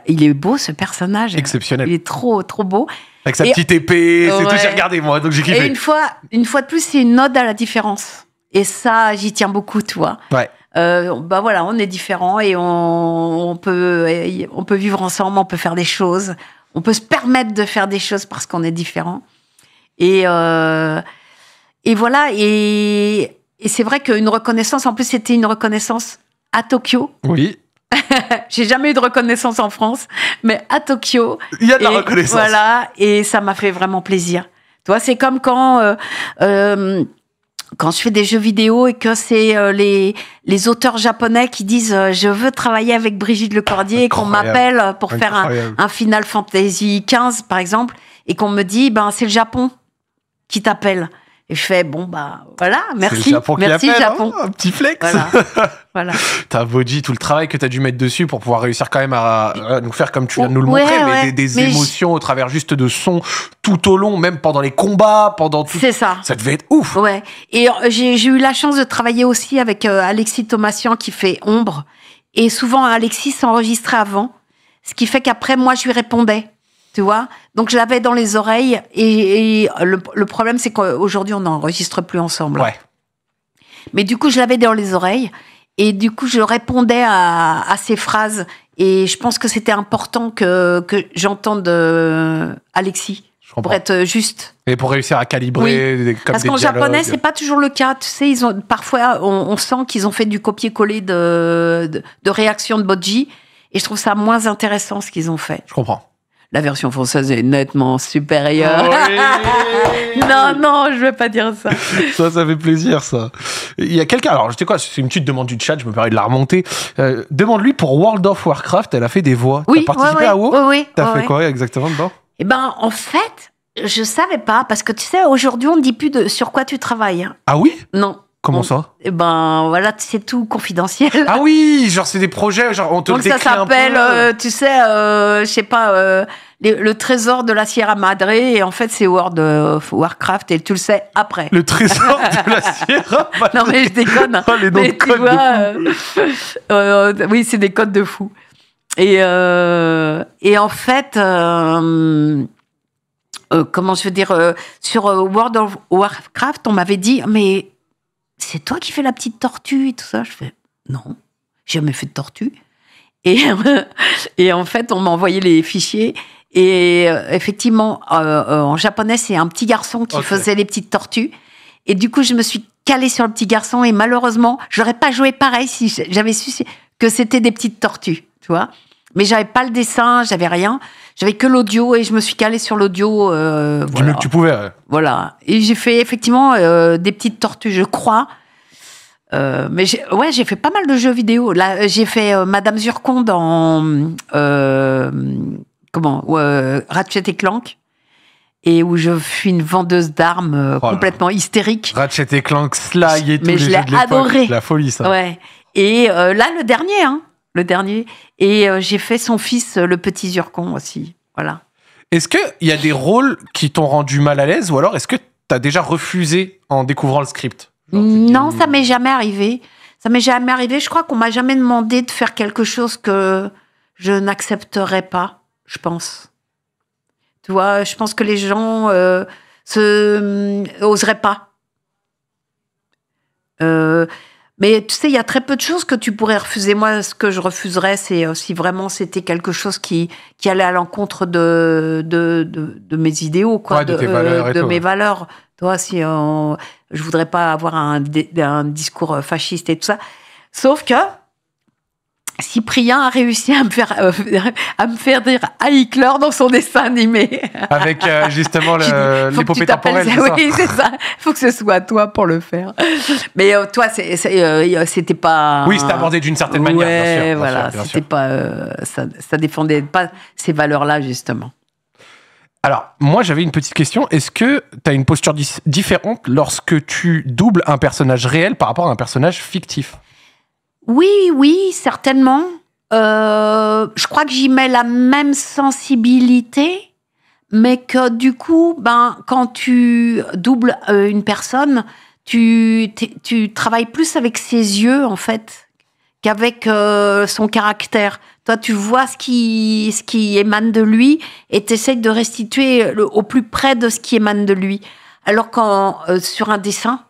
[SPEAKER 2] il est beau ce personnage. Exceptionnel. Il est trop trop beau. Avec sa petite épée, c'est tout. J'ai regardé
[SPEAKER 3] moi, donc j'ai kiffé. Et une
[SPEAKER 2] fois, une fois de plus, c'est une ode à la différence. Et ça, j'y tiens beaucoup, toi. Ouais. Euh, bah voilà, on est différents et on, peut, on peut vivre ensemble, on peut faire des choses, on peut se permettre de faire des choses parce qu'on est différents. Et, euh, et voilà, et, et c'est vrai qu'une reconnaissance, en plus c'était une reconnaissance à Tokyo.
[SPEAKER 3] Oui. [LAUGHS]
[SPEAKER 2] J'ai jamais eu de reconnaissance en France, mais à Tokyo.
[SPEAKER 3] Il y a de la reconnaissance. Voilà,
[SPEAKER 2] et ça m'a fait vraiment plaisir. Toi, c'est comme quand... Euh, euh quand je fais des jeux vidéo et que c'est euh, les, les auteurs japonais qui disent euh, je veux travailler avec Brigitte Lecordier et qu'on m'appelle euh, pour faire un, un, Final Fantasy 15 par exemple et qu'on me dit ben c'est le Japon qui t'appelle et je fais, bon, bah voilà,
[SPEAKER 1] merci. merci, Japon.
[SPEAKER 2] Hein, un petit
[SPEAKER 3] flex.
[SPEAKER 1] Voilà. [LAUGHS] t'as dit tout le travail que t'as dû mettre dessus pour pouvoir réussir quand même à, nous faire, comme tu viens de nous le montrer, mais des, émotions au travers juste de sons tout au long, même pendant les combats, pendant tout. C'est ça. Ça devait être ouf.
[SPEAKER 2] Ouais. Et euh, j'ai eu la chance de travailler aussi avec euh, Alexis Thomasian qui fait Ombre. Et souvent, Alexis s'enregistrait avant. Ce qui fait qu'après, moi, je lui répondais. Tu vois donc je l'avais dans les oreilles et, le, problème c'est qu'aujourd'hui on n'enregistre plus ensemble. Ouais. Mais du coup je l'avais dans les oreilles et du coup je répondais à, ces phrases et je pense que c'était important que, que j'entende euh, Alexis pour être juste.
[SPEAKER 1] Et pour réussir à calibrer. Oui. Parce qu'en japonais, c'est pas
[SPEAKER 2] toujours le cas. Tu sais, ils ont parfois, on, sent qu'ils ont fait du copier-coller de, de réactions de Bodji, et je trouve ça moins intéressant ce qu'ils ont fait. Je comprends. La version française est nettement supérieure. [LAUGHS] non, non, je ne vais pas dire ça.
[SPEAKER 1] ça, ça fait plaisir, ça. Il y a quelqu'un, alors je sais quoi, c'est une petite demande du chat, je me permets de la remonter. Euh, demande-lui pour World of Warcraft, elle a fait des voix. Oui, participé à WoW
[SPEAKER 3] Oui, oui. T'as fait
[SPEAKER 1] quoi exactement
[SPEAKER 2] dedans Eh bien, en fait, je ne savais pas, parce que tu sais, aujourd'hui, on ne dit plus de sur quoi tu travailles. Ah oui Non. Comment ça eh ben voilà, c'est tout confidentiel. Ah oui,
[SPEAKER 1] genre c'est des projets, genre on te Donc ça s'appelle, euh,
[SPEAKER 2] tu sais, euh, je sais pas, euh, le trésor de la Sierra Madre et en fait c'est World of Warcraft et tu le sais
[SPEAKER 3] après. Le trésor de la [LAUGHS] Sierra Non mais je déconne. les noms de
[SPEAKER 2] [LAUGHS] oui, c'est des codes de fou. Et et en fait. comment je veux dire, sur World of Warcraft, on m'avait dit, mais c'est toi qui fais la petite tortue et tout ça. Je fais, non, j'ai jamais fait de tortue. Et, [LAUGHS] en fait, on m'a envoyé les fichiers. Et euh, effectivement, euh, euh, en japonais, c'est un petit garçon qui faisait les petites tortues. Et du coup, je me suis calée sur le petit garçon. Et malheureusement, j'aurais pas joué pareil si j'avais su que c'était des petites tortues, tu vois. Mais j'avais pas le dessin, j'avais rien. J'avais que l'audio et je me suis calé sur l'audio. Euh, tu pouvais. Voilà. Et j'ai fait effectivement euh, des petites tortues, je crois. Euh, mais ouais, j'ai fait pas mal de jeux vidéo. Là, j'ai fait euh, Madame Zurcon dans euh, comment Ratchet et Clank et où je suis une vendeuse d'armes oh complètement hystérique.
[SPEAKER 1] Ratchet et Clank, Sly et tout. Mais je l'ai adoré. La folie, ça. Ouais.
[SPEAKER 2] Et là, le dernier, hein, le dernier. Et euh, j'ai fait son fils, euh, le petit Zurcon aussi. Voilà.
[SPEAKER 1] Est-ce qu'il y a des rôles qui t'ont rendu mal à l'aise ou alors est-ce que tu as déjà refusé en découvrant le script
[SPEAKER 2] Non, ça m'est jamais arrivé. Ça m'est jamais arrivé. Je crois qu'on m'a jamais demandé de faire quelque chose que je n'accepterais pas, je pense. Tu vois, je pense que les gens euh, se, hum, oseraient pas. Euh, mais tu sais, il y a très peu de choses que tu pourrais refuser. Moi, ce que je refuserais, c'est euh, si vraiment c'était quelque chose qui, qui allait à l'encontre de, de, mes idéaux, quoi, de, euh, mes valeurs. Toi, si euh, je voudrais pas avoir un, un discours fasciste et tout ça. Sauf que Cyprien a réussi à me faire, euh, à me faire dire dans son dessin animé.
[SPEAKER 1] Avec euh, justement l'épopée temporelle. oui, c'est ça.
[SPEAKER 2] Il faut que ce soit toi pour le faire. Mais euh, toi, c'était pas. Oui, c'était abordé d'une certaine manière, bien voilà, ça, ça défendait pas ces valeurs-là, justement.
[SPEAKER 1] Alors, moi, j'avais une petite question. Est-ce que tu as une posture différente lorsque tu doubles un personnage réel par rapport à un personnage fictif
[SPEAKER 3] oui, oui,
[SPEAKER 2] certainement. Euh, je crois que j'y mets la même sensibilité, mais que du coup, ben, quand tu doubles euh, une personne, tu, tu travailles plus avec ses yeux, en fait, qu'avec euh, son caractère. Toi, tu vois ce qui, ce qui émane de lui et tu essaies de restituer au plus près de ce qui émane de lui. Alors qu'en sur un dessin,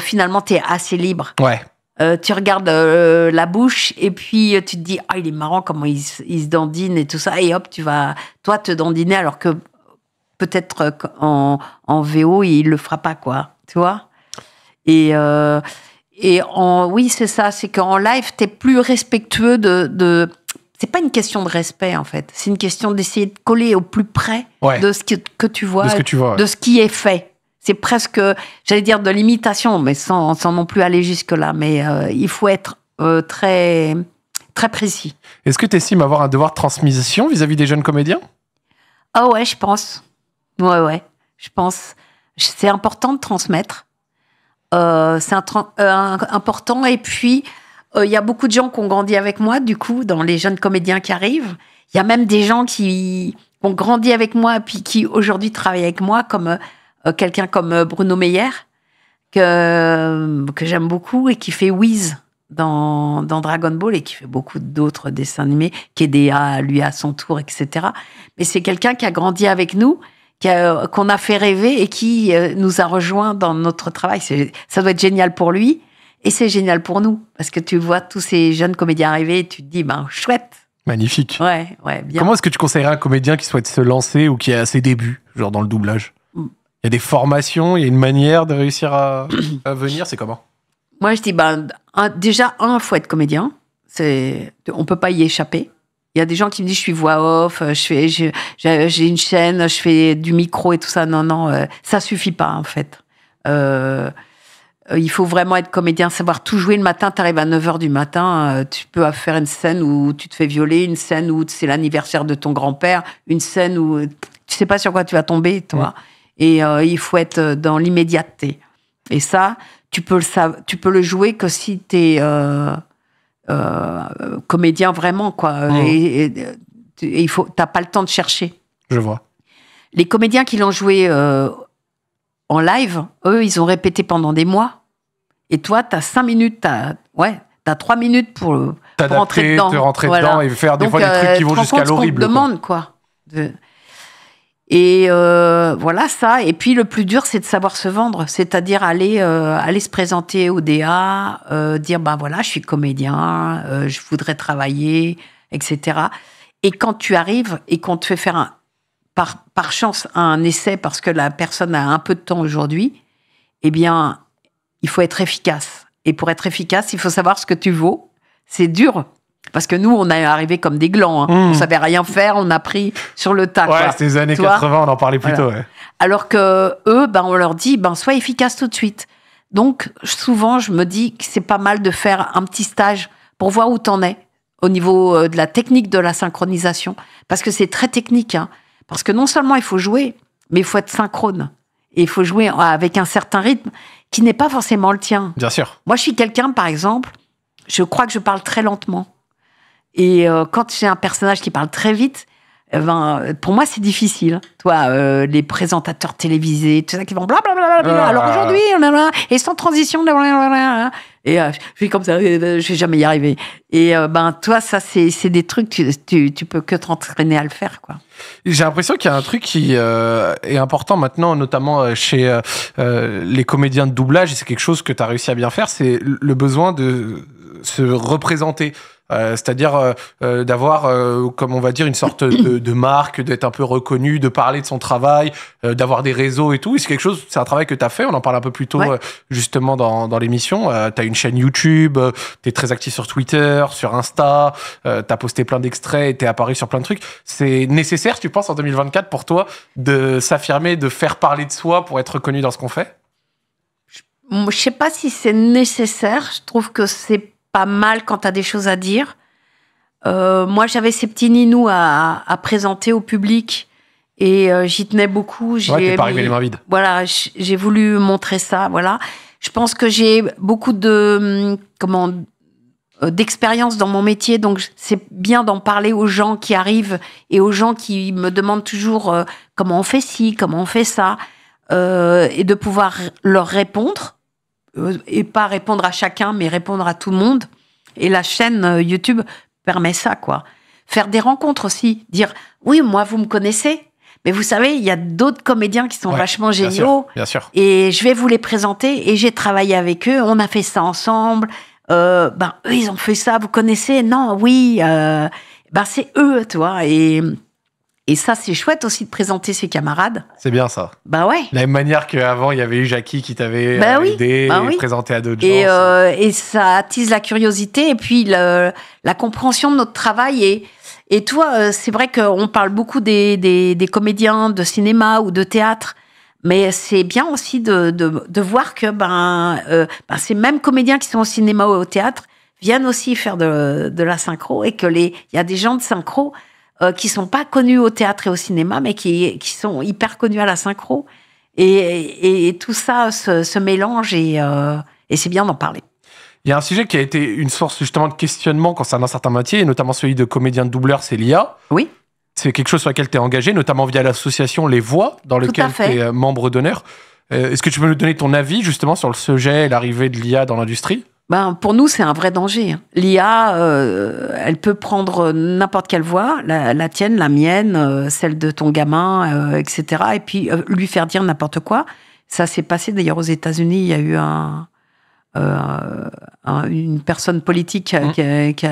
[SPEAKER 2] finalement, tu es assez libre. Ouais. Euh, tu regardes euh, la bouche et puis euh, tu te dis ah il est marrant comment il, se dandine et tout ça et hop tu vas toi te dandiner alors que peut-être en, en, VO il le fera pas quoi tu vois et et en oui c'est ça c'est qu'en live tu es plus respectueux de, de c'est pas une question de respect en fait, c'est une question d'essayer de coller au plus près de ce que, de ce, que tu vois, de ce qui est fait. C'est presque, j'allais dire, de l'imitation, mais sans, sans, non plus aller jusque-là. Mais euh, il faut être euh, très, très précis.
[SPEAKER 1] Est-ce que tu estimes avoir un devoir de transmission vis-à-vis des jeunes comédiens
[SPEAKER 2] Ah ouais, je pense. Ouais, ouais, je pense. C'est important de transmettre. Euh, c'est important. Et puis, il y a beaucoup de gens qui ont grandi avec moi, du coup, dans les jeunes comédiens qui arrivent. Il y a même des gens qui ont grandi avec moi et puis qui aujourd'hui travaillent avec moi, comme euh, quelqu'un comme euh, Bruno Meyer, que, euh, que j'aime beaucoup et qui fait Wiz dans, Dragon Ball et qui fait beaucoup d'autres dessins animés, qui est lui à son tour, etc. Mais c'est quelqu'un qui a grandi avec nous, qu'on a, fait rêver et qui nous a rejoints dans notre travail. Ça doit être génial pour lui et c'est génial pour nous parce que tu vois tous ces jeunes comédiens arriver et tu te dis, ben chouette.
[SPEAKER 1] Magnifique. Ouais, ouais, bien. Comment est-ce que tu conseillerais un comédien qui souhaite se lancer ou qui est à ses débuts, genre dans le doublage il y a des formations, il y a une manière de réussir à, [CLEARS THROAT] venir, c'est comment
[SPEAKER 2] Moi, je dis, ben, déjà, un, faut être comédien. C'est, on peut pas y échapper. Il y a des gens qui me disent, je suis voix off, euh, je fais, j'ai, une chaîne, je fais du micro et tout ça. Non, non, ça euh, ça suffit pas, en fait. Euh, il faut vraiment être comédien, savoir tout jouer. Le matin, tu arrives à 9h du matin, tu peux faire une scène où tu te fais violer, une scène où c'est l'anniversaire de ton grand-père, une scène où tu sais pas sur quoi tu vas tomber, toi. Mm et euh, il faut être euh, dans l'immédiateté. Et ça, tu peux le, tu peux le jouer que si tu es euh, comédien vraiment, quoi. Mmh. Et, il faut, t'as pas le temps de chercher. Je vois. Les comédiens qui l'ont joué en live, eux, ils ont répété pendant des mois. Et toi, tu as cinq minutes, as, ouais, t'as trois minutes pour,
[SPEAKER 3] rentrer dedans. Te rentrer dedans et faire des fois des trucs qui vont jusqu'à l'horrible. demande,
[SPEAKER 2] quoi. De, et euh, voilà ça. Et puis le plus dur, c'est de savoir se vendre, c'est-à-dire aller, euh, aller se présenter au DA, euh, dire ben voilà, je suis comédien, je voudrais travailler, etc. Et quand tu arrives et qu'on te fait faire par, par chance un essai parce que la personne a un peu de temps aujourd'hui, eh bien, il faut être efficace. Et pour être efficace, il faut savoir ce que tu vaux. C'est dur parce que nous, on est arrivé comme des glands. Hein. ne hmm. On savait rien faire, on a pris sur le tas. Ouais, c'était les années 80, on en parlait plus tôt. Alors que eux, ben, on leur dit, ben, sois efficace tout de suite. Donc, souvent, je me dis que c'est pas mal de faire un petit stage pour voir où t'en es au niveau euh, de la technique de la synchronisation. Parce que c'est très technique. Hein. Parce que non seulement il faut jouer, mais il faut être synchrone. Et il faut jouer avec un certain rythme qui n'est pas forcément le tien. Bien sûr. Moi, je suis quelqu'un, par exemple, je crois que je parle très lentement. Et euh, quand j'ai un personnage qui parle très vite, eh ben, pour moi, c'est difficile. Toi, euh, les présentateurs télévisés, tout ça qui vont blablabla. Bla, ah. Alors aujourd'hui, et sans transition, hein. et euh, je suis comme ça, je vais jamais y arriver. Et ben, toi, ça, c'est des trucs, tu, tu, peux que t'entraîner à le faire, quoi. J'ai l'impression
[SPEAKER 1] qu'il y a un truc qui est important maintenant, notamment chez les comédiens de doublage, et c'est quelque chose que tu as réussi à bien faire, c'est le besoin de se représenter. Euh, c'est-à-dire euh, euh, d'avoir, comme on va dire, une sorte de, marque, d'être un peu reconnu, de parler de son travail, d'avoir des réseaux et tout. c'est quelque chose, c'est un travail que tu as fait, on en parle un peu plus tôt justement dans, dans l'émission. tu as une chaîne YouTube, tu es très actif sur Twitter, sur Insta, tu as posté plein d'extraits, tu es apparu sur plein de trucs. C'est nécessaire, tu penses, en 2024 pour toi de s'affirmer, de faire parler de soi pour être reconnu dans ce qu'on fait
[SPEAKER 2] je sais pas si c'est nécessaire. Je trouve que c'est pas mal quand tu des choses à dire. Euh, moi, j'avais ces petits ninous à, présenter au public et euh, j'y tenais beaucoup. J'ai pas les Voilà, j'ai voulu montrer ça. Voilà, je pense que j'ai beaucoup de hum, comment euh, d'expérience dans mon métier, donc c'est bien d'en parler aux gens qui arrivent et aux gens qui me demandent toujours comment on fait ci, comment on fait ça, et de pouvoir leur répondre euh, et pas répondre à chacun, mais répondre à tout le monde. Et la chaîne euh, YouTube permet ça, quoi. Faire des rencontres aussi, dire oui, moi vous me connaissez, mais vous savez, il y a d'autres comédiens qui sont vachement géniaux. Bien sûr, Et je vais vous les présenter. Et j'ai travaillé avec eux. On a fait ça ensemble. Euh, ben, eux, ils ont fait ça. Vous connaissez Non, oui. ben, c'est eux, toi. Et et ça, c'est chouette aussi de présenter ses camarades. C'est bien ça. Bah ouais.
[SPEAKER 1] La même manière qu'avant, il y avait eu Jackie qui t'avait bah euh, aidé bah et présenté à d'autres gens.
[SPEAKER 2] Euh, et ça attise la curiosité et puis la compréhension de notre travail. Et, et toi, euh, c'est vrai qu'on parle beaucoup des, des, comédiens de cinéma ou de théâtre. Mais c'est bien aussi de, de, voir que ben, ben, ces mêmes comédiens qui sont au cinéma ou au théâtre viennent aussi faire de, de la synchro et que les il y a des gens de synchro qui euh, qui sont pas connus au théâtre et au cinéma, mais qui, sont hyper connus à la synchro. Et, tout ça se, mélange euh, et, c'est bien d'en parler.
[SPEAKER 1] Il y a un sujet qui a été une source justement de questionnement concernant certains métiers, et notamment celui de comédien de doubleur, c'est l'IA. Oui. C'est quelque chose sur lequel tu es engagé, notamment via l'association Les Voix, dans lequel tu es euh, membre d'honneur. Est-ce que tu peux nous donner ton avis justement sur le sujet et l'arrivée de l'IA dans l'industrie
[SPEAKER 2] ben, pour nous, c'est un vrai danger. Hein. L'IA, euh, elle peut prendre n'importe quelle voix, la, tienne, la mienne, euh, celle de ton gamin, euh, etc. Et puis lui faire dire n'importe quoi. Ça s'est passé d'ailleurs aux États-Unis. Il y a eu un, une personne politique mmh. qui,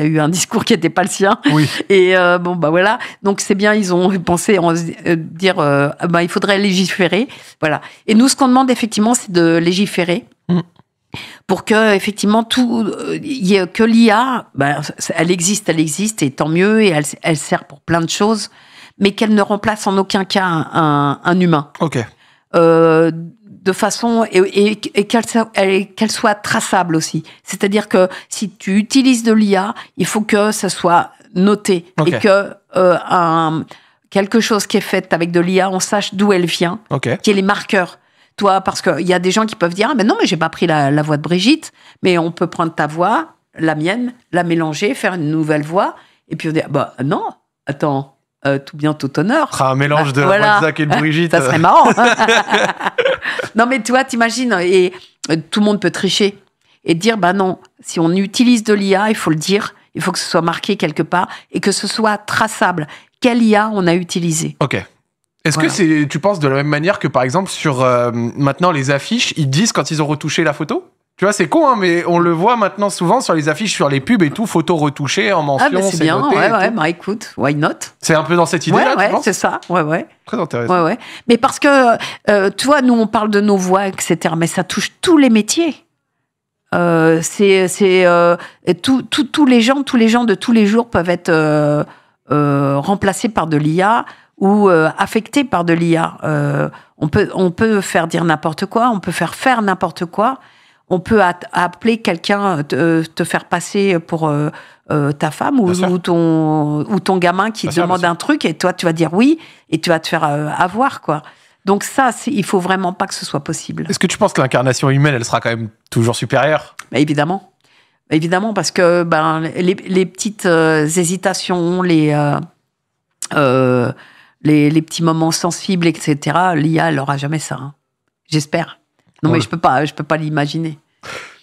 [SPEAKER 2] a, eu un discours qui n'était pas le sien. [LAUGHS] Et bon, bah voilà. Donc c'est bien, ils ont pensé en dire, ah ben il faudrait légiférer. Voilà. Et nous, ce qu'on demande effectivement, c'est de légiférer. Mmh pour que effectivement tout que l'IA, ben, elle existe, elle existe et tant mieux et elle, elle sert pour plein de choses, mais qu'elle ne remplace en aucun cas un, humain. Ok. Euh, de façon et, et, qu'elle soit traçable aussi. C'est-à-dire que si tu utilises de l'IA, il faut que ça soit noté et que euh, un, quelque chose qui est fait avec de l'IA, on sache d'où elle vient, okay. qu'il y les marqueurs. Toi, parce qu'il y a des gens qui peuvent dire Ah, mais non, mais j'ai pas pris la, voix de Brigitte, mais on peut prendre ta voix, la mienne, la mélanger, faire une nouvelle voix. Et puis on dit ah, Bah non, attends, euh, tout bien tout honneur. Ah, un mélange de [LAUGHS] et de Brigitte. Ça serait marrant. [LAUGHS] non, mais toi, t'imagines, et euh, tout le monde peut tricher et dire, bah non, si on utilise de l'IA, il faut le dire, il faut que ce soit marqué quelque part et que ce soit traçable. Quelle IA on a utilisé
[SPEAKER 1] Ok. Est-ce que c'est, tu penses de la même manière que par exemple sur euh, maintenant les affiches, ils disent quand ils ont retouché la photo tu vois, c'est con, hein, mais on le voit maintenant souvent sur les affiches, sur les pubs et tout, photo retouchée en ah, mention. Ah, c'est bien, ouais, bah, écoute, why not C'est un peu dans cette idée-là, ouais, ouais, c'est ça, ouais,
[SPEAKER 2] ouais. Très intéressant. Ouais, ouais. Mais parce que, euh, toi, nous, on parle de nos voix, etc., mais ça touche tous les métiers. Euh, c'est euh, tous les gens, tous les gens de tous les jours peuvent être remplacés par de l'IA ou euh, affecté par de l'IA. Euh, on, peut, on peut faire dire n'importe quoi, on peut faire faire n'importe quoi, on peut appeler quelqu'un euh, te, te, faire passer pour ta femme ou, ton, ou ton gamin qui demande un truc et toi tu vas dire oui et tu vas te faire avoir quoi. Donc ça, il faut vraiment pas que ce soit possible. Est-ce que tu penses que l'incarnation humaine, elle sera quand même toujours supérieure Évidemment. Évidemment, parce que ben, les, petites hésitations, les les, petits moments sensibles, etc. L'IA, elle n'aura jamais ça. Hein. J'espère. Non, mais je peux pas, je peux pas l'imaginer.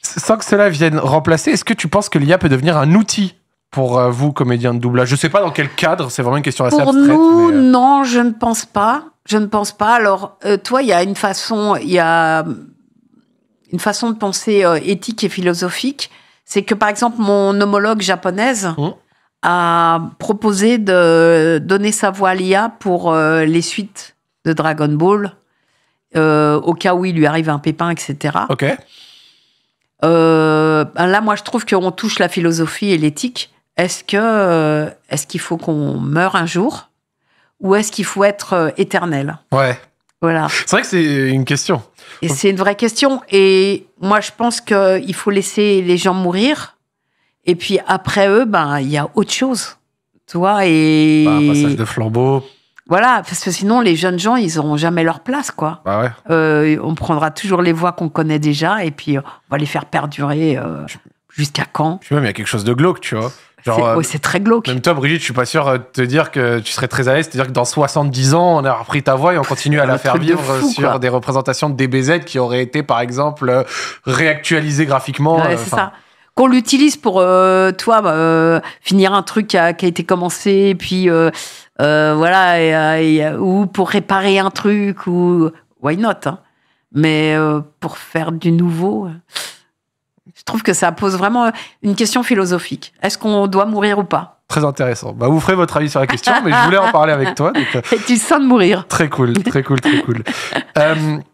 [SPEAKER 1] Sans que cela vienne remplacer, est-ce que tu penses que l'IA peut devenir un outil pour euh, vous, comédien de doublage Je ne sais pas dans quel cadre, c'est vraiment une question assez abstraite.
[SPEAKER 2] nous, euh. non, je ne pense pas. Je ne pense pas. Alors, euh, toi, il y a une façon, il y a une façon de penser éthique et philosophique. C'est que, par exemple, mon homologue japonaise, mmh a proposé de donner sa voix à l'IA pour euh, les suites de Dragon Ball, euh, au cas où il lui arrive un pépin, etc. Ok. Euh, là, moi, je trouve qu'on touche la philosophie et l'éthique. Est-ce que est-ce qu'il faut qu'on meure un jour ou est-ce qu'il faut être éternel Ouais. Voilà. C'est
[SPEAKER 1] vrai que c'est une question.
[SPEAKER 2] Et c'est une vraie question. Et moi, je pense qu'il faut laisser les gens mourir et puis après eux, ben il y a autre chose, tu Et
[SPEAKER 1] bah, un passage de flambeau.
[SPEAKER 2] Voilà, parce que sinon les jeunes gens, ils n'auront jamais leur place, quoi. Bah euh, on prendra toujours les voix qu'on connaît déjà, et puis euh, on va les faire perdurer euh, jusqu'à quand.
[SPEAKER 1] sais même il y a quelque chose de glauque, tu vois. C'est très glauque. Même toi, Brigitte, je suis pas sûr de te dire que tu serais très à l'aise. C'est-à-dire que dans 70 ans, on a repris ta voix et on continue à la faire vivre sur des représentations de DBZ qui auraient été, par exemple, réactualisées graphiquement. Ouais, c'est ça
[SPEAKER 2] l'utilise pour, euh, toi, bah, euh, finir un truc qui a, été commencé, puis euh, voilà, ou pour réparer un truc, ou why not hein. Mais pour faire du nouveau, je trouve que ça pose vraiment une question philosophique. Est-ce qu'on doit mourir ou pas
[SPEAKER 1] Très intéressant. Bah, vous ferez votre avis sur la question, mais je voulais en parler avec toi. Donc, [LAUGHS] Et
[SPEAKER 2] tu sens de mourir.
[SPEAKER 1] Très cool, très cool, très cool. [LAUGHS]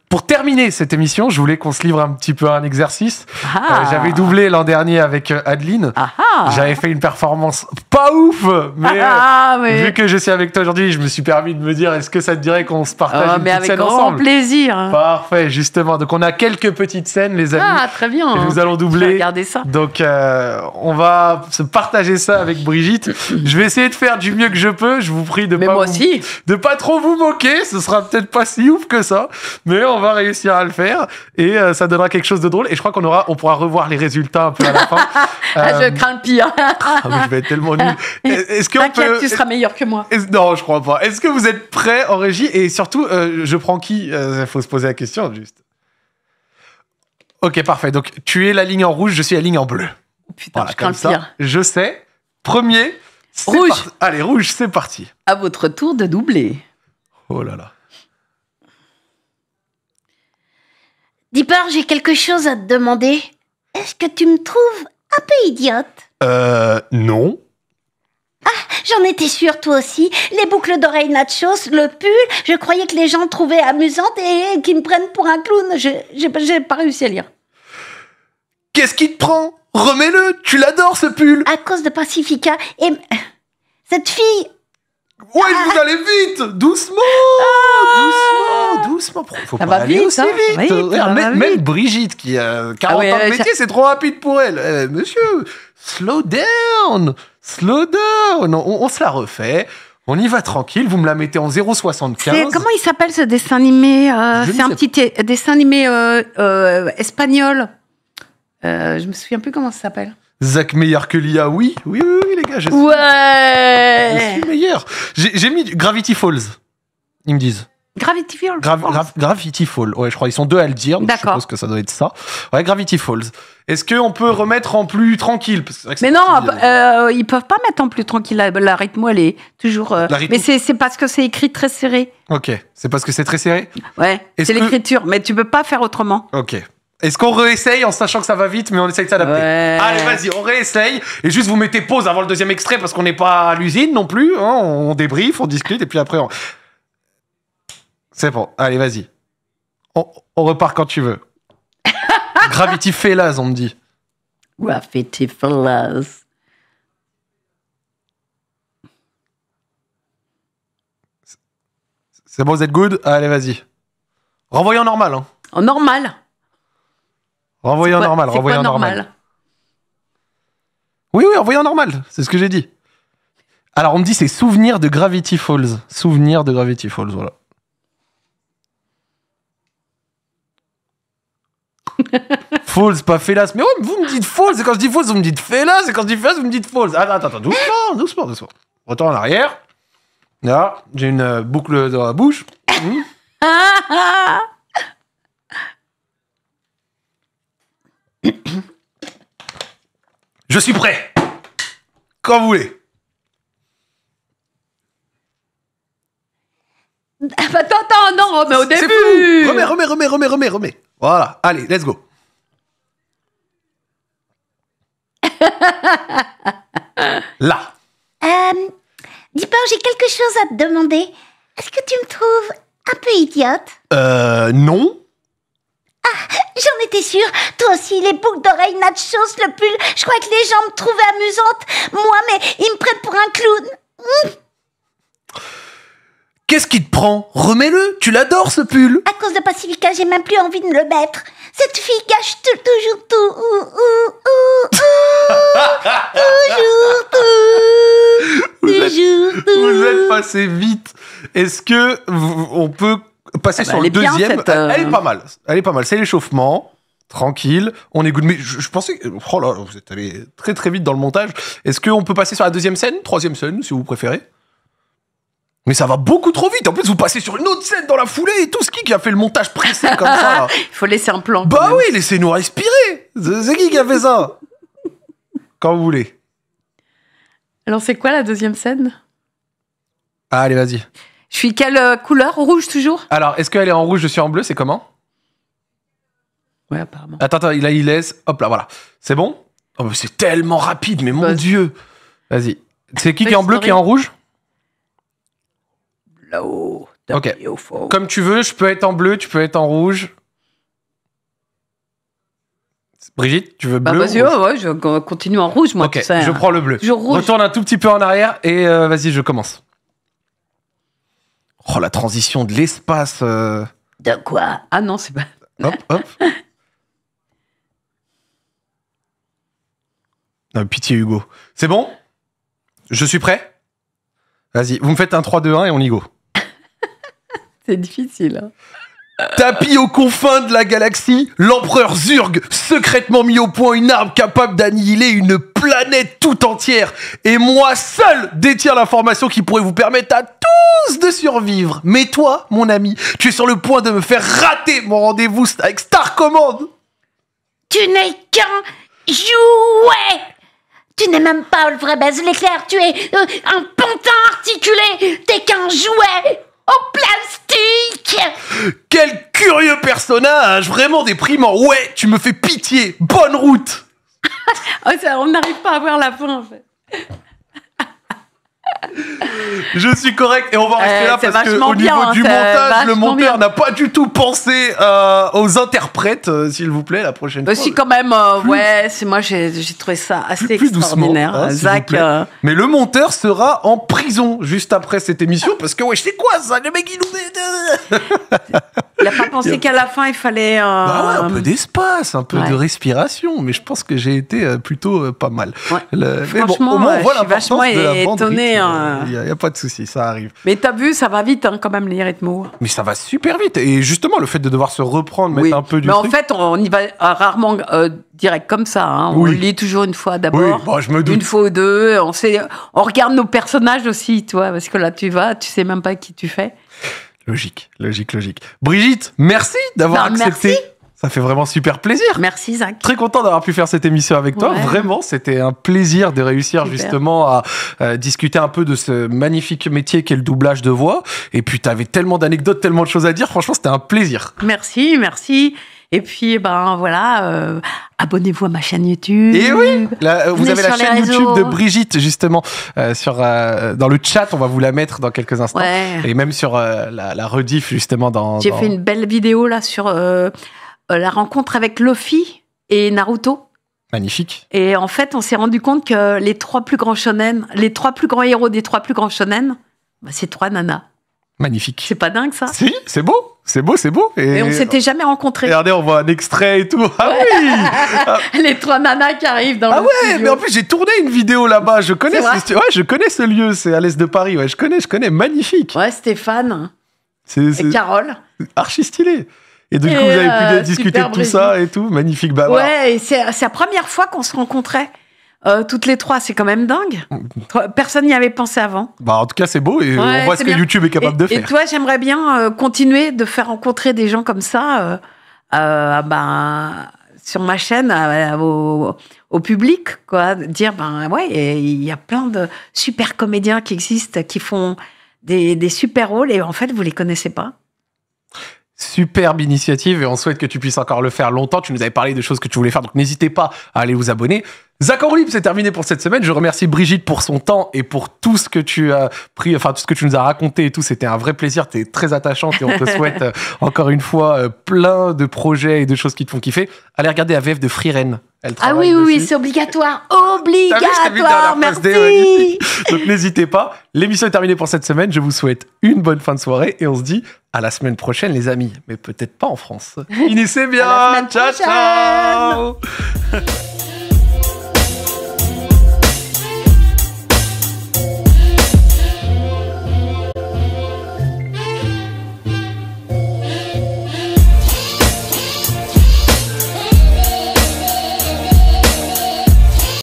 [SPEAKER 1] Pour terminer cette émission, je voulais qu'on se livre un petit peu à un exercice. Ah. Euh, j'avais doublé l'an dernier avec euh, Adeline. Ah, ah. J'avais fait une performance pas ouf, euh, mais, vu que je suis avec toi aujourd'hui, je me suis permis de me dire est-ce que ça te dirait qu'on se partage une petite avec scène grand
[SPEAKER 2] plaisir.
[SPEAKER 1] Parfait, justement. Donc on a quelques petites scènes, les amis. Ah,
[SPEAKER 2] très bien. nous
[SPEAKER 1] allons doubler. Regardez ça. Donc on va se partager ça avec Brigitte. je vais essayer de faire du mieux que je peux. Je vous prie de pas de pas trop vous moquer. Ce sera peut-être pas si ouf que ça, mais on on va réussir à le faire et euh, ça donnera quelque chose de drôle. Et je crois qu'on aura, on pourra revoir les résultats un peu à la fin. [LAUGHS]
[SPEAKER 2] Ah, je euh, crains le pire. ah, mais je vais être tellement nul. [LAUGHS] Est-ce que peut... tu seras meilleur que moi.
[SPEAKER 1] Non, je crois pas. Est-ce que vous êtes prêt, en régie Et surtout, euh, je prends qui Il Faut se poser la question juste. Ok, parfait. Donc tu es la ligne en rouge, je suis la ligne en bleu. Putain, je crains le ça. pire. Je sais. Premier. Rouge. Allez, rouge, c'est parti. À votre tour de doubler. Oh là là.
[SPEAKER 3] Dipper, j'ai quelque chose à te demander. Est-ce que tu me trouves un peu idiote
[SPEAKER 1] Euh, non.
[SPEAKER 3] Ah, j'en étais sûre, toi aussi. Les boucles d'oreilles nachos, le pull, je croyais que les gens trouvaient amusante et, qu'ils me prennent pour un clown. J'ai pas réussi à lire. Qu'est-ce qui te prend Remets-le, tu l'adores ce pull À cause de Pacifica et... Cette fille Ouais, vous allez vite Doucement Doucement ah. Doucement Faut pas aller aussi hein, vite, ah, Même,
[SPEAKER 1] Brigitte, qui a 40 ah ans de métier, c'est trop rapide pour elle eh, Monsieur, slow down Slow down on, on, se la refait on y va tranquille, vous me la mettez en 0,75. Comment
[SPEAKER 2] il s'appelle ce dessin animé euh, C'est un petit dessin animé euh, euh, espagnol. je me souviens plus comment ça s'appelle.
[SPEAKER 1] Zach meilleur que l'IA, oui, oui,
[SPEAKER 2] oui, oui, les gars, je suis, ouais.
[SPEAKER 1] meilleur. J'ai mis Gravity Falls, ils me disent.
[SPEAKER 2] Gravity Falls.
[SPEAKER 1] Oh. Gravity Falls. Ouais, je crois ils sont deux à le dire. D'accord. je suppose que ça doit être ça. Ouais, Gravity Falls. Est-ce qu'on peut remettre en plus tranquille
[SPEAKER 2] Mais non, euh, ils hein. euh, ils peuvent pas mettre en plus tranquille. La, rythme, elle est toujours. Euh, mais c'est parce que c'est écrit très serré. Ok, c'est parce que c'est très serré. Ouais, c'est l'écriture, mais tu peux pas faire autrement. Ok.
[SPEAKER 1] Est-ce qu'on réessaye en sachant que ça va vite, mais on essaye de s'adapter Allez, vas-y, on réessaye. Et juste, vous mettez pause avant le deuxième extrait parce qu'on n'est pas à l'usine non plus. Hein. on débrief, on discute, et puis après, C'est bon, allez, vas-y. On, repart quand tu veux. [LAUGHS] Gravity Fellas, on me dit. Gravity Fellas. C'est bon, vous êtes good Allez, vas-y. Renvoyez en normal. Hein.
[SPEAKER 2] En normal
[SPEAKER 1] Renvoyé en normal, renvoyez en normal. Oui, oui, renvoyé en normal, c'est ce que j'ai dit. Alors on me dit c'est souvenir de Gravity Falls. Souvenir de Gravity Falls, voilà. [LAUGHS] falls, pas Félas. Mais vous me dites Falls, et quand je dis Falls, vous me dites Félas, et quand je dis Félas, vous me dites Falls. Attends, attends, doucement, doucement, doucement. Retour en arrière. Là, j'ai une euh, boucle dans la bouche. Hmm. [LAUGHS] [COUGHS] Je suis prêt. Quand vous voulez.
[SPEAKER 2] Attends, ah, bah, attends, non, mais au début. Remets, remets, remets, remets, remets, remets.
[SPEAKER 1] Voilà, allez, let's go.
[SPEAKER 3] [LAUGHS] Là. Euh, dis pas, j'ai quelque chose à te demander. Est-ce que tu me trouves un peu idiote
[SPEAKER 1] Euh, non.
[SPEAKER 3] Ah, j'en étais sûre. Toi aussi, les boucles d'oreilles, nachos, le pull. Je crois que les gens me trouvaient amusante. Moi, mais ils me prennent pour un clown. Hum. Qu'est-ce qui te prend Remets-le, tu l'adores ce pull. À cause de Pacifica, j'ai même plus envie de me le mettre. Cette fille gâche toujours tout. toujours
[SPEAKER 1] [LAUGHS] tout. vous êtes, Vous êtes passé vite. Est-ce que on peut passer ah bah, sur le deuxième. Euh, elle est pas mal. Elle est pas mal. C'est l'échauffement. Tranquille, on est good. Mais je, pensais, oh là, vous êtes allé très très vite dans le montage. Est-ce qu'on peut passer sur la deuxième scène, troisième scène, si vous préférez mais ça va beaucoup trop vite. En plus, vous passez sur une autre scène dans la foulée et tout. ce qui a fait le montage pressé comme ça [LAUGHS] Il faut laisser un plan. Bah oui, laissez-nous respirer. C'est qui qui a fait ça Quand vous voulez. Alors, c'est quoi la deuxième scène Allez, vas-y. Je suis quelle euh,
[SPEAKER 2] couleur Rouge toujours
[SPEAKER 1] Alors, est-ce qu'elle est en rouge, je suis en bleu C'est comment Ouais, apparemment. Attends, attends, là, il laisse. Hop là, voilà. C'est bon oh, C'est tellement rapide, mais mon dieu Vas-y. C'est qui qui est en bleu, qui est en rouge
[SPEAKER 3] Là-haut, haut Ok.
[SPEAKER 1] Comme tu veux, je peux être en bleu, tu peux être en rouge. Brigitte, tu veux bah, bleu ou
[SPEAKER 2] je continue en rouge, moi. Ok, je hein. prends le bleu. Je Retourne
[SPEAKER 1] un tout petit peu en arrière et euh, vas-y, je commence. Oh, la transition de l'espace. Euh.
[SPEAKER 2] De quoi Ah non, c'est pas.
[SPEAKER 1] Hop, hop. [LAUGHS] pitié, Hugo. C'est bon Je suis prêt Vas-y, vous me faites un 3, 2, 1 et on y go. [LAUGHS] C'est difficile. hein. Tapis aux confins de la galaxie, l'empereur Zurg secrètement mis au point une arme capable d'annihiler une planète tout entière. Et moi seul détiens l'information qui pourrait vous permettre à tous de survivre. Mais toi, mon ami, tu es sur le point de me faire rater mon rendez-vous avec Star Command.
[SPEAKER 3] Tu n'es qu'un jouet tu n'es même pas le vrai Baz l'éclair, tu es euh, un pantin articulé, t'es qu'un jouet au plastique
[SPEAKER 1] Quel curieux personnage Vraiment déprimant Ouais, tu me fais pitié Bonne route [LAUGHS]
[SPEAKER 2] oh, On n'arrive pas à voir la fin, en fait.
[SPEAKER 1] [LAUGHS] Je suis correct et on va rester euh, là parce que au niveau du montage, le monteur n'a pas du tout pensé euh, aux interprètes, euh, s'il vous plaît, la prochaine fois. Bah, fois. Si quand
[SPEAKER 2] même, ouais, c'est moi j'ai trouvé ça assez extraordinaire, hein, Zach.
[SPEAKER 1] Mais le monteur sera en prison juste après cette émission parce que ouais, sais quoi ça, les mec il nous.
[SPEAKER 2] [LAUGHS] Il a pas pensé qu'à la fin, il fallait. Euh, bah un peu d'espace,
[SPEAKER 1] un peu de respiration, mais je pense que j'ai été euh, plutôt euh, pas mal. Franchement, je suis vachement hein. Il n'y a, pas de souci, ça
[SPEAKER 2] arrive. Mais t'as vu, ça va vite hein, quand même, les rythmes.
[SPEAKER 1] Mais ça va super vite. Et justement, le fait de devoir se reprendre, mettre un peu du. Mais en
[SPEAKER 2] fait, on y va rarement direct comme ça. Hein. On lit toujours une fois d'abord. Bah, une fois ou deux. On, on regarde nos personnages aussi, toi, parce que là, tu vas, tu sais même pas qui tu fais.
[SPEAKER 1] Logique, logique, logique. Brigitte, merci d'avoir accepté. Ça fait vraiment super plaisir. Merci Zach. Très content d'avoir pu faire cette émission avec toi. Vraiment, c'était un plaisir de réussir justement à, discuter un peu de ce magnifique métier qu'est le doublage de voix. Et puis, tu avais tellement d'anecdotes, tellement de choses à dire. Franchement, c'était un plaisir.
[SPEAKER 2] Merci, merci. Et puis, ben voilà, euh, abonnez-vous à ma chaîne YouTube. Et oui, euh, vous avez la chaîne YouTube de
[SPEAKER 1] Brigitte, justement, euh, sur, dans le chat. On va vous la mettre dans quelques instants. Et même sur la, rediff, justement. dans. J'ai fait une
[SPEAKER 2] belle vidéo là sur la rencontre avec Luffy et Naruto. Magnifique. Et en fait, on s'est rendu compte que les trois plus grands shonen, les trois plus grands héros des trois plus grands shonen, bah, c'est trois nanas. Magnifique. C'est pas dingue ça Si,
[SPEAKER 1] c'est beau. C'est beau, c'est beau. Et, on s'était
[SPEAKER 2] jamais rencontrés.
[SPEAKER 1] Regardez, on voit un extrait et tout. Ah oui [LAUGHS] ah.
[SPEAKER 2] Les trois nanas qui arrivent dans ah ouais, mais en plus,
[SPEAKER 1] j'ai tourné une vidéo là-bas. Je connais ce je connais ce lieu. C'est à l'est de Paris. Ouais, je connais, je connais. Magnifique. Ouais, Stéphane. C'est, Carole. Archi stylé. Et du coup, vous avez pu discuter de tout ça et tout. Magnifique. Bah, ouais,
[SPEAKER 2] c'est la première fois qu'on se rencontrait. Euh, toutes les trois, c'est quand même dingue. [LAUGHS] Personne n'y avait pensé avant.
[SPEAKER 1] Bah, en tout cas, c'est beau et on voit ce que YouTube est capable de faire. Et toi,
[SPEAKER 2] j'aimerais bien euh, continuer de faire rencontrer des gens comme ça euh, ah ben, sur ma chaîne au, public. Quoi. Dire, ben ouais, il y a plein de super comédiens qui existent, qui font des, des super rôles et en fait, vous les connaissez pas.
[SPEAKER 1] Superbe initiative et on souhaite que tu puisses encore le faire longtemps. Tu nous avais parlé de choses que tu voulais faire, donc n'hésitez pas à aller vous abonner. Zachary, c'est terminé pour cette semaine. Je remercie Brigitte pour son temps et pour tout ce que tu as pris, enfin tout ce que tu nous as raconté et tout. C'était un vrai plaisir. Tu es très attachante et on te [LAUGHS] souhaite euh, encore une fois euh, plein de projets et de choses qui te font kiffer. Allez regarder AVF de Frieren. ah oui,
[SPEAKER 2] oui, c'est obligatoire. Obligatoire,
[SPEAKER 1] merci. Donc n'hésitez pas. L'émission est terminée pour cette semaine. Je vous souhaite une bonne fin de soirée et on se dit à la semaine prochaine, les amis. Mais peut-être pas en France. [LAUGHS] Finissez bien. ciao, ciao.